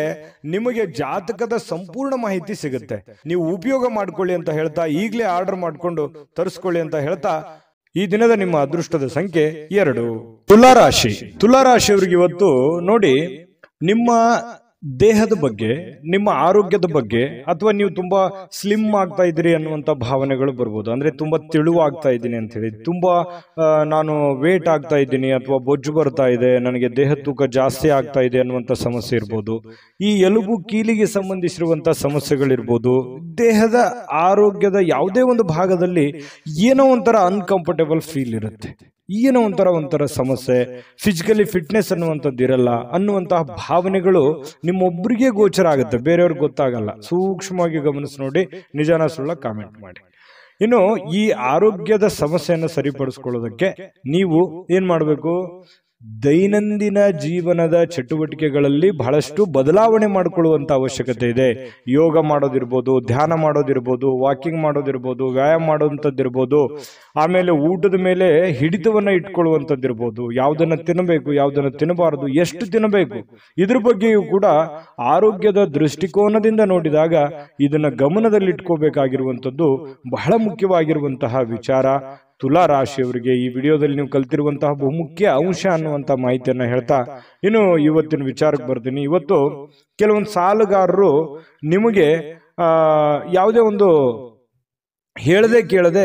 ನಿಮಗೆ ಜಾತಕದ ಸಂಪೂರ್ಣ ಮಾಹಿತಿ ಸಿಗುತ್ತೆ ನೀವು ಉಪಯೋಗ ಮಾಡ್ಕೊಳ್ಳಿ ಅಂತ ಹೇಳ್ತಾ ಈಗಲೇ ಆರ್ಡರ್ ಮಾಡಿಕೊಂಡು ತರಿಸ್ಕೊಳ್ಳಿ ಅಂತ ಹೇಳ್ತಾ ಈ ದಿನದ ನಿಮ್ಮ ಅದೃಷ್ಟದ ಸಂಖ್ಯೆ ಎರಡು ತುಲಾರಾಶಿ ತುಲಾರಾಶಿಯವ್ರಿಗೆ ಇವತ್ತು ನೋಡಿ ನಿಮ್ಮ ದೇಹದ ಬಗ್ಗೆ ನಿಮ್ಮ ಆರೋಗ್ಯದ ಬಗ್ಗೆ ಅಥವಾ ನೀವು ತುಂಬ ಸ್ಲಿಮ್ ಆಗ್ತಾ ಇದ್ದೀರಿ ಅನ್ನುವಂಥ ಭಾವನೆಗಳು ಬರ್ಬೋದು ಅಂದರೆ ತುಂಬ ತಿಳುವಾಗ್ತಾ ಇದ್ದೀನಿ ಅಂತ ಹೇಳಿ ತುಂಬ ನಾನು ವೇಟ್ ಆಗ್ತಾ ಇದ್ದೀನಿ ಅಥವಾ ಬೊಜ್ಜು ಬರ್ತಾ ಇದೆ ನನಗೆ ದೇಹ ತೂಕ ಜಾಸ್ತಿ ಆಗ್ತಾ ಇದೆ ಅನ್ನುವಂಥ ಸಮಸ್ಯೆ ಇರ್ಬೋದು ಈ ಎಲುಬು ಕೀಲಿಗೆ ಸಂಬಂಧಿಸಿರುವಂಥ ಸಮಸ್ಯೆಗಳಿರ್ಬೋದು ದೇಹದ ಆರೋಗ್ಯದ ಯಾವುದೇ ಒಂದು ಭಾಗದಲ್ಲಿ ಏನೋ ಒಂಥರ ಅನ್ಕಂಫರ್ಟೇಬಲ್ ಫೀಲ್ ಇರುತ್ತೆ ಏನೋ ಒಂಥರ ಒಂಥರ ಸಮಸ್ಯೆ ಫಿಸಿಕಲಿ ಫಿಟ್ನೆಸ್ ಅನ್ನುವಂಥದ್ದು ಇರಲ್ಲ ಅನ್ನುವಂತಹ ಭಾವನೆಗಳು ನಿಮ್ಮೊಬ್ಬರಿಗೆ ಗೋಚರ ಆಗುತ್ತೆ ಬೇರೆಯವ್ರಿಗೆ ಗೊತ್ತಾಗಲ್ಲ ಸೂಕ್ಷ್ಮವಾಗಿ ಗಮನಿಸಿ ನೋಡಿ ನಿಜಾನ ಸುಳ್ಳ ಕಾಮೆಂಟ್ ಮಾಡಿ ಇನ್ನು ಈ ಆರೋಗ್ಯದ ಸಮಸ್ಯೆಯನ್ನು ಸರಿಪಡಿಸ್ಕೊಳ್ಳೋದಕ್ಕೆ ನೀವು ಏನು ಮಾಡಬೇಕು ದೈನಂದಿನ ಜೀವನದ ಚಟುವಟಿಕೆಗಳಲ್ಲಿ ಬಹಳಷ್ಟು ಬದಲಾವಣೆ ಮಾಡಿಕೊಳ್ಳುವಂಥ ಅವಶ್ಯಕತೆ ಇದೆ ಯೋಗ ಮಾಡೋದಿರ್ಬೋದು ಧ್ಯಾನ ಮಾಡೋದಿರ್ಬೋದು ವಾಕಿಂಗ್ ಮಾಡೋದಿರ್ಬೋದು ವ್ಯಾಯಾಮ ಮಾಡೋವಂಥದ್ದಿರ್ಬೋದು ಆಮೇಲೆ ಊಟದ ಮೇಲೆ ಹಿಡಿತವನ್ನು ಇಟ್ಕೊಳ್ಳುವಂಥದ್ದಿರ್ಬೋದು ಯಾವುದನ್ನು ತಿನ್ನಬೇಕು ಯಾವುದನ್ನು ತಿನ್ನಬಾರದು ಎಷ್ಟು ತಿನ್ನಬೇಕು ಇದ್ರ ಬಗ್ಗೆಯೂ ಕೂಡ ಆರೋಗ್ಯದ ದೃಷ್ಟಿಕೋನದಿಂದ ನೋಡಿದಾಗ ಇದನ್ನು ಗಮನದಲ್ಲಿಟ್ಕೋಬೇಕಾಗಿರುವಂಥದ್ದು ಬಹಳ ಮುಖ್ಯವಾಗಿರುವಂತಹ ವಿಚಾರ ತುಲಾ ರಾಶಿಯವರಿಗೆ ಈ ವಿಡಿಯೋದಲ್ಲಿ ನೀವು ಕಲ್ತಿರುವಂತಹ ಬಹುಮುಖ್ಯ ಅಂಶ ಅನ್ನುವಂತ ಮಾಹಿತಿಯನ್ನು ಹೇಳ್ತಾ ಇನ್ನು ಇವತ್ತಿನ ವಿಚಾರಕ್ಕೆ ಬರ್ತೀನಿ ಇವತ್ತು ಕೆಲವೊಂದು ಸಾಲುಗಾರರು ನಿಮಗೆ ಯಾವುದೇ ಒಂದು ಹೇಳದೆ ಕೇಳದೆ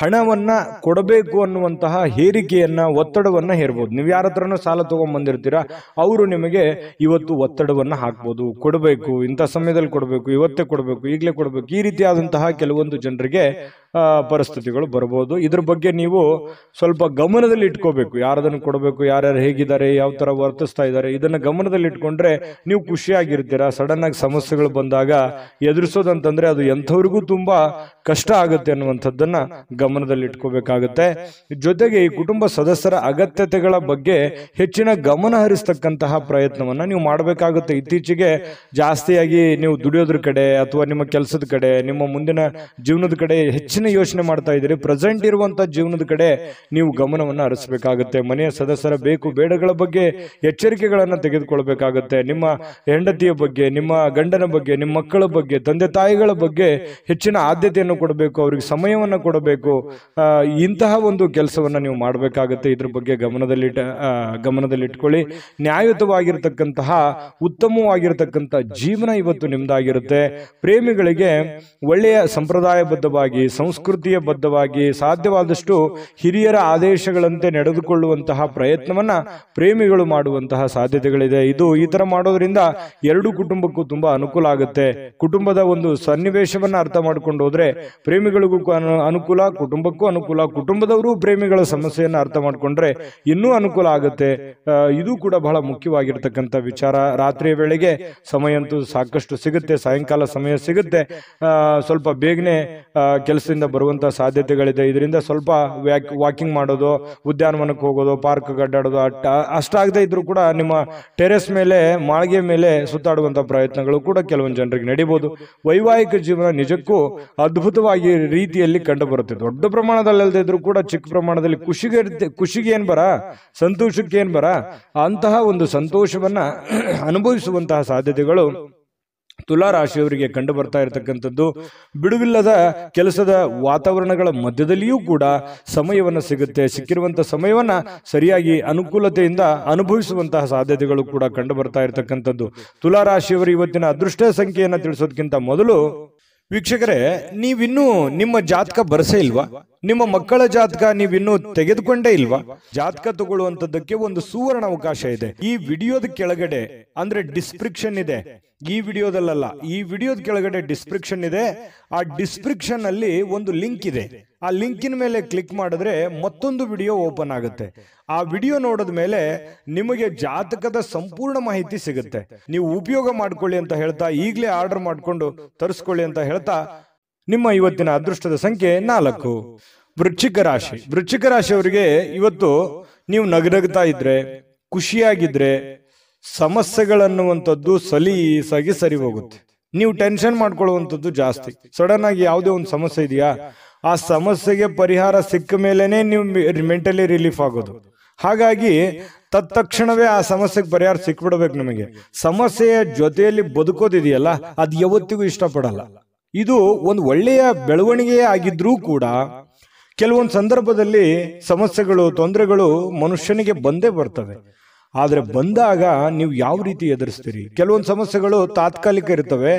ಹಣವನ್ನ ಕೊಡಬೇಕು ಅನ್ನುವಂತಹ ಹೇರಿಕೆಯನ್ನ ಒತ್ತಡವನ್ನ ಹೇರ್ಬೋದು ನೀವು ಯಾರ ಹತ್ರನೂ ಸಾಲ ತಗೊಂಡ್ಬಂದಿರ್ತೀರಾ ಅವರು ನಿಮಗೆ ಇವತ್ತು ಒತ್ತಡವನ್ನ ಹಾಕ್ಬೋದು ಕೊಡಬೇಕು ಇಂಥ ಸಮಯದಲ್ಲಿ ಕೊಡಬೇಕು ಇವತ್ತೇ ಕೊಡಬೇಕು ಈಗಲೇ ಕೊಡಬೇಕು ಈ ರೀತಿಯಾದಂತಹ ಕೆಲವೊಂದು ಜನರಿಗೆ ಪರಿಸ್ಥಿತಿಗಳು ಬರ್ಬೋದು ಇದ್ರ ಬಗ್ಗೆ ನೀವು ಸ್ವಲ್ಪ ಗಮನದಲ್ಲಿ ಇಟ್ಕೋಬೇಕು ಯಾರದನ್ನು ಕೊಡಬೇಕು ಯಾರ್ಯಾರು ಹೇಗಿದ್ದಾರೆ ಯಾವ ಥರ ವರ್ತಿಸ್ತಾ ಇದ್ದಾರೆ ಇದನ್ನು ಗಮನದಲ್ಲಿ ಇಟ್ಕೊಂಡ್ರೆ ನೀವು ಖುಷಿಯಾಗಿರ್ತೀರ ಸಡನ್ನಾಗಿ ಸಮಸ್ಯೆಗಳು ಬಂದಾಗ ಎದುರಿಸೋದಂತಂದರೆ ಅದು ಎಂಥವ್ರಿಗೂ ತುಂಬ ಕಷ್ಟ ಆಗುತ್ತೆ ಅನ್ನುವಂಥದ್ದನ್ನು ಗಮನದಲ್ಲಿ ಇಟ್ಕೋಬೇಕಾಗುತ್ತೆ ಜೊತೆಗೆ ಈ ಕುಟುಂಬ ಸದಸ್ಯರ ಅಗತ್ಯತೆಗಳ ಬಗ್ಗೆ ಹೆಚ್ಚಿನ ಗಮನ ಹರಿಸ್ತಕ್ಕಂತಹ ಪ್ರಯತ್ನವನ್ನು ನೀವು ಮಾಡಬೇಕಾಗುತ್ತೆ ಇತ್ತೀಚೆಗೆ ಜಾಸ್ತಿಯಾಗಿ ನೀವು ದುಡಿಯೋದ್ರ ಕಡೆ ಅಥವಾ ನಿಮ್ಮ ಕೆಲಸದ ಕಡೆ ನಿಮ್ಮ ಮುಂದಿನ ಜೀವನದ ಕಡೆ ಹೆಚ್ಚಿನ ಹೆಚ್ಚಿನ ಯೋಚನೆ ಮಾಡ್ತಾ ಇದ್ದೀರಿ ಪ್ರೆಸೆಂಟ್ ಇರುವಂತಹ ಜೀವನದ ಕಡೆ ನೀವು ಗಮನವನ್ನು ಹರಿಸಬೇಕಾಗುತ್ತೆ ಮನೆಯ ಸದಸ್ಯರ ಬೇಕು ಬೇಡಗಳ ಬಗ್ಗೆ ಎಚ್ಚರಿಕೆಗಳನ್ನು ತೆಗೆದುಕೊಳ್ಬೇಕಾಗುತ್ತೆ ನಿಮ್ಮ ಹೆಂಡತಿಯ ಬಗ್ಗೆ ನಿಮ್ಮ ಗಂಡನ ಬಗ್ಗೆ ನಿಮ್ಮ ಮಕ್ಕಳ ಬಗ್ಗೆ ತಂದೆ ತಾಯಿಗಳ ಬಗ್ಗೆ ಹೆಚ್ಚಿನ ಆದ್ಯತೆಯನ್ನು ಕೊಡಬೇಕು ಅವರಿಗೆ ಸಮಯವನ್ನು ಕೊಡಬೇಕು ಇಂತಹ ಒಂದು ಕೆಲಸವನ್ನು ನೀವು ಮಾಡಬೇಕಾಗುತ್ತೆ ಇದ್ರ ಬಗ್ಗೆ ಗಮನದಲ್ಲಿ ಗಮನದಲ್ಲಿಟ್ಕೊಳ್ಳಿ ನ್ಯಾಯಯುತವಾಗಿರ್ತಕ್ಕಂತಹ ಉತ್ತಮವಾಗಿರ್ತಕ್ಕಂಥ ಜೀವನ ಇವತ್ತು ನಿಮ್ದಾಗಿರುತ್ತೆ ಪ್ರೇಮಿಗಳಿಗೆ ಒಳ್ಳೆಯ ಸಂಪ್ರದಾಯಬದ್ಧವಾಗಿ ಸಂ ಸಂಸ್ಕೃತಿಯ ಬದ್ಧವಾಗಿ ಸಾಧ್ಯವಾದಷ್ಟು ಹಿರಿಯರ ಆದೇಶಗಳಂತೆ ನಡೆದುಕೊಳ್ಳುವಂತಹ ಪ್ರಯತ್ನವನ್ನ ಪ್ರೇಮಿಗಳು ಮಾಡುವಂತಹ ಸಾಧ್ಯತೆಗಳಿದೆ ಇದು ಈ ತರ ಮಾಡೋದ್ರಿಂದ ಎರಡು ಕುಟುಂಬಕ್ಕೂ ತುಂಬಾ ಅನುಕೂಲ ಆಗುತ್ತೆ ಕುಟುಂಬದ ಒಂದು ಸನ್ನಿವೇಶವನ್ನ ಅರ್ಥ ಮಾಡ್ಕೊಂಡು ಹೋದ್ರೆ ಪ್ರೇಮಿಗಳಿಗೂ ಅನುಕೂಲ ಕುಟುಂಬಕ್ಕೂ ಅನುಕೂಲ ಕುಟುಂಬದವರು ಪ್ರೇಮಿಗಳ ಸಮಸ್ಯೆಯನ್ನು ಅರ್ಥ ಮಾಡ್ಕೊಂಡ್ರೆ ಇನ್ನೂ ಅನುಕೂಲ ಆಗುತ್ತೆ ಇದು ಕೂಡ ಬಹಳ ಮುಖ್ಯವಾಗಿರ್ತಕ್ಕಂಥ ವಿಚಾರ ರಾತ್ರಿಯ ವೇಳೆಗೆ ಸಮಯ ಅಂತೂ ಸಾಕಷ್ಟು ಸಿಗುತ್ತೆ ಸಾಯಂಕಾಲ ಸಮಯ ಸಿಗುತ್ತೆ ಸ್ವಲ್ಪ ಬೇಗನೆ ಕೆಲಸದಿಂದ ಕಡೆಯಿಂದ ಬರುವಂಥ ಸಾಧ್ಯತೆಗಳಿದೆ ಇದರಿಂದ ಸ್ವಲ್ಪ ವ್ಯಾಕ್ ವಾಕಿಂಗ್ ಮಾಡೋದು ಉದ್ಯಾನವನಕ್ಕೆ ಹೋಗೋದು ಪಾರ್ಕ್ ಅಡ್ಡಾಡೋದು ಅಟ್ಟ ಅಷ್ಟಾಗದೇ ಇದ್ರೂ ಕೂಡ ನಿಮ್ಮ ಟೆರೆಸ್ ಮೇಲೆ ಮಾಳಿಗೆ ಮೇಲೆ ಸುತ್ತಾಡುವಂತಹ ಪ್ರಯತ್ನಗಳು ಕೂಡ ಕೆಲವೊಂದು ಜನರಿಗೆ ನಡೀಬಹುದು ವೈವಾಹಿಕ ಜೀವನ ನಿಜಕ್ಕೂ ಅದ್ಭುತವಾಗಿ ರೀತಿಯಲ್ಲಿ ಕಂಡು ಬರುತ್ತೆ ದೊಡ್ಡ ಪ್ರಮಾಣದಲ್ಲಿ ಇದ್ರೂ ಕೂಡ ಚಿಕ್ಕ ಪ್ರಮಾಣದಲ್ಲಿ ಖುಷಿಗೆ ಖುಷಿಗೆ ಏನು ಬರ ಸಂತೋಷಕ್ಕೆ ಏನು ಬರ ಅಂತಹ ಒಂದು ಸಂತೋಷವನ್ನ ಅನುಭವಿಸುವಂತಹ ಸಾಧ್ಯತೆಗಳು ತುಲಾ ರಾಶಿಯವರಿಗೆ ಕಂಡು ಬರ್ತಾ ಇರತಕ್ಕಂಥದ್ದು ಬಿಡುವಿಲ್ಲದ ಕೆಲಸದ ವಾತಾವರಣಗಳ ಮಧ್ಯದಲ್ಲಿಯೂ ಕೂಡ ಸಮಯವನ್ನು ಸಿಗುತ್ತೆ ಸಿಕ್ಕಿರುವಂತಹ ಸಮಯವನ್ನು ಸರಿಯಾಗಿ ಅನುಕೂಲತೆಯಿಂದ ಅನುಭವಿಸುವಂತಹ ಸಾಧ್ಯತೆಗಳು ಕೂಡ ಕಂಡು ಬರ್ತಾ ಇರತಕ್ಕಂಥದ್ದು ತುಲಾ ರಾಶಿಯವರು ಇವತ್ತಿನ ಅದೃಷ್ಟ ಸಂಖ್ಯೆಯನ್ನು ತಿಳಿಸೋದಕ್ಕಿಂತ ಮೊದಲು ವೀಕ್ಷಕರೇ ನೀವಿನ್ನೂ ನಿಮ್ಮ ಜಾತಕ ಬರಸೇ ಇಲ್ವಾ ನಿಮ್ಮ ಮಕ್ಕಳ ಜಾತಕ ನೀವಿನ್ನೂ ತೆಗೆದುಕೊಂಡೇ ಇಲ್ವಾ ಜಾತಕ ತಗೊಳ್ಳುವಂಥದ್ದಕ್ಕೆ ಒಂದು ಸುವರ್ಣ ಅವಕಾಶ ಇದೆ ಈ ವಿಡಿಯೋದ ಕೆಳಗಡೆ ಅಂದ್ರೆ ಡಿಸ್ಕ್ರಿಪ್ಷನ್ ಇದೆ ಈ ವಿಡಿಯೋದಲ್ಲ ಈ ವಿಡಿಯೋದ ಕೆಳಗಡೆ ಡಿಸ್ಕ್ರಿಪ್ಷನ್ ಇದೆ ಆ ಡಿಸ್ಕ್ರಿಪ್ಷನ್ ಅಲ್ಲಿ ಒಂದು ಲಿಂಕ್ ಇದೆ ಆ ಲಿಂಕಿನ ಮೇಲೆ ಕ್ಲಿಕ್ ಮಾಡಿದ್ರೆ ಮತ್ತೊಂದು ವಿಡಿಯೋ ಓಪನ್ ಆಗುತ್ತೆ ಆ ವಿಡಿಯೋ ನೋಡಿದ ಮೇಲೆ ನಿಮಗೆ ಜಾತಕದ ಸಂಪೂರ್ಣ ಮಾಹಿತಿ ಸಿಗುತ್ತೆ ನೀವು ಉಪಯೋಗ ಮಾಡ್ಕೊಳ್ಳಿ ಅಂತ ಹೇಳ್ತಾ ಈಗಲೇ ಆರ್ಡರ್ ಮಾಡಿಕೊಂಡು ತರಿಸ್ಕೊಳ್ಳಿ ಅಂತ ಹೇಳ್ತಾ ನಿಮ್ಮ ಇವತ್ತಿನ ಅದೃಷ್ಟದ ಸಂಖ್ಯೆ ನಾಲ್ಕು ವೃಶ್ಚಿಕ ರಾಶಿ ವೃಶ್ಚಿಕ ರಾಶಿಯವರಿಗೆ ಇವತ್ತು ನೀವು ನಗರಗ್ತಾ ಇದ್ರೆ ಖುಷಿಯಾಗಿದ್ರೆ ಸಮಸ್ಯೆಗಳನ್ನುವಂಥದ್ದು ಸಲೀಸಾಗಿ ಸರಿ ಹೋಗುತ್ತೆ ನೀವು ಟೆನ್ಷನ್ ಮಾಡ್ಕೊಳ್ಳುವಂಥದ್ದು ಜಾಸ್ತಿ ಸಡನ್ ಆಗಿ ಯಾವುದೇ ಒಂದು ಸಮಸ್ಯೆ ಇದೆಯಾ ಆ ಸಮಸ್ಯೆಗೆ ಪರಿಹಾರ ಸಿಕ್ಕ ಮೇಲೇ ನೀವು ಮೆಂಟಲಿ ರಿಲೀಫ್ ಆಗೋದು ಹಾಗಾಗಿ ತತ್ಕ್ಷಣವೇ ಆ ಸಮಸ್ಯೆಗೆ ಪರಿಹಾರ ಸಿಕ್ಬಿಡ್ಬೇಕು ನಮಗೆ ಸಮಸ್ಯೆಯ ಜೊತೆಯಲ್ಲಿ ಬದುಕೋದಿದೆಯಲ್ಲ ಅದು ಯಾವತ್ತಿಗೂ ಇಷ್ಟಪಡಲ್ಲ ಇದು ಒಂದು ಒಳ್ಳೆಯ ಬೆಳವಣಿಗೆ ಆಗಿದ್ರೂ ಕೂಡ ಕೆಲವೊಂದು ಸಂದರ್ಭದಲ್ಲಿ ಸಮಸ್ಯೆಗಳು ತೊಂದರೆಗಳು ಮನುಷ್ಯನಿಗೆ ಬಂದೇ ಬರ್ತವೆ ಆದರೆ ಬಂದಾಗ ನೀವು ಯಾವ ರೀತಿ ಎದುರಿಸ್ತೀರಿ ಕೆಲವೊಂದು ಸಮಸ್ಯೆಗಳು ತಾತ್ಕಾಲಿಕ ಇರ್ತವೆ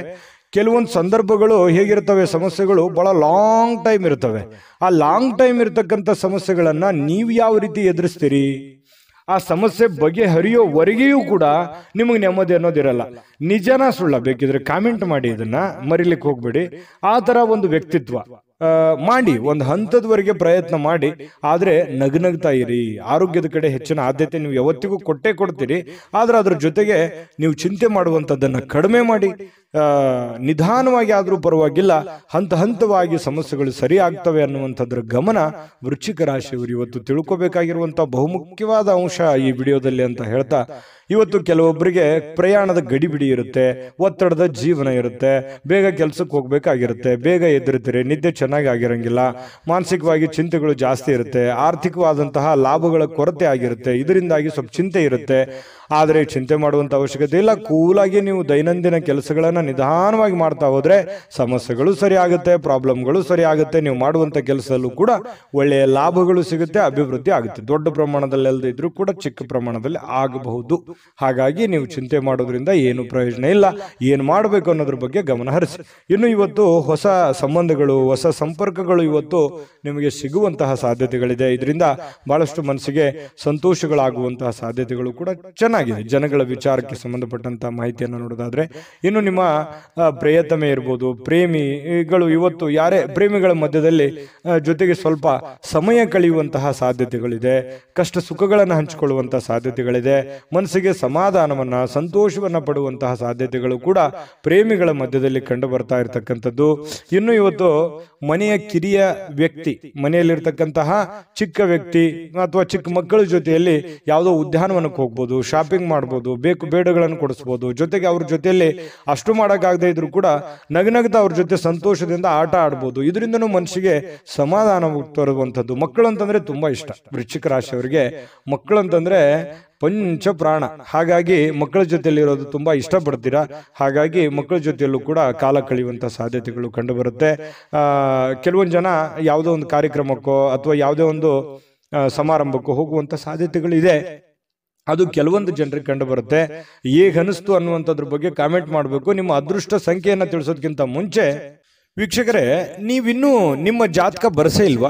ಕೆಲವೊಂದು ಸಂದರ್ಭಗಳು ಹೇಗಿರ್ತವೆ ಸಮಸ್ಯೆಗಳು ಭಾಳ ಲಾಂಗ್ ಟೈಮ್ ಇರ್ತವೆ ಆ ಲಾಂಗ್ ಟೈಮ್ ಇರ್ತಕ್ಕಂಥ ಸಮಸ್ಯೆಗಳನ್ನು ನೀವು ಯಾವ ರೀತಿ ಎದುರಿಸ್ತೀರಿ ಆ ಸಮಸ್ಯೆ ಬಗೆಹರಿಯೋವರೆಗೆಯೂ ಕೂಡ ನಿಮಗೆ ನೆಮ್ಮದಿ ಅನ್ನೋದಿರಲ್ಲ ನಿಜನ ಸುಳ್ಳ ಬೇಕಿದ್ರೆ ಕಾಮೆಂಟ್ ಮಾಡಿ ಇದನ್ನು ಮರಿಲಿಕ್ಕೆ ಹೋಗಬೇಡಿ ಆ ಥರ ಒಂದು ವ್ಯಕ್ತಿತ್ವ ಮಾಡಿ ಒಂದು ಹಂತದವರೆಗೆ ಪ್ರಯತ್ನ ಮಾಡಿ ಆದರೆ ನಗ್ನಗ್ತಾ ಇರಿ ಆರೋಗ್ಯದ ಕಡೆ ಹೆಚ್ಚಿನ ಆದ್ಯತೆ ನೀವು ಯಾವತ್ತಿಗೂ ಕೊಟ್ಟೇ ಕೊಡ್ತೀರಿ ಆದರೆ ಅದ್ರ ಜೊತೆಗೆ ನೀವು ಚಿಂತೆ ಮಾಡುವಂಥದ್ದನ್ನು ಕಡಿಮೆ ಮಾಡಿ ನಿಧಾನವಾಗಿ ಆದರೂ ಪರವಾಗಿಲ್ಲ ಹಂತ ಹಂತವಾಗಿ ಸಮಸ್ಯೆಗಳು ಸರಿಯಾಗ್ತವೆ ಅನ್ನುವಂಥದ್ರ ಗಮನ ವೃಶ್ಚಿಕ ರಾಶಿಯವರು ಇವತ್ತು ತಿಳ್ಕೋಬೇಕಾಗಿರುವಂಥ ಬಹುಮುಖ್ಯವಾದ ಅಂಶ ಈ ವಿಡಿಯೋದಲ್ಲಿ ಅಂತ ಹೇಳ್ತಾ ಇವತ್ತು ಕೆಲವೊಬ್ಬರಿಗೆ ಪ್ರಯಾಣದ ಗಡಿಬಿಡಿ ಇರುತ್ತೆ ಒತ್ತಡದ ಜೀವನ ಇರುತ್ತೆ ಬೇಗ ಕೆಲಸಕ್ಕೆ ಹೋಗ್ಬೇಕಾಗಿರುತ್ತೆ ಬೇಗ ಎದುರುತ್ತೀರಿ ನಿದ್ದೆ ಚೆನ್ನಾಗಿ ಆಗಿರಂಗಿಲ್ಲ ಮಾನಸಿಕವಾಗಿ ಚಿಂತೆಗಳು ಜಾಸ್ತಿ ಇರುತ್ತೆ ಆರ್ಥಿಕವಾದಂತಹ ಲಾಭಗಳ ಕೊರತೆ ಆಗಿರುತ್ತೆ ಇದರಿಂದಾಗಿ ಸ್ವಲ್ಪ ಚಿಂತೆ ಇರುತ್ತೆ ಆದರೆ ಚಿಂತೆ ಮಾಡುವಂಥ ಅವಶ್ಯಕತೆ ಇಲ್ಲ ಕೂಲಾಗಿ ನೀವು ದೈನಂದಿನ ಕೆಲಸಗಳನ್ನು ನಿಧಾನವಾಗಿ ಮಾಡ್ತಾ ಹೋದರೆ ಸಮಸ್ಯೆಗಳು ಸರಿ ಆಗುತ್ತೆ ಪ್ರಾಬ್ಲಮ್ಗಳು ಸರಿ ಆಗುತ್ತೆ ನೀವು ಮಾಡುವಂಥ ಕೆಲಸದಲ್ಲೂ ಕೂಡ ಒಳ್ಳೆಯ ಲಾಭಗಳು ಸಿಗುತ್ತೆ ಅಭಿವೃದ್ಧಿ ಆಗುತ್ತೆ ದೊಡ್ಡ ಪ್ರಮಾಣದಲ್ಲಿ ಅಲ್ಲದೆ ಕೂಡ ಚಿಕ್ಕ ಪ್ರಮಾಣದಲ್ಲಿ ಆಗಬಹುದು ಹಾಗಾಗಿ ನೀವು ಚಿಂತೆ ಮಾಡೋದ್ರಿಂದ ಏನು ಪ್ರಯೋಜನ ಇಲ್ಲ ಏನು ಮಾಡಬೇಕು ಅನ್ನೋದ್ರ ಬಗ್ಗೆ ಗಮನ ಹರಿಸಿ ಇನ್ನು ಇವತ್ತು ಹೊಸ ಸಂಬಂಧಗಳು ಹೊಸ ಸಂಪರ್ಕಗಳು ಇವತ್ತು ನಿಮಗೆ ಸಿಗುವಂತಹ ಸಾಧ್ಯತೆಗಳಿದೆ ಇದರಿಂದ ಬಹಳಷ್ಟು ಮನಸ್ಸಿಗೆ ಸಂತೋಷಗಳಾಗುವಂತಹ ಸಾಧ್ಯತೆಗಳು ಕೂಡ ಚೆನ್ನಾಗಿ ಚೆನ್ನಾಗಿದೆ ಜನಗಳ ವಿಚಾರಕ್ಕೆ ಸಂಬಂಧಪಟ್ಟಂತಹ ಮಾಹಿತಿಯನ್ನು ನೋಡೋದಾದ್ರೆ ಇನ್ನು ನಿಮ್ಮ ಪ್ರಿಯತಮೆ ಇರ್ಬೋದು ಪ್ರೇಮಿಗಳು ಇವತ್ತು ಯಾರೇ ಪ್ರೇಮಿಗಳ ಮಧ್ಯದಲ್ಲಿ ಜೊತೆಗೆ ಸ್ವಲ್ಪ ಸಮಯ ಕಳೆಯುವಂತಹ ಸಾಧ್ಯತೆಗಳಿದೆ ಕಷ್ಟ ಸುಖಗಳನ್ನು ಹಂಚಿಕೊಳ್ಳುವಂತಹ ಸಾಧ್ಯತೆಗಳಿದೆ ಮನಸ್ಸಿಗೆ ಸಮಾಧಾನವನ್ನ ಸಂತೋಷವನ್ನ ಪಡುವಂತಹ ಸಾಧ್ಯತೆಗಳು ಕೂಡ ಪ್ರೇಮಿಗಳ ಮಧ್ಯದಲ್ಲಿ ಕಂಡು ಬರ್ತಾ ಇರತಕ್ಕಂಥದ್ದು ಇನ್ನು ಇವತ್ತು ಮನೆಯ ಕಿರಿಯ ವ್ಯಕ್ತಿ ಮನೆಯಲ್ಲಿರ್ತಕ್ಕಂತಹ ಚಿಕ್ಕ ವ್ಯಕ್ತಿ ಅಥವಾ ಚಿಕ್ಕ ಮಕ್ಕಳ ಜೊತೆಯಲ್ಲಿ ಯಾವುದೋ ಉದ್ಯಾನವನಕ್ಕೆ ಹೋಗ್ಬೋದು ಶಾಪ್ ಶಾಪಿಂಗ್ ಮಾಡ್ಬೋದು ಬೇಕು ಬೇಡಗಳನ್ನು ಕೊಡಿಸ್ಬೋದು ಜೊತೆಗೆ ಅವ್ರ ಜೊತೆಯಲ್ಲಿ ಅಷ್ಟು ಮಾಡೋಕ್ಕಾಗದೇ ಇದ್ರು ಕೂಡ ನಗನಗ್ತಾ ಅವ್ರ ಜೊತೆ ಸಂತೋಷದಿಂದ ಆಟ ಆಡ್ಬೋದು ಇದರಿಂದನೂ ಮನಸ್ಸಿಗೆ ಸಮಾಧಾನ ತರುವಂಥದ್ದು ಮಕ್ಕಳು ಅಂತಂದ್ರೆ ತುಂಬಾ ಇಷ್ಟ ವೃಶ್ಚಿಕ ರಾಶಿಯವರಿಗೆ ಮಕ್ಕಳು ಅಂತಂದ್ರೆ ಪಂಚ ಪ್ರಾಣ ಹಾಗಾಗಿ ಮಕ್ಕಳ ಜೊತೆಯಲ್ಲಿರೋದು ತುಂಬ ಇಷ್ಟಪಡ್ತೀರಾ ಹಾಗಾಗಿ ಮಕ್ಕಳ ಜೊತೆಯಲ್ಲೂ ಕೂಡ ಕಾಲ ಕಳೆಯುವಂಥ ಸಾಧ್ಯತೆಗಳು ಕಂಡುಬರುತ್ತೆ ಕೆಲವೊಂದು ಜನ ಯಾವುದೋ ಒಂದು ಕಾರ್ಯಕ್ರಮಕ್ಕೋ ಅಥವಾ ಯಾವುದೇ ಒಂದು ಸಮಾರಂಭಕ್ಕೂ ಹೋಗುವಂಥ ಇದೆ ಅದು ಕೆಲವೊಂದು ಜನರಿಗೆ ಕಂಡು ಬರುತ್ತೆ ಹೇಗೆ ಅನಿಸ್ತು ಅನ್ನುವಂಥದ್ರ ಬಗ್ಗೆ ಕಾಮೆಂಟ್ ಮಾಡಬೇಕು ನಿಮ್ಮ ಅದೃಷ್ಟ ಸಂಖ್ಯೆಯನ್ನು ತಿಳಿಸೋದಕ್ಕಿಂತ ಮುಂಚೆ ವೀಕ್ಷಕರೇ ನೀವಿನ್ನೂ ನಿಮ್ಮ ಜಾತಕ ಬರೆಸೇ ಇಲ್ವಾ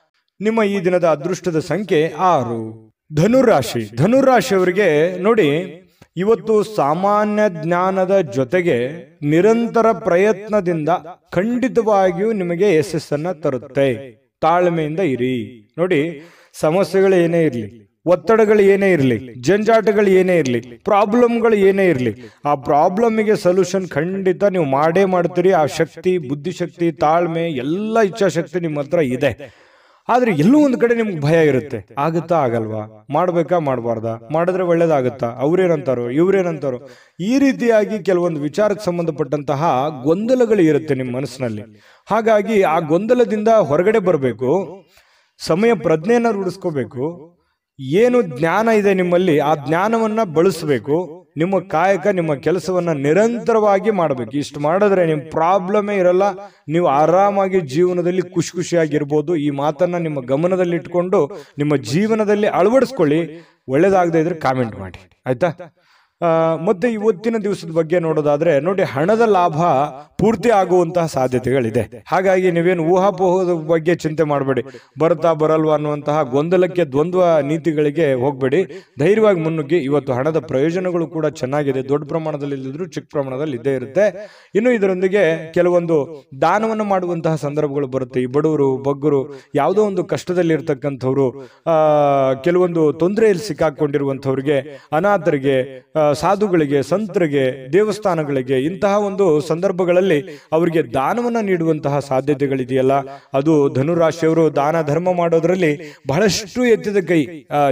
ನಿಮ್ಮ ಈ ದಿನದ ಅದೃಷ್ಟದ ಸಂಖ್ಯೆ ಆರು ಧನುರಾಶಿ ಧನುರಾಶಿಯವರಿಗೆ ನೋಡಿ ಇವತ್ತು ಸಾಮಾನ್ಯ ಜ್ಞಾನದ ಜೊತೆಗೆ ನಿರಂತರ ಪ್ರಯತ್ನದಿಂದ ಖಂಡಿತವಾಗಿಯೂ ನಿಮಗೆ ಯಶಸ್ಸನ್ನ ತರುತ್ತೆ ತಾಳ್ಮೆಯಿಂದ ಇರಿ ನೋಡಿ ಸಮಸ್ಯೆಗಳು ಏನೇ ಇರಲಿ ಒತ್ತಡಗಳು ಏನೇ ಇರಲಿ ಜಂಜಾಟಗಳು ಏನೇ ಇರಲಿ ಪ್ರಾಬ್ಲಮ್ಗಳು ಏನೇ ಇರಲಿ ಆ ಪ್ರಾಬ್ಲಮ್ಗೆ ಸೊಲ್ಯೂಷನ್ ಖಂಡಿತ ನೀವು ಮಾಡೇ ಮಾಡ್ತೀರಿ ಆ ಶಕ್ತಿ ಬುದ್ಧಿಶಕ್ತಿ ತಾಳ್ಮೆ ಎಲ್ಲ ಇಚ್ಛಾಶಕ್ತಿ ನಿಮ್ಮ ಹತ್ರ ಇದೆ ಆದ್ರೆ ಎಲ್ಲೂ ಒಂದು ಕಡೆ ನಿಮ್ಗೆ ಭಯ ಇರುತ್ತೆ ಆಗುತ್ತಾ ಆಗಲ್ವಾ ಮಾಡ್ಬೇಕಾ ಮಾಡಬಾರ್ದಾ ಮಾಡಿದ್ರೆ ಒಳ್ಳೇದಾಗುತ್ತಾ ಅವ್ರೇನಂತಾರೋ ಇವ್ರೇನಂತಾರೋ ಈ ರೀತಿಯಾಗಿ ಕೆಲವೊಂದು ವಿಚಾರಕ್ಕೆ ಸಂಬಂಧಪಟ್ಟಂತಹ ಗೊಂದಲಗಳು ಇರುತ್ತೆ ನಿಮ್ಮ ಮನಸ್ಸಿನಲ್ಲಿ ಹಾಗಾಗಿ ಆ ಗೊಂದಲದಿಂದ ಹೊರಗಡೆ ಬರಬೇಕು ಸಮಯ ಪ್ರಜ್ಞೆಯನ್ನು ರೂಢಿಸ್ಕೋಬೇಕು ಏನು ಜ್ಞಾನ ಇದೆ ನಿಮ್ಮಲ್ಲಿ ಆ ಜ್ಞಾನವನ್ನ ಬಳಸಬೇಕು ನಿಮ್ಮ ಕಾಯಕ ನಿಮ್ಮ ಕೆಲಸವನ್ನ ನಿರಂತರವಾಗಿ ಮಾಡಬೇಕು ಇಷ್ಟು ಮಾಡಿದ್ರೆ ನಿಮ್ಮ ಪ್ರಾಬ್ಲಮೇ ಇರಲ್ಲ ನೀವು ಆರಾಮಾಗಿ ಜೀವನದಲ್ಲಿ ಖುಷಿ ಖುಷಿಯಾಗಿರ್ಬೋದು ಈ ಮಾತನ್ನ ನಿಮ್ಮ ಗಮನದಲ್ಲಿ ಇಟ್ಕೊಂಡು ನಿಮ್ಮ ಜೀವನದಲ್ಲಿ ಅಳವಡಿಸ್ಕೊಳ್ಳಿ ಒಳ್ಳೇದಾಗದೇ ಇದ್ರೆ ಕಾಮೆಂಟ್ ಮಾಡಿ ಆಯ್ತಾ ಮತ್ತೆ ಇವತ್ತಿನ ದಿವಸದ ಬಗ್ಗೆ ನೋಡೋದಾದ್ರೆ ನೋಡಿ ಹಣದ ಲಾಭ ಪೂರ್ತಿ ಆಗುವಂತಹ ಸಾಧ್ಯತೆಗಳಿದೆ ಹಾಗಾಗಿ ನೀವೇನು ಊಹಾಪೋಹದ ಬಗ್ಗೆ ಚಿಂತೆ ಮಾಡಬೇಡಿ ಬರುತ್ತಾ ಬರಲ್ವಾ ಅನ್ನುವಂತಹ ಗೊಂದಲಕ್ಕೆ ದ್ವಂದ್ವ ನೀತಿಗಳಿಗೆ ಹೋಗಬೇಡಿ ಧೈರ್ಯವಾಗಿ ಮುನ್ನುಗ್ಗಿ ಇವತ್ತು ಹಣದ ಪ್ರಯೋಜನಗಳು ಕೂಡ ಚೆನ್ನಾಗಿದೆ ದೊಡ್ಡ ಪ್ರಮಾಣದಲ್ಲಿ ಇಲ್ಲದ್ರು ಚಿಕ್ಕ ಪ್ರಮಾಣದಲ್ಲಿ ಇದ್ದೇ ಇರುತ್ತೆ ಇನ್ನು ಇದರೊಂದಿಗೆ ಕೆಲವೊಂದು ದಾನವನ್ನು ಮಾಡುವಂತಹ ಸಂದರ್ಭಗಳು ಬರುತ್ತೆ ಈ ಬಡವರು ಬಗ್ಗರು ಯಾವುದೋ ಒಂದು ಕಷ್ಟದಲ್ಲಿ ಇರತಕ್ಕಂಥವ್ರು ಕೆಲವೊಂದು ತೊಂದರೆಯಲ್ಲಿ ಸಿಕ್ಕಾಕೊಂಡಿರುವಂಥವ್ರಿಗೆ ಅನಾಥರಿಗೆ ಸಾಧುಗಳಿಗೆ ಸಂತರಿಗೆ ದೇವಸ್ಥಾನಗಳಿಗೆ ಇಂತಹ ಒಂದು ಸಂದರ್ಭಗಳಲ್ಲಿ ಅವರಿಗೆ ದಾನವನ್ನು ನೀಡುವಂತಹ ಸಾಧ್ಯತೆಗಳಿದೆಯಲ್ಲ ಅದು ಧನುರಾಶಿಯವರು ದಾನ ಧರ್ಮ ಮಾಡೋದ್ರಲ್ಲಿ ಬಹಳಷ್ಟು ಎತ್ತಿದ ಕೈ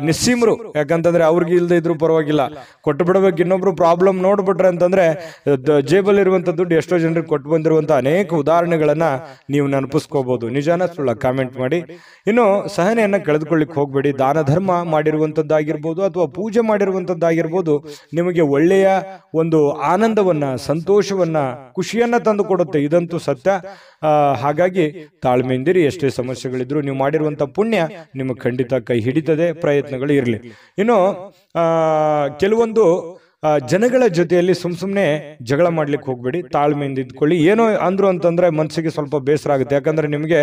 ನಿಸ್ಸೀಮರು ಯಾಕಂತಂದ್ರೆ ಅವ್ರಿಗೆ ಇಲ್ಲದೆ ಇದ್ರು ಪರವಾಗಿಲ್ಲ ಕೊಟ್ಟು ಬಿಡಬೇಕು ಇನ್ನೊಬ್ರು ಪ್ರಾಬ್ಲಮ್ ನೋಡ್ಬಿಟ್ರೆ ಅಂತಂದ್ರೆ ಜೇಬಲ್ಲಿ ಇರುವಂತ ದುಡ್ಡು ಎಷ್ಟೋ ಜನರಿಗೆ ಕೊಟ್ಟು ಬಂದಿರುವಂತಹ ಅನೇಕ ಉದಾಹರಣೆಗಳನ್ನ ನೀವು ನೆನಪಿಸ್ಕೋಬಹುದು ನಿಜಾನ ಸುಳ್ಳ ಕಾಮೆಂಟ್ ಮಾಡಿ ಇನ್ನು ಸಹನೆಯನ್ನ ಕಳೆದುಕೊಳ್ಳಿಕ್ ಹೋಗ್ಬೇಡಿ ದಾನ ಧರ್ಮ ಮಾಡಿರುವಂತದ್ದಾಗಿರ್ಬೋದು ಅಥವಾ ಪೂಜೆ ಮಾಡಿರುವಂತದ್ದಾಗಿರ್ಬೋದು ನಿಮ್ಮ ನಿಮಗೆ ಒಳ್ಳೆಯ ಒಂದು ಆನಂದವನ್ನ ಸಂತೋಷವನ್ನ ಖುಷಿಯನ್ನ ತಂದು ಕೊಡುತ್ತೆ ಇದಂತೂ ಸತ್ಯ ಹಾಗಾಗಿ ತಾಳ್ಮೆಯಿಂದಿರಿ ಎಷ್ಟೇ ಸಮಸ್ಯೆಗಳಿದ್ರು ನೀವು ಮಾಡಿರುವಂತ ಪುಣ್ಯ ನಿಮಗೆ ಖಂಡಿತ ಕೈ ಹಿಡಿತದೆ ಪ್ರಯತ್ನಗಳು ಇರಲಿ ಇನ್ನು ಕೆಲವೊಂದು ಜನಗಳ ಜೊತೆಯಲ್ಲಿ ಸುಮ್ ಸುಮ್ಮನೆ ಜಗಳ ಮಾಡ್ಲಿಕ್ಕೆ ಹೋಗ್ಬೇಡಿ ತಾಳ್ಮೆಯಿಂದ ಇದ್ಕೊಳ್ಳಿ ಏನೋ ಅಂದ್ರು ಅಂತಂದ್ರೆ ಮನಸ್ಸಿಗೆ ಸ್ವಲ್ಪ ಬೇಸರ ಆಗುತ್ತೆ ಯಾಕಂದ್ರೆ ನಿಮಗೆ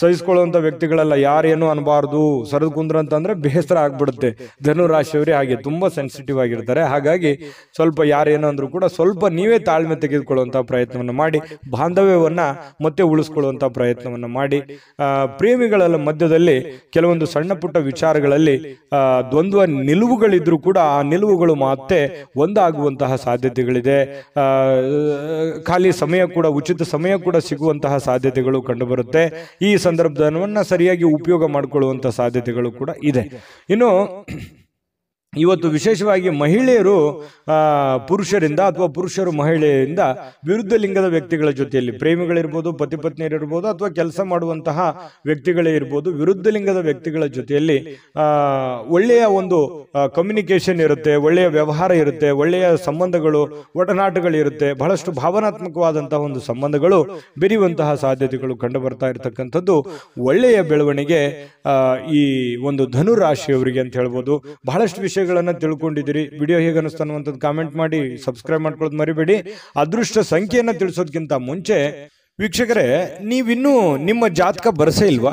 ಸಹಿಸ್ಕೊಳ್ಳುವಂಥ ವ್ಯಕ್ತಿಗಳೆಲ್ಲ ಯಾರೇನು ಅನ್ಬಾರ್ದು ಸರದ್ ಕುಂದ್ರ ಅಂತಂದ್ರೆ ಬೇಸರ ಆಗ್ಬಿಡುತ್ತೆ ಧನು ಹಾಗೆ ತುಂಬಾ ಸೆನ್ಸಿಟಿವ್ ಆಗಿರ್ತಾರೆ ಹಾಗಾಗಿ ಸ್ವಲ್ಪ ಯಾರೇನು ಅಂದ್ರೂ ಕೂಡ ಸ್ವಲ್ಪ ನೀವೇ ತಾಳ್ಮೆ ತೆಗೆದುಕೊಳ್ಳುವಂಥ ಪ್ರಯತ್ನವನ್ನು ಮಾಡಿ ಬಾಂಧವ್ಯವನ್ನ ಮತ್ತೆ ಉಳಿಸ್ಕೊಳ್ಳುವಂಥ ಪ್ರಯತ್ನವನ್ನು ಮಾಡಿ ಪ್ರೇಮಿಗಳ ಮಧ್ಯದಲ್ಲಿ ಕೆಲವೊಂದು ಸಣ್ಣ ಪುಟ್ಟ ವಿಚಾರಗಳಲ್ಲಿ ದ್ವಂದ್ವ ನಿಲುವುಗಳಿದ್ರು ಕೂಡ ಆ ನಿಲುವುಗಳು ಮತ್ತೆ ಒಂದಾಗುವಂತಹ ಸಾಧ್ಯತೆಗಳಿದೆ ಖಾಲಿ ಸಮಯ ಕೂಡ ಉಚಿತ ಸಮಯ ಕೂಡ ಸಿಗುವಂತಹ ಸಾಧ್ಯತೆಗಳು ಕಂಡುಬರುತ್ತೆ ಈ ಸಂದರ್ಭವನ್ನು ಸರಿಯಾಗಿ ಉಪಯೋಗ ಮಾಡಿಕೊಳ್ಳುವಂಥ ಸಾಧ್ಯತೆಗಳು ಕೂಡ ಇದೆ ಇನ್ನು ಇವತ್ತು ವಿಶೇಷವಾಗಿ ಮಹಿಳೆಯರು ಪುರುಷರಿಂದ ಅಥವಾ ಪುರುಷರು ಮಹಿಳೆಯರಿಂದ ವಿರುದ್ಧ ಲಿಂಗದ ವ್ಯಕ್ತಿಗಳ ಜೊತೆಯಲ್ಲಿ ಪ್ರೇಮಿಗಳಿರ್ಬೋದು ಪತಿ ಪತ್ನಿಯರಿರ್ಬೋದು ಅಥವಾ ಕೆಲಸ ಮಾಡುವಂತಹ ವ್ಯಕ್ತಿಗಳೇ ಇರ್ಬೋದು ವಿರುದ್ಧ ಲಿಂಗದ ವ್ಯಕ್ತಿಗಳ ಜೊತೆಯಲ್ಲಿ ಒಳ್ಳೆಯ ಒಂದು ಕಮ್ಯುನಿಕೇಶನ್ ಇರುತ್ತೆ ಒಳ್ಳೆಯ ವ್ಯವಹಾರ ಇರುತ್ತೆ ಒಳ್ಳೆಯ ಸಂಬಂಧಗಳು ಒಡನಾಟಗಳಿರುತ್ತೆ ಬಹಳಷ್ಟು ಭಾವನಾತ್ಮಕವಾದಂತಹ ಒಂದು ಸಂಬಂಧಗಳು ಬೆರೆಯುವಂತಹ ಸಾಧ್ಯತೆಗಳು ಕಂಡು ಬರ್ತಾ ಇರತಕ್ಕಂಥದ್ದು ಒಳ್ಳೆಯ ಬೆಳವಣಿಗೆ ಈ ಒಂದು ಧನುರಾಶಿಯವರಿಗೆ ಅಂತ ಹೇಳ್ಬೋದು ಬಹಳಷ್ಟು ವಿಷಯ ವಿಷಯಗಳನ್ನು ತಿಳ್ಕೊಂಡಿದ್ದೀರಿ ವಿಡಿಯೋ ಹೇಗೆ ಅನಿಸ್ತು ಅನ್ನುವಂಥದ್ದು ಕಾಮೆಂಟ್ ಮಾಡಿ ಸಬ್ಸ್ಕ್ರೈಬ್ ಮಾಡ್ಕೊಳ್ಳೋದು ಮರಿಬೇಡಿ ಅದೃಷ್ಟ ಸಂಖ್ಯೆಯನ್ನು ತಿಳಿಸೋದಕ್ಕಿಂತ ಮುಂಚೆ ವೀಕ್ಷಕರೇ ನೀವಿನ್ನೂ ನಿಮ್ಮ ಜಾತಕ ಬರೆಸೇ ಇಲ್ವಾ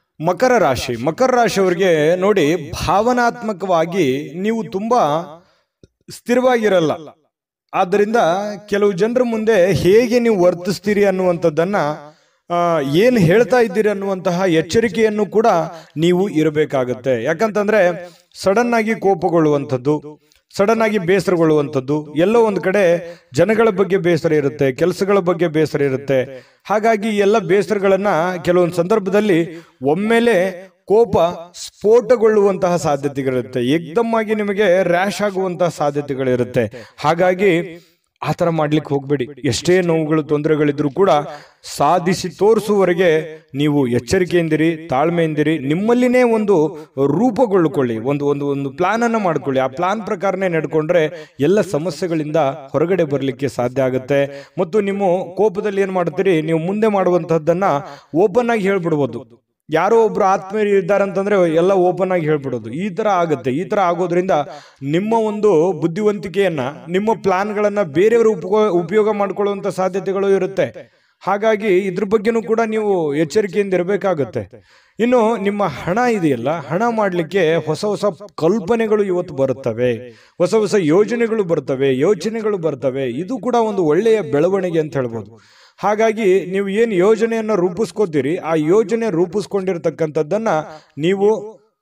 ಮಕರ ರಾಶಿ ಮಕರ ರಾಶಿಯವ್ರಿಗೆ ನೋಡಿ ಭಾವನಾತ್ಮಕವಾಗಿ ನೀವು ತುಂಬಾ ಸ್ಥಿರವಾಗಿರಲ್ಲ ಆದ್ದರಿಂದ ಕೆಲವು ಜನರ ಮುಂದೆ ಹೇಗೆ ನೀವು ವರ್ತಿಸ್ತೀರಿ ಅನ್ನುವಂಥದ್ದನ್ನ ಏನು ಹೇಳ್ತಾ ಇದ್ದೀರಿ ಅನ್ನುವಂತಹ ಎಚ್ಚರಿಕೆಯನ್ನು ಕೂಡ ನೀವು ಇರಬೇಕಾಗತ್ತೆ ಸಡನ್ ಆಗಿ ಕೋಪಗೊಳ್ಳುವಂಥದ್ದು ಸಡನ್ ಆಗಿ ಬೇಸರಗೊಳ್ಳುವಂಥದ್ದು ಎಲ್ಲೋ ಒಂದು ಕಡೆ ಜನಗಳ ಬಗ್ಗೆ ಬೇಸರ ಇರುತ್ತೆ ಕೆಲಸಗಳ ಬಗ್ಗೆ ಬೇಸರ ಇರುತ್ತೆ ಹಾಗಾಗಿ ಎಲ್ಲ ಬೇಸರಗಳನ್ನ ಕೆಲವೊಂದು ಸಂದರ್ಭದಲ್ಲಿ ಒಮ್ಮೆಲೆ ಕೋಪ ಸ್ಫೋಟಗೊಳ್ಳುವಂತಹ ಸಾಧ್ಯತೆಗಳಿರುತ್ತೆ ಏಕ್ದಮ್ಮಾಗಿ ನಿಮಗೆ ರ್ಯಾಶ್ ಆಗುವಂತಹ ಸಾಧ್ಯತೆಗಳಿರುತ್ತೆ ಹಾಗಾಗಿ ಆ ಥರ ಮಾಡ್ಲಿಕ್ಕೆ ಹೋಗಬೇಡಿ ಎಷ್ಟೇ ನೋವುಗಳು ತೊಂದರೆಗಳಿದ್ರು ಕೂಡ ಸಾಧಿಸಿ ತೋರಿಸುವವರೆಗೆ ನೀವು ಎಚ್ಚರಿಕೆಯಿಂದಿರಿ ತಾಳ್ಮೆಯಿಂದಿರಿ ನಿಮ್ಮಲ್ಲಿನೇ ಒಂದು ರೂಪಗೊಳ್ಳಿಕೊಳ್ಳಿ ಒಂದು ಒಂದು ಒಂದು ಪ್ಲಾನನ್ನು ಮಾಡ್ಕೊಳ್ಳಿ ಆ ಪ್ಲಾನ್ ಪ್ರಕಾರನೇ ನಡ್ಕೊಂಡ್ರೆ ಎಲ್ಲ ಸಮಸ್ಯೆಗಳಿಂದ ಹೊರಗಡೆ ಬರಲಿಕ್ಕೆ ಸಾಧ್ಯ ಆಗುತ್ತೆ ಮತ್ತು ನಿಮ್ಮ ಕೋಪದಲ್ಲಿ ಏನು ಮಾಡ್ತೀರಿ ನೀವು ಮುಂದೆ ಮಾಡುವಂಥದ್ದನ್ನು ಓಪನ್ ಆಗಿ ಹೇಳ್ಬಿಡ್ಬೋದು ಯಾರೋ ಒಬ್ರು ಆತ್ಮೀಯರು ಇದ್ದಾರೆ ಅಂತಂದ್ರೆ ಎಲ್ಲ ಓಪನ್ ಆಗಿ ಹೇಳ್ಬಿಡೋದು ಈ ತರ ಆಗುತ್ತೆ ಈ ತರ ಆಗೋದ್ರಿಂದ ನಿಮ್ಮ ಒಂದು ಬುದ್ಧಿವಂತಿಕೆಯನ್ನ ನಿಮ್ಮ ಪ್ಲಾನ್ಗಳನ್ನ ಬೇರೆಯವರು ಉಪಯೋಗ ಮಾಡ್ಕೊಳ್ಳುವಂತ ಸಾಧ್ಯತೆಗಳು ಇರುತ್ತೆ ಹಾಗಾಗಿ ಇದ್ರ ಬಗ್ಗೆನೂ ಕೂಡ ನೀವು ಎಚ್ಚರಿಕೆಯಿಂದ ಇರಬೇಕಾಗುತ್ತೆ ಇನ್ನು ನಿಮ್ಮ ಹಣ ಇದೆಯಲ್ಲ ಹಣ ಮಾಡಲಿಕ್ಕೆ ಹೊಸ ಹೊಸ ಕಲ್ಪನೆಗಳು ಇವತ್ತು ಬರುತ್ತವೆ ಹೊಸ ಹೊಸ ಯೋಜನೆಗಳು ಬರ್ತವೆ ಯೋಚನೆಗಳು ಬರ್ತವೆ ಇದು ಕೂಡ ಒಂದು ಒಳ್ಳೆಯ ಬೆಳವಣಿಗೆ ಅಂತ ಹೇಳ್ಬೋದು ಹಾಗಾಗಿ ನೀವು ಏನು ಯೋಜನೆಯನ್ನು ರೂಪಿಸ್ಕೋತೀರಿ ಆ ಯೋಜನೆ ರೂಪಿಸ್ಕೊಂಡಿರ್ತಕ್ಕಂಥದ್ದನ್ನು ನೀವು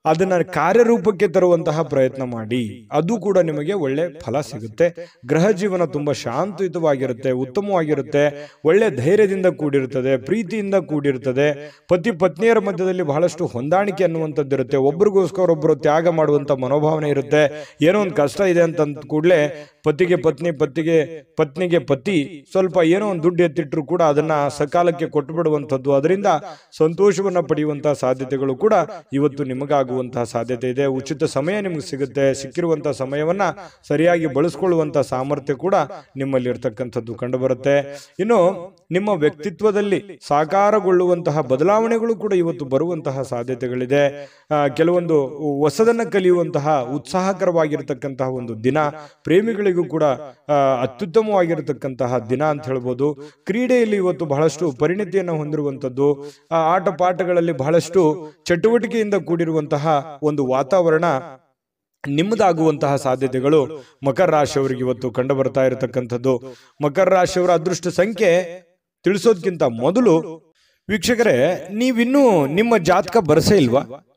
ಅದನ್ನ ಕಾರ್ಯರೂಪಕ್ಕೆ ತರುವಂತಹ ಪ್ರಯತ್ನ ಮಾಡಿ ಅದು ಕೂಡ ನಿಮಗೆ ಒಳ್ಳೆ ಫಲ ಸಿಗುತ್ತೆ ಗ್ರಹ ಜೀವನ ತುಂಬಾ ಶಾಂತಿಯುತವಾಗಿರುತ್ತೆ ಉತ್ತಮವಾಗಿರುತ್ತೆ ಒಳ್ಳೆ ಧೈರ್ಯದಿಂದ ಕೂಡಿರುತ್ತದೆ ಪ್ರೀತಿಯಿಂದ ಕೂಡಿರ್ತದೆ ಪತಿ ಪತ್ನಿಯರ ಮಧ್ಯದಲ್ಲಿ ಬಹಳಷ್ಟು ಹೊಂದಾಣಿಕೆ ಅನ್ನುವಂಥದ್ದು ಇರುತ್ತೆ ಒಬ್ರಿಗೋಸ್ಕರ ಒಬ್ಬರು ತ್ಯಾಗ ಮಾಡುವಂತ ಮನೋಭಾವನೆ ಇರುತ್ತೆ ಏನೋ ಒಂದು ಕಷ್ಟ ಇದೆ ಅಂತ ಕೂಡಲೇ ಪತಿಗೆ ಪತ್ನಿ ಪತಿಗೆ ಪತ್ನಿಗೆ ಪತಿ ಸ್ವಲ್ಪ ಏನೋ ಒಂದು ದುಡ್ಡು ಎತ್ತಿಟ್ಟರು ಕೂಡ ಅದನ್ನ ಸಕಾಲಕ್ಕೆ ಕೊಟ್ಟು ಬಿಡುವಂಥದ್ದು ಅದರಿಂದ ಸಂತೋಷವನ್ನ ಪಡೆಯುವಂತಹ ಸಾಧ್ಯತೆಗಳು ಕೂಡ ಇವತ್ತು ನಿಮಗಾಗ ಆಗುವಂತಹ ಸಾಧ್ಯತೆ ಇದೆ ಉಚಿತ ಸಮಯ ನಿಮಗೆ ಸಿಗುತ್ತೆ ಸಿಕ್ಕಿರುವಂತಹ ಸಮಯವನ್ನ ಸರಿಯಾಗಿ ಬಳಸ್ಕೊಳ್ಳುವಂತಹ ಸಾಮರ್ಥ್ಯ ಕೂಡ ನಿಮ್ಮಲ್ಲಿ ಇರ್ತಕ್ಕಂಥದ್ದು ಕಂಡುಬರುತ್ತೆ ಇನ್ನು ನಿಮ್ಮ ವ್ಯಕ್ತಿತ್ವದಲ್ಲಿ ಸಾಕಾರಗೊಳ್ಳುವಂತಹ ಬದಲಾವಣೆಗಳು ಕೂಡ ಇವತ್ತು ಬರುವಂತಹ ಸಾಧ್ಯತೆಗಳಿದೆ ಕೆಲವೊಂದು ಹೊಸದನ್ನು ಕಲಿಯುವಂತಹ ಉತ್ಸಾಹಕರವಾಗಿರತಕ್ಕಂತಹ ಒಂದು ದಿನ ಪ್ರೇಮಿಗಳಿಗೂ ಕೂಡ ಅತ್ಯುತ್ತಮವಾಗಿರತಕ್ಕಂತಹ ದಿನ ಅಂತ ಹೇಳ್ಬೋದು ಕ್ರೀಡೆಯಲ್ಲಿ ಇವತ್ತು ಬಹಳಷ್ಟು ಪರಿಣಿತಿಯನ್ನು ಹೊಂದಿರುವಂಥದ್ದು ಆಟ ಪಾಠಗಳಲ್ಲಿ ಬಹಳಷ್ಟು ಚಟುವಟಿಕೆಯಿಂದ ಕೂಡಿರುವಂತಹ ಒಂದು ವಾತಾವರಣ ನಿಮ್ಮದಾಗುವಂತಹ ಸಾಧ್ಯತೆಗಳು ಮಕರ ರಾಶಿಯವರಿಗೆ ಇವತ್ತು ಕಂಡು ಬರ್ತಾ ಇರತಕ್ಕಂಥದ್ದು ಮಕರ ರಾಶಿಯವರ ಅದೃಷ್ಟ ಸಂಖ್ಯೆ ತಿಳಿಸೋದ್ಕಿಂತ ಮೊದಲು ವೀಕ್ಷಕರೇ ನೀವಿನ್ನೂ ನಿಮ್ಮ ಜಾತಕ ಬರಸೇ ಇಲ್ವಾ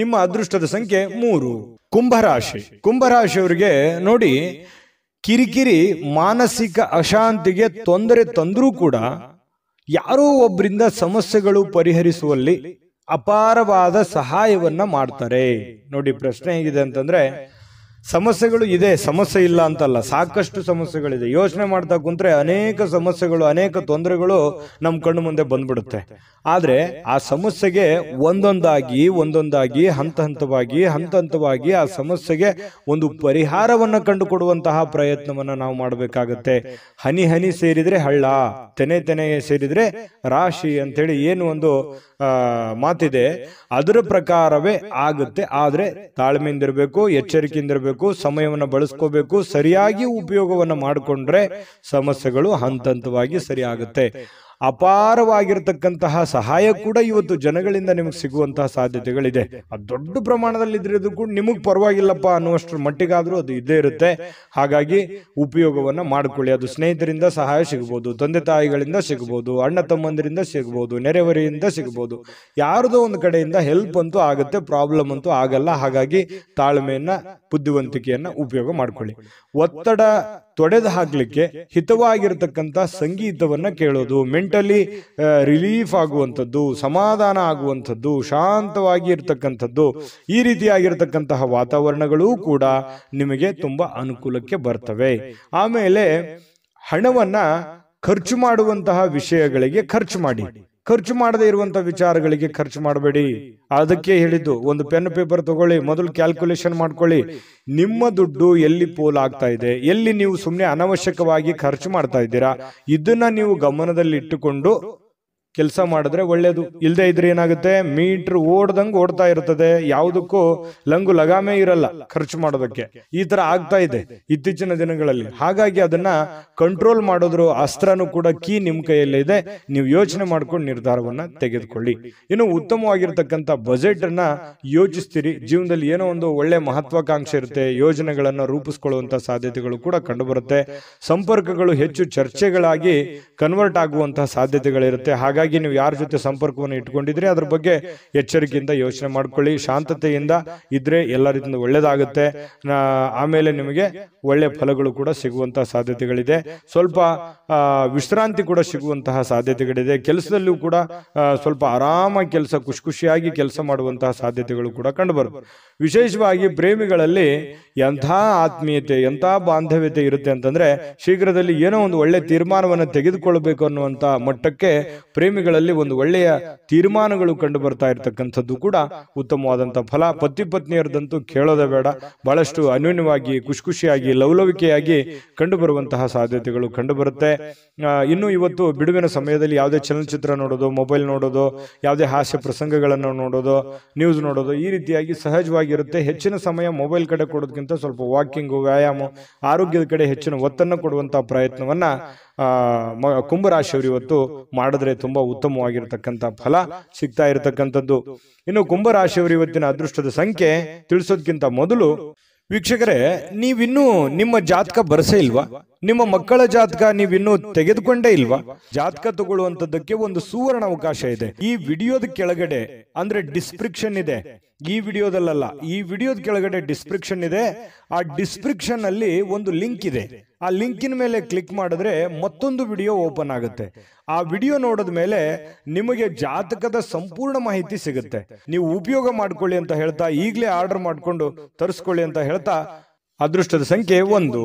ನಿಮ್ಮ ಅದೃಷ್ಟದ ಸಂಖ್ಯೆ ಮೂರು ಕುಂಭರಾಶಿ ಅವರಿಗೆ ನೋಡಿ ಕಿರಿಕಿರಿ ಮಾನಸಿಕ ಅಶಾಂತಿಗೆ ತೊಂದರೆ ತಂದರೂ ಕೂಡ ಯಾರೋ ಒಬ್ಬರಿಂದ ಸಮಸ್ಯೆಗಳು ಪರಿಹರಿಸುವಲ್ಲಿ ಅಪಾರವಾದ ಸಹಾಯವನ್ನ ಮಾಡ್ತಾರೆ ನೋಡಿ ಪ್ರಶ್ನೆ ಹೇಗಿದೆ ಅಂತಂದ್ರೆ ಸಮಸ್ಯೆಗಳು ಇದೆ ಸಮಸ್ಯೆ ಇಲ್ಲ ಅಂತಲ್ಲ ಸಾಕಷ್ಟು ಸಮಸ್ಯೆಗಳಿದೆ ಯೋಚನೆ ಮಾಡ್ತಾ ಕುಂತ್ರೆ ಅನೇಕ ಸಮಸ್ಯೆಗಳು ಅನೇಕ ತೊಂದರೆಗಳು ನಮ್ಮ ಕಣ್ಣು ಮುಂದೆ ಬಂದ್ಬಿಡುತ್ತೆ ಆದರೆ ಆ ಸಮಸ್ಯೆಗೆ ಒಂದೊಂದಾಗಿ ಒಂದೊಂದಾಗಿ ಹಂತ ಹಂತವಾಗಿ ಹಂತ ಹಂತವಾಗಿ ಆ ಸಮಸ್ಯೆಗೆ ಒಂದು ಪರಿಹಾರವನ್ನು ಕಂಡುಕೊಡುವಂತಹ ಪ್ರಯತ್ನವನ್ನು ನಾವು ಮಾಡಬೇಕಾಗತ್ತೆ ಹನಿ ಹನಿ ಸೇರಿದರೆ ಹಳ್ಳ ತೆನೆ ತೆನೆ ಸೇರಿದರೆ ರಾಶಿ ಅಂಥೇಳಿ ಏನು ಒಂದು ಮಾತಿದೆ ಅದರ ಪ್ರಕಾರವೇ ಆಗುತ್ತೆ ಆದರೆ ತಾಳ್ಮೆಯಿಂದಿರಬೇಕು ಎಚ್ಚರಿಕೆಯಿಂದಿರಬೇಕು ಬಳಸಬೇಕು ಸಮಯವನ್ನು ಬಳಸ್ಕೋಬೇಕು ಸರಿಯಾಗಿ ಉಪಯೋಗವನ್ನು ಮಾಡಿಕೊಂಡ್ರೆ ಸಮಸ್ಯೆಗಳು ಹಂತ ಹಂತವಾಗಿ ಸರಿಯಾಗುತ್ತೆ ಅಪಾರವಾಗಿರ್ತಕ್ಕಂತಹ ಸಹಾಯ ಕೂಡ ಇವತ್ತು ಜನಗಳಿಂದ ನಿಮಗೆ ಸಿಗುವಂತಹ ಸಾಧ್ಯತೆಗಳಿದೆ ಅದು ದೊಡ್ಡ ಪ್ರಮಾಣದಲ್ಲಿ ಅದು ಕೂಡ ನಿಮಗೆ ಪರವಾಗಿಲ್ಲಪ್ಪ ಅನ್ನುವಷ್ಟರ ಮಟ್ಟಿಗಾದರೂ ಅದು ಇದ್ದೇ ಇರುತ್ತೆ ಹಾಗಾಗಿ ಉಪಯೋಗವನ್ನು ಮಾಡಿಕೊಳ್ಳಿ ಅದು ಸ್ನೇಹಿತರಿಂದ ಸಹಾಯ ಸಿಗ್ಬೋದು ತಂದೆ ತಾಯಿಗಳಿಂದ ಸಿಗ್ಬೋದು ಅಣ್ಣ ತಮ್ಮಂದಿರಿಂದ ಸಿಗ್ಬೋದು ನೆರೆಹೊರೆಯಿಂದ ಸಿಗ್ಬೋದು ಯಾರದೋ ಒಂದು ಕಡೆಯಿಂದ ಹೆಲ್ಪ್ ಅಂತೂ ಆಗುತ್ತೆ ಪ್ರಾಬ್ಲಮ್ ಅಂತೂ ಆಗಲ್ಲ ಹಾಗಾಗಿ ತಾಳ್ಮೆಯನ್ನು ಬುದ್ಧಿವಂತಿಕೆಯನ್ನು ಉಪಯೋಗ ಮಾಡ್ಕೊಳ್ಳಿ ಒತ್ತಡ ತೊಡೆದು ಹಾಕ್ಲಿಕ್ಕೆ ಹಿತವಾಗಿರ್ತಕ್ಕಂಥ ಸಂಗೀತವನ್ನು ಕೇಳೋದು ಮೆಂಟಲಿ ರಿಲೀಫ್ ಆಗುವಂಥದ್ದು ಸಮಾಧಾನ ಆಗುವಂಥದ್ದು ಶಾಂತವಾಗಿ ಇರತಕ್ಕಂಥದ್ದು ಈ ರೀತಿಯಾಗಿರ್ತಕ್ಕಂತಹ ವಾತಾವರಣಗಳೂ ಕೂಡ ನಿಮಗೆ ತುಂಬ ಅನುಕೂಲಕ್ಕೆ ಬರ್ತವೆ ಆಮೇಲೆ ಹಣವನ್ನು ಖರ್ಚು ಮಾಡುವಂತಹ ವಿಷಯಗಳಿಗೆ ಖರ್ಚು ಮಾಡಿ ಖರ್ಚು ಮಾಡದೇ ಇರುವಂತಹ ವಿಚಾರಗಳಿಗೆ ಖರ್ಚು ಮಾಡಬೇಡಿ ಅದಕ್ಕೆ ಹೇಳಿದ್ದು ಒಂದು ಪೆನ್ ಪೇಪರ್ ತಗೊಳ್ಳಿ ಮೊದಲು ಕ್ಯಾಲ್ಕುಲೇಷನ್ ಮಾಡ್ಕೊಳ್ಳಿ ನಿಮ್ಮ ದುಡ್ಡು ಎಲ್ಲಿ ಪೋಲ್ ಆಗ್ತಾ ಇದೆ ಎಲ್ಲಿ ನೀವು ಸುಮ್ಮನೆ ಅನವಶ್ಯಕವಾಗಿ ಖರ್ಚು ಮಾಡ್ತಾ ಇದ್ದೀರಾ ಇದನ್ನ ನೀವು ಗಮನದಲ್ಲಿ ಇಟ್ಟುಕೊಂಡು ಕೆಲಸ ಮಾಡಿದ್ರೆ ಒಳ್ಳೇದು ಇಲ್ಲದೆ ಇದ್ರೆ ಏನಾಗುತ್ತೆ ಮೀಟರ್ ಓಡ್ದಂಗೆ ಓಡ್ತಾ ಇರ್ತದೆ ಯಾವುದಕ್ಕೂ ಲಂಗು ಲಗಾಮೆ ಇರಲ್ಲ ಖರ್ಚು ಮಾಡೋದಕ್ಕೆ ಈ ತರ ಆಗ್ತಾ ಇದೆ ಇತ್ತೀಚಿನ ದಿನಗಳಲ್ಲಿ ಹಾಗಾಗಿ ಅದನ್ನ ಕಂಟ್ರೋಲ್ ಮಾಡೋದ್ರ ಅಸ್ತ್ರನೂ ಕೂಡ ಕೀ ನಿಮ್ಮ ಕೈಯಲ್ಲೇ ಇದೆ ನೀವು ಯೋಚನೆ ಮಾಡ್ಕೊಂಡು ನಿರ್ಧಾರವನ್ನ ತೆಗೆದುಕೊಳ್ಳಿ ಇನ್ನು ಉತ್ತಮವಾಗಿರ್ತಕ್ಕಂಥ ಬಜೆಟ್ ಅನ್ನ ಯೋಚಿಸ್ತೀರಿ ಜೀವನದಲ್ಲಿ ಏನೋ ಒಂದು ಒಳ್ಳೆ ಮಹತ್ವಾಕಾಂಕ್ಷೆ ಇರುತ್ತೆ ಯೋಜನೆಗಳನ್ನ ರೂಪಿಸ್ಕೊಳ್ಳುವಂತ ಸಾಧ್ಯತೆಗಳು ಕೂಡ ಕಂಡುಬರುತ್ತೆ ಸಂಪರ್ಕಗಳು ಹೆಚ್ಚು ಚರ್ಚೆಗಳಾಗಿ ಕನ್ವರ್ಟ್ ಆಗುವಂತಹ ಸಾಧ್ಯತೆಗಳಿರುತ್ತೆ ಹಾಗಾಗಿ ನೀವು ಯಾರ ಜೊತೆ ಸಂಪರ್ಕವನ್ನು ಇಟ್ಕೊಂಡಿದ್ರೆ ಅದ್ರ ಬಗ್ಗೆ ಎಚ್ಚರಿಕೆಯಿಂದ ಯೋಚನೆ ಮಾಡ್ಕೊಳ್ಳಿ ಶಾಂತತೆಯಿಂದ ಇದ್ರೆ ಎಲ್ಲ ರೀತಿಯಿಂದ ಒಳ್ಳೇದಾಗುತ್ತೆ ಆಮೇಲೆ ನಿಮಗೆ ಒಳ್ಳೆ ಫಲಗಳು ಕೂಡ ಸಿಗುವಂತಹ ಸಾಧ್ಯತೆಗಳಿದೆ ಸ್ವಲ್ಪ ವಿಶ್ರಾಂತಿ ಕೂಡ ಸಿಗುವಂತಹ ಸಾಧ್ಯತೆಗಳಿದೆ ಕೆಲಸದಲ್ಲೂ ಕೂಡ ಸ್ವಲ್ಪ ಆರಾಮ ಕೆಲಸ ಖುಷಿ ಖುಷಿಯಾಗಿ ಕೆಲಸ ಮಾಡುವಂತಹ ಸಾಧ್ಯತೆಗಳು ಕೂಡ ಕಂಡುಬರು ವಿಶೇಷವಾಗಿ ಪ್ರೇಮಿಗಳಲ್ಲಿ ಎಂಥ ಆತ್ಮೀಯತೆ ಎಂಥ ಬಾಂಧವ್ಯತೆ ಇರುತ್ತೆ ಅಂತಂದ್ರೆ ಶೀಘ್ರದಲ್ಲಿ ಏನೋ ಒಂದು ಒಳ್ಳೆ ತೀರ್ಮಾನವನ್ನು ತೆಗೆದುಕೊಳ್ಳಬೇಕು ಅನ್ನುವಂಥ ಮಟ್ಟಕ್ಕೆ ಪ್ರೇಮಿ ಪ್ರೇಮಿಗಳಲ್ಲಿ ಒಂದು ಒಳ್ಳೆಯ ತೀರ್ಮಾನಗಳು ಕಂಡು ಬರ್ತಾ ಇರತಕ್ಕಂಥದ್ದು ಕೂಡ ಉತ್ತಮವಾದಂಥ ಫಲ ಪತಿ ಪತ್ನಿಯರದಂತೂ ಕೇಳೋದೇ ಬೇಡ ಬಹಳಷ್ಟು ಅನ್ಯೂನ್ಯವಾಗಿ ಖುಷಿ ಖುಷಿಯಾಗಿ ಲವಲವಿಕೆಯಾಗಿ ಕಂಡು ಬರುವಂತಹ ಸಾಧ್ಯತೆಗಳು ಕಂಡು ಬರುತ್ತೆ ಇನ್ನು ಇವತ್ತು ಬಿಡುವಿನ ಸಮಯದಲ್ಲಿ ಯಾವುದೇ ಚಲನಚಿತ್ರ ನೋಡೋದು ಮೊಬೈಲ್ ನೋಡೋದು ಯಾವುದೇ ಹಾಸ್ಯ ಪ್ರಸಂಗಗಳನ್ನು ನೋಡೋದು ನ್ಯೂಸ್ ನೋಡೋದು ಈ ರೀತಿಯಾಗಿ ಸಹಜವಾಗಿರುತ್ತೆ ಹೆಚ್ಚಿನ ಸಮಯ ಮೊಬೈಲ್ ಕಡೆ ಕೊಡೋದಕ್ಕಿಂತ ಸ್ವಲ್ಪ ವಾಕಿಂಗು ವ್ಯಾಯಾಮ ಆರೋಗ್ಯದ ಕಡೆ ಹೆಚ್ಚಿನ ಒತ್ತನ್ನು ಕೊಡುವಂತಹ ಪ್ರಯತ್ನವನ್ನು ಕುಂಭರಾಶಿಯವರು ಇವತ್ತು ಮಾಡಿದ್ರೆ ತುಂಬ ಉತ್ತಮವಾಗಿರ್ತಕ್ಕಂಥ ಫಲ ಸಿಗ್ತಾ ಇರತಕ್ಕಂಥದ್ದು ಇನ್ನು ಕುಂಭರಾಶಿಯವರು ಇವತ್ತಿನ ಅದೃಷ್ಟದ ಸಂಖ್ಯೆ ತಿಳಿಸೋದ್ಕಿಂತ ಮೊದಲು ವೀಕ್ಷಕರೇ ನೀವಿನ್ನೂ ನಿಮ್ಮ ಜಾತಕ ಬರಸೇ ಇಲ್ವಾ ನಿಮ್ಮ ಮಕ್ಕಳ ಜಾತಕ ನೀವಿನ್ನೂ ತೆಗೆದುಕೊಂಡೇ ಇಲ್ವಾ ಜಾತಕ ತಗೊಳ್ಳುವಂಥದ್ದಕ್ಕೆ ಒಂದು ಸುವರ್ಣ ಅವಕಾಶ ಇದೆ ಈ ವಿಡಿಯೋದ ಕೆಳಗಡೆ ಅಂದ್ರೆ ಡಿಸ್ಕ್ರಿಪ್ಷನ್ ಇದೆ ಈ ವಿಡಿಯೋದಲ್ಲ ಈ ವಿಡಿಯೋದ ಕೆಳಗಡೆ ಡಿಸ್ಕ್ರಿಪ್ಷನ್ ಇದೆ ಆ ಡಿಸ್ಕ್ರಿಪ್ಷನ್ ಅಲ್ಲಿ ಒಂದು ಲಿಂಕ್ ಇದೆ ಆ ಲಿಂಕಿನ ಮೇಲೆ ಕ್ಲಿಕ್ ಮಾಡಿದ್ರೆ ಮತ್ತೊಂದು ವಿಡಿಯೋ ಓಪನ್ ಆಗುತ್ತೆ ಆ ವಿಡಿಯೋ ನೋಡಿದ ಮೇಲೆ ನಿಮಗೆ ಜಾತಕದ ಸಂಪೂರ್ಣ ಮಾಹಿತಿ ಸಿಗುತ್ತೆ ನೀವು ಉಪಯೋಗ ಮಾಡ್ಕೊಳ್ಳಿ ಅಂತ ಹೇಳ್ತಾ ಈಗಲೇ ಆರ್ಡರ್ ಮಾಡಿಕೊಂಡು ತರಿಸ್ಕೊಳ್ಳಿ ಅಂತ ಹೇಳ್ತಾ ಅದೃಷ್ಟದ ಸಂಖ್ಯೆ ಒಂದು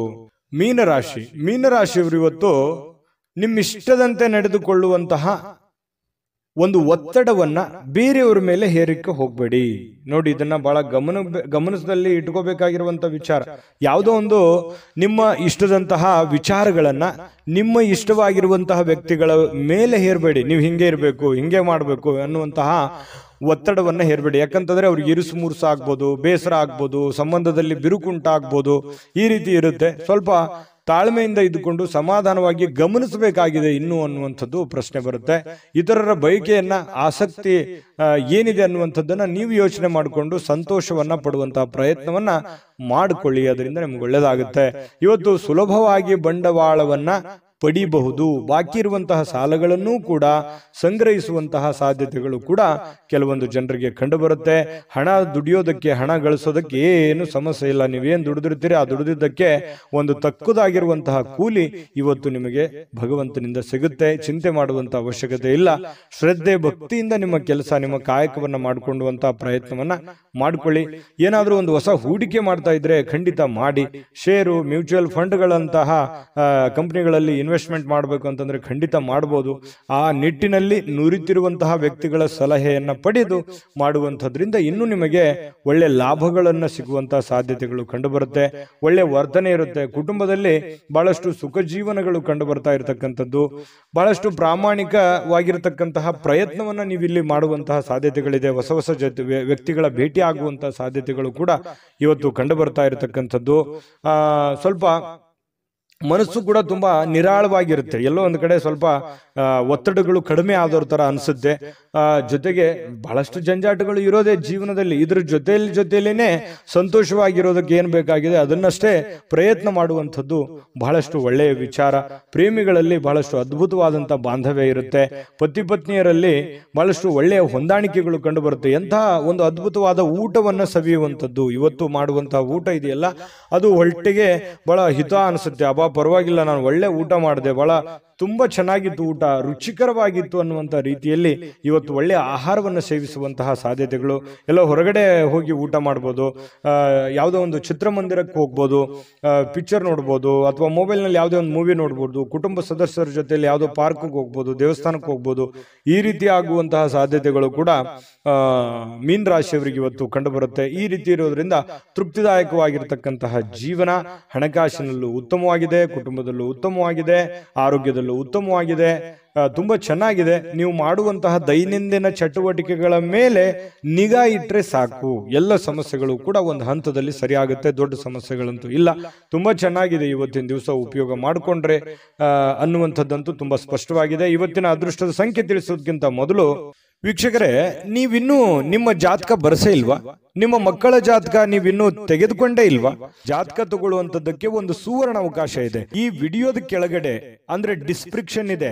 ಮೀನರಾಶಿ ಮೀನರಾಶಿಯವರು ಇವತ್ತು ನಿಮ್ಮಿಷ್ಟದಂತೆ ನಡೆದುಕೊಳ್ಳುವಂತಹ ಒಂದು ಒತ್ತಡವನ್ನ ಬೇರೆಯವ್ರ ಮೇಲೆ ಹೇರಿಕೆ ಹೋಗ್ಬೇಡಿ ನೋಡಿ ಇದನ್ನ ಬಹಳ ಗಮನ ಗಮನದಲ್ಲಿ ಇಟ್ಕೋಬೇಕಾಗಿರುವಂತ ವಿಚಾರ ಯಾವುದೋ ಒಂದು ನಿಮ್ಮ ಇಷ್ಟದಂತಹ ವಿಚಾರಗಳನ್ನ ನಿಮ್ಮ ಇಷ್ಟವಾಗಿರುವಂತಹ ವ್ಯಕ್ತಿಗಳ ಮೇಲೆ ಹೇರಬೇಡಿ ನೀವು ಹಿಂಗೆ ಇರಬೇಕು ಹಿಂಗೆ ಮಾಡಬೇಕು ಅನ್ನುವಂತಹ ಒತ್ತಡವನ್ನ ಹೇರಬೇಡಿ ಯಾಕಂತಂದ್ರೆ ಅವ್ರಿಗೆ ಇರುಸು ಮುರುಸು ಆಗ್ಬೋದು ಬೇಸರ ಆಗ್ಬೋದು ಸಂಬಂಧದಲ್ಲಿ ಬಿರುಕುಂಟ ಆಗ್ಬೋದು ಈ ರೀತಿ ಇರುತ್ತೆ ಸ್ವಲ್ಪ ತಾಳ್ಮೆಯಿಂದ ಇದ್ದುಕೊಂಡು ಸಮಾಧಾನವಾಗಿ ಗಮನಿಸಬೇಕಾಗಿದೆ ಇನ್ನು ಅನ್ನುವಂಥದ್ದು ಪ್ರಶ್ನೆ ಬರುತ್ತೆ ಇತರರ ಬಯಕೆಯನ್ನು ಆಸಕ್ತಿ ಏನಿದೆ ಅನ್ನುವಂಥದ್ದನ್ನು ನೀವು ಯೋಚನೆ ಮಾಡಿಕೊಂಡು ಸಂತೋಷವನ್ನು ಪಡುವಂತಹ ಪ್ರಯತ್ನವನ್ನು ಮಾಡಿಕೊಳ್ಳಿ ಅದರಿಂದ ನಿಮ್ಗೆ ಒಳ್ಳೆಯದಾಗುತ್ತೆ ಇವತ್ತು ಸುಲಭವಾಗಿ ಬಂಡವಾಳವನ್ನು ಪಡಿಬಹುದು ಬಾಕಿ ಇರುವಂತಹ ಸಾಲಗಳನ್ನೂ ಕೂಡ ಸಂಗ್ರಹಿಸುವಂತಹ ಸಾಧ್ಯತೆಗಳು ಕೂಡ ಕೆಲವೊಂದು ಜನರಿಗೆ ಕಂಡು ಬರುತ್ತೆ ಹಣ ದುಡಿಯೋದಕ್ಕೆ ಹಣ ಗಳಿಸೋದಕ್ಕೆ ಏನು ಸಮಸ್ಯೆ ಇಲ್ಲ ನೀವೇನು ದುಡಿದಿರ್ತೀರಿ ಆ ದುಡಿದಿದ್ದಕ್ಕೆ ಒಂದು ತಕ್ಕುದಾಗಿರುವಂತಹ ಕೂಲಿ ಇವತ್ತು ನಿಮಗೆ ಭಗವಂತನಿಂದ ಸಿಗುತ್ತೆ ಚಿಂತೆ ಮಾಡುವಂತಹ ಅವಶ್ಯಕತೆ ಇಲ್ಲ ಶ್ರದ್ಧೆ ಭಕ್ತಿಯಿಂದ ನಿಮ್ಮ ಕೆಲಸ ನಿಮ್ಮ ಕಾಯಕವನ್ನು ಮಾಡಿಕೊಂಡುವಂತಹ ಪ್ರಯತ್ನವನ್ನ ಮಾಡಿಕೊಳ್ಳಿ ಏನಾದರೂ ಒಂದು ಹೊಸ ಹೂಡಿಕೆ ಮಾಡ್ತಾ ಇದ್ರೆ ಖಂಡಿತ ಮಾಡಿ ಷೇರು ಮ್ಯೂಚುವಲ್ ಫಂಡ್ಗಳಂತಹ ಕಂಪ್ನಿಗಳಲ್ಲಿ ಇನ್ವೆಸ್ಟ್ ಇನ್ವೆಸ್ಟ್ಮೆಂಟ್ ಮಾಡಬೇಕು ಅಂತಂದರೆ ಖಂಡಿತ ಮಾಡ್ಬೋದು ಆ ನಿಟ್ಟಿನಲ್ಲಿ ನುರಿತಿರುವಂತಹ ವ್ಯಕ್ತಿಗಳ ಸಲಹೆಯನ್ನು ಪಡೆದು ಮಾಡುವಂಥದ್ರಿಂದ ಇನ್ನೂ ನಿಮಗೆ ಒಳ್ಳೆ ಲಾಭಗಳನ್ನು ಸಿಗುವಂತಹ ಸಾಧ್ಯತೆಗಳು ಕಂಡುಬರುತ್ತೆ ಒಳ್ಳೆ ವರ್ಧನೆ ಇರುತ್ತೆ ಕುಟುಂಬದಲ್ಲಿ ಬಹಳಷ್ಟು ಸುಖ ಜೀವನಗಳು ಕಂಡು ಬರ್ತಾ ಇರತಕ್ಕಂಥದ್ದು ಬಹಳಷ್ಟು ಪ್ರಾಮಾಣಿಕವಾಗಿರತಕ್ಕಂತಹ ಪ್ರಯತ್ನವನ್ನು ನೀವು ಇಲ್ಲಿ ಮಾಡುವಂತಹ ಸಾಧ್ಯತೆಗಳಿದೆ ಹೊಸ ಹೊಸ ಜೊತೆ ವ್ಯಕ್ತಿಗಳ ಭೇಟಿ ಆಗುವಂತಹ ಸಾಧ್ಯತೆಗಳು ಕೂಡ ಇವತ್ತು ಕಂಡು ಬರ್ತಾ ಇರತಕ್ಕಂಥದ್ದು ಸ್ವಲ್ಪ ಮನಸ್ಸು ಕೂಡ ತುಂಬಾ ನಿರಾಳವಾಗಿರುತ್ತೆ ಎಲ್ಲೋ ಒಂದು ಕಡೆ ಸ್ವಲ್ಪ ಒತ್ತಡಗಳು ಕಡಿಮೆ ಆದೋರ್ ತರ ಅನಿಸುತ್ತೆ ಜೊತೆಗೆ ಬಹಳಷ್ಟು ಜಂಜಾಟಗಳು ಇರೋದೇ ಜೀವನದಲ್ಲಿ ಇದ್ರ ಜೊತೆಯಲ್ಲಿ ಜೊತೆಯಲ್ಲೇನೆ ಸಂತೋಷವಾಗಿರೋದಕ್ಕೆ ಏನು ಬೇಕಾಗಿದೆ ಅದನ್ನಷ್ಟೇ ಪ್ರಯತ್ನ ಮಾಡುವಂಥದ್ದು ಬಹಳಷ್ಟು ಒಳ್ಳೆಯ ವಿಚಾರ ಪ್ರೇಮಿಗಳಲ್ಲಿ ಬಹಳಷ್ಟು ಅದ್ಭುತವಾದಂಥ ಬಾಂಧವ್ಯ ಇರುತ್ತೆ ಪತಿ ಪತ್ನಿಯರಲ್ಲಿ ಬಹಳಷ್ಟು ಒಳ್ಳೆಯ ಹೊಂದಾಣಿಕೆಗಳು ಕಂಡು ಬರುತ್ತೆ ಎಂತಹ ಒಂದು ಅದ್ಭುತವಾದ ಊಟವನ್ನು ಸವಿಯುವಂಥದ್ದು ಇವತ್ತು ಮಾಡುವಂತಹ ಊಟ ಇದೆಯಲ್ಲ ಅದು ಹೊಟ್ಟೆಗೆ ಬಹಳ ಹಿತ ಅನಿಸುತ್ತೆ ಅಬಾ ಪರವಾಗಿಲ್ಲ ನಾನು ಒಳ್ಳೆ ಊಟ ಮಾಡಿದೆ ಬಹಳ ತುಂಬಾ ಚೆನ್ನಾಗಿತ್ತು ಊಟ ರುಚಿಕರವಾಗಿತ್ತು ಅನ್ನುವಂಥ ರೀತಿಯಲ್ಲಿ ಇವತ್ತು ಒಳ್ಳೆಯ ಆಹಾರವನ್ನು ಸೇವಿಸುವಂತಹ ಸಾಧ್ಯತೆಗಳು ಎಲ್ಲ ಹೊರಗಡೆ ಹೋಗಿ ಊಟ ಮಾಡ್ಬೋದು ಯಾವುದೋ ಒಂದು ಚಿತ್ರಮಂದಿರಕ್ಕೆ ಹೋಗ್ಬೋದು ಪಿಕ್ಚರ್ ನೋಡ್ಬೋದು ಅಥವಾ ಮೊಬೈಲ್ನಲ್ಲಿ ಯಾವುದೇ ಒಂದು ಮೂವಿ ನೋಡ್ಬೋದು ಕುಟುಂಬ ಸದಸ್ಯರ ಜೊತೆಯಲ್ಲಿ ಯಾವುದೋ ಪಾರ್ಕ್ಗೆ ಹೋಗ್ಬೋದು ದೇವಸ್ಥಾನಕ್ಕೆ ಹೋಗ್ಬೋದು ಈ ರೀತಿ ಆಗುವಂತಹ ಸಾಧ್ಯತೆಗಳು ಕೂಡ ಮೀನ್ ರಾಶಿಯವರಿಗೆ ಇವತ್ತು ಕಂಡುಬರುತ್ತೆ ಈ ರೀತಿ ಇರೋದ್ರಿಂದ ತೃಪ್ತಿದಾಯಕವಾಗಿರ್ತಕ್ಕಂತಹ ಜೀವನ ಹಣಕಾಸಿನಲ್ಲೂ ಉತ್ತಮವಾಗಿದೆ ಕುಟುಂಬದಲ್ಲೂ ಉತ್ತಮವಾಗಿದೆ ಆರೋಗ್ಯದಲ್ಲೂ ಉತ್ತಮವಾಗಿದೆ ತುಂಬಾ ಚೆನ್ನಾಗಿದೆ ನೀವು ಮಾಡುವಂತಹ ದೈನಂದಿನ ಚಟುವಟಿಕೆಗಳ ಮೇಲೆ ನಿಗಾ ಇಟ್ಟರೆ ಸಾಕು ಎಲ್ಲ ಸಮಸ್ಯೆಗಳು ಕೂಡ ಒಂದು ಹಂತದಲ್ಲಿ ಸರಿಯಾಗುತ್ತೆ ದೊಡ್ಡ ಸಮಸ್ಯೆಗಳಂತೂ ಇಲ್ಲ ತುಂಬಾ ಚೆನ್ನಾಗಿದೆ ಇವತ್ತಿನ ದಿವಸ ಉಪಯೋಗ ಮಾಡಿಕೊಂಡ್ರೆ ಅನ್ನುವಂಥದ್ದಂತೂ ತುಂಬಾ ಸ್ಪಷ್ಟವಾಗಿದೆ ಇವತ್ತಿನ ಅದೃಷ್ಟದ ಸಂಖ್ಯೆ ತಿಳಿಸೋದ್ಕಿಂತ ಮೊದಲು ವೀಕ್ಷಕರೇ ನೀವಿನ್ನೂ ನಿಮ್ಮ ಜಾತಕ ಬರಸೇ ಇಲ್ವಾ ನಿಮ್ಮ ಮಕ್ಕಳ ಜಾತಕ ನೀವಿನ್ನು ತೆಗೆದುಕೊಂಡೇ ಇಲ್ವಾ ಜಾತಕ ತಗೊಳ್ಳುವಂಥದ್ದಕ್ಕೆ ಒಂದು ಸುವರ್ಣ ಅವಕಾಶ ಇದೆ ಈ ವಿಡಿಯೋದ ಕೆಳಗಡೆ ಅಂದ್ರೆ ಡಿಸ್ಕ್ರಿಪ್ಷನ್ ಇದೆ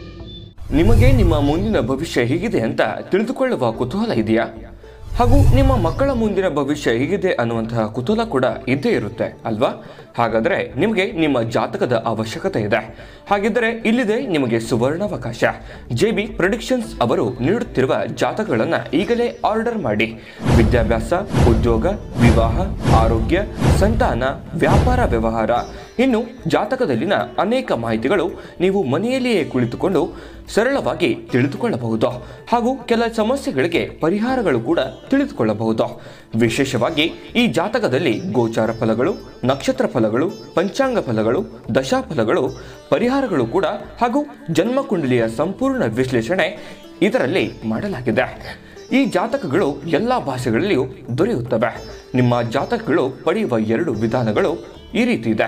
ನಿಮಗೆ ನಿಮ್ಮ ಮುಂದಿನ ಭವಿಷ್ಯ ಹೇಗಿದೆ ಅಂತ ತಿಳಿದುಕೊಳ್ಳುವ ಕುತೂಹಲ ಇದೆಯಾ ಹಾಗೂ ನಿಮ್ಮ ಮಕ್ಕಳ ಮುಂದಿನ ಭವಿಷ್ಯ ಹೇಗಿದೆ ಅನ್ನುವಂತಹ ಕುತೂಹಲ ಕೂಡ ಇದ್ದೇ ಇರುತ್ತೆ ಅಲ್ವಾ ಹಾಗಾದರೆ ನಿಮಗೆ ನಿಮ್ಮ ಜಾತಕದ ಅವಶ್ಯಕತೆ ಇದೆ ಹಾಗಿದ್ದರೆ ಇಲ್ಲಿದೆ ನಿಮಗೆ ಸುವರ್ಣಾವಕಾಶ ಜೆ ಬಿ ಪ್ರೊಡಿಕ್ಷನ್ಸ್ ಅವರು ನೀಡುತ್ತಿರುವ ಜಾತಕಗಳನ್ನು ಈಗಲೇ ಆರ್ಡರ್ ಮಾಡಿ ವಿದ್ಯಾಭ್ಯಾಸ ಉದ್ಯೋಗ ವಿವಾಹ ಆರೋಗ್ಯ ಸಂತಾನ ವ್ಯಾಪಾರ ವ್ಯವಹಾರ ಇನ್ನು ಜಾತಕದಲ್ಲಿನ ಅನೇಕ ಮಾಹಿತಿಗಳು ನೀವು ಮನೆಯಲ್ಲಿಯೇ ಕುಳಿತುಕೊಂಡು ಸರಳವಾಗಿ ತಿಳಿದುಕೊಳ್ಳಬಹುದು ಹಾಗೂ ಕೆಲ ಸಮಸ್ಯೆಗಳಿಗೆ ಪರಿಹಾರಗಳು ಕೂಡ ತಿಳಿದುಕೊಳ್ಳಬಹುದು ವಿಶೇಷವಾಗಿ ಈ ಜಾತಕದಲ್ಲಿ ಗೋಚಾರ ಫಲಗಳು ನಕ್ಷತ್ರ ಫಲಗಳು ಪಂಚಾಂಗ ಫಲಗಳು ದಶಾಫಲಗಳು ಪರಿಹಾರಗಳು ಕೂಡ ಹಾಗೂ ಜನ್ಮಕುಂಡಲಿಯ ಸಂಪೂರ್ಣ ವಿಶ್ಲೇಷಣೆ ಇದರಲ್ಲಿ ಮಾಡಲಾಗಿದೆ ಈ ಜಾತಕಗಳು ಎಲ್ಲ ಭಾಷೆಗಳಲ್ಲಿಯೂ ದೊರೆಯುತ್ತವೆ ನಿಮ್ಮ ಜಾತಕಗಳು ಪಡೆಯುವ ಎರಡು ವಿಧಾನಗಳು ಈ ರೀತಿ ಇದೆ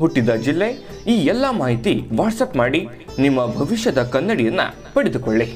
ಹುಟ್ಟಿದ ಜಿಲ್ಲೆ ಈ ಎಲ್ಲ ಮಾಹಿತಿ ವಾಟ್ಸಪ್ ಮಾಡಿ ನಿಮ್ಮ ಭವಿಷ್ಯದ ಕನ್ನಡಿಯನ್ನು ಪಡೆದುಕೊಳ್ಳಿ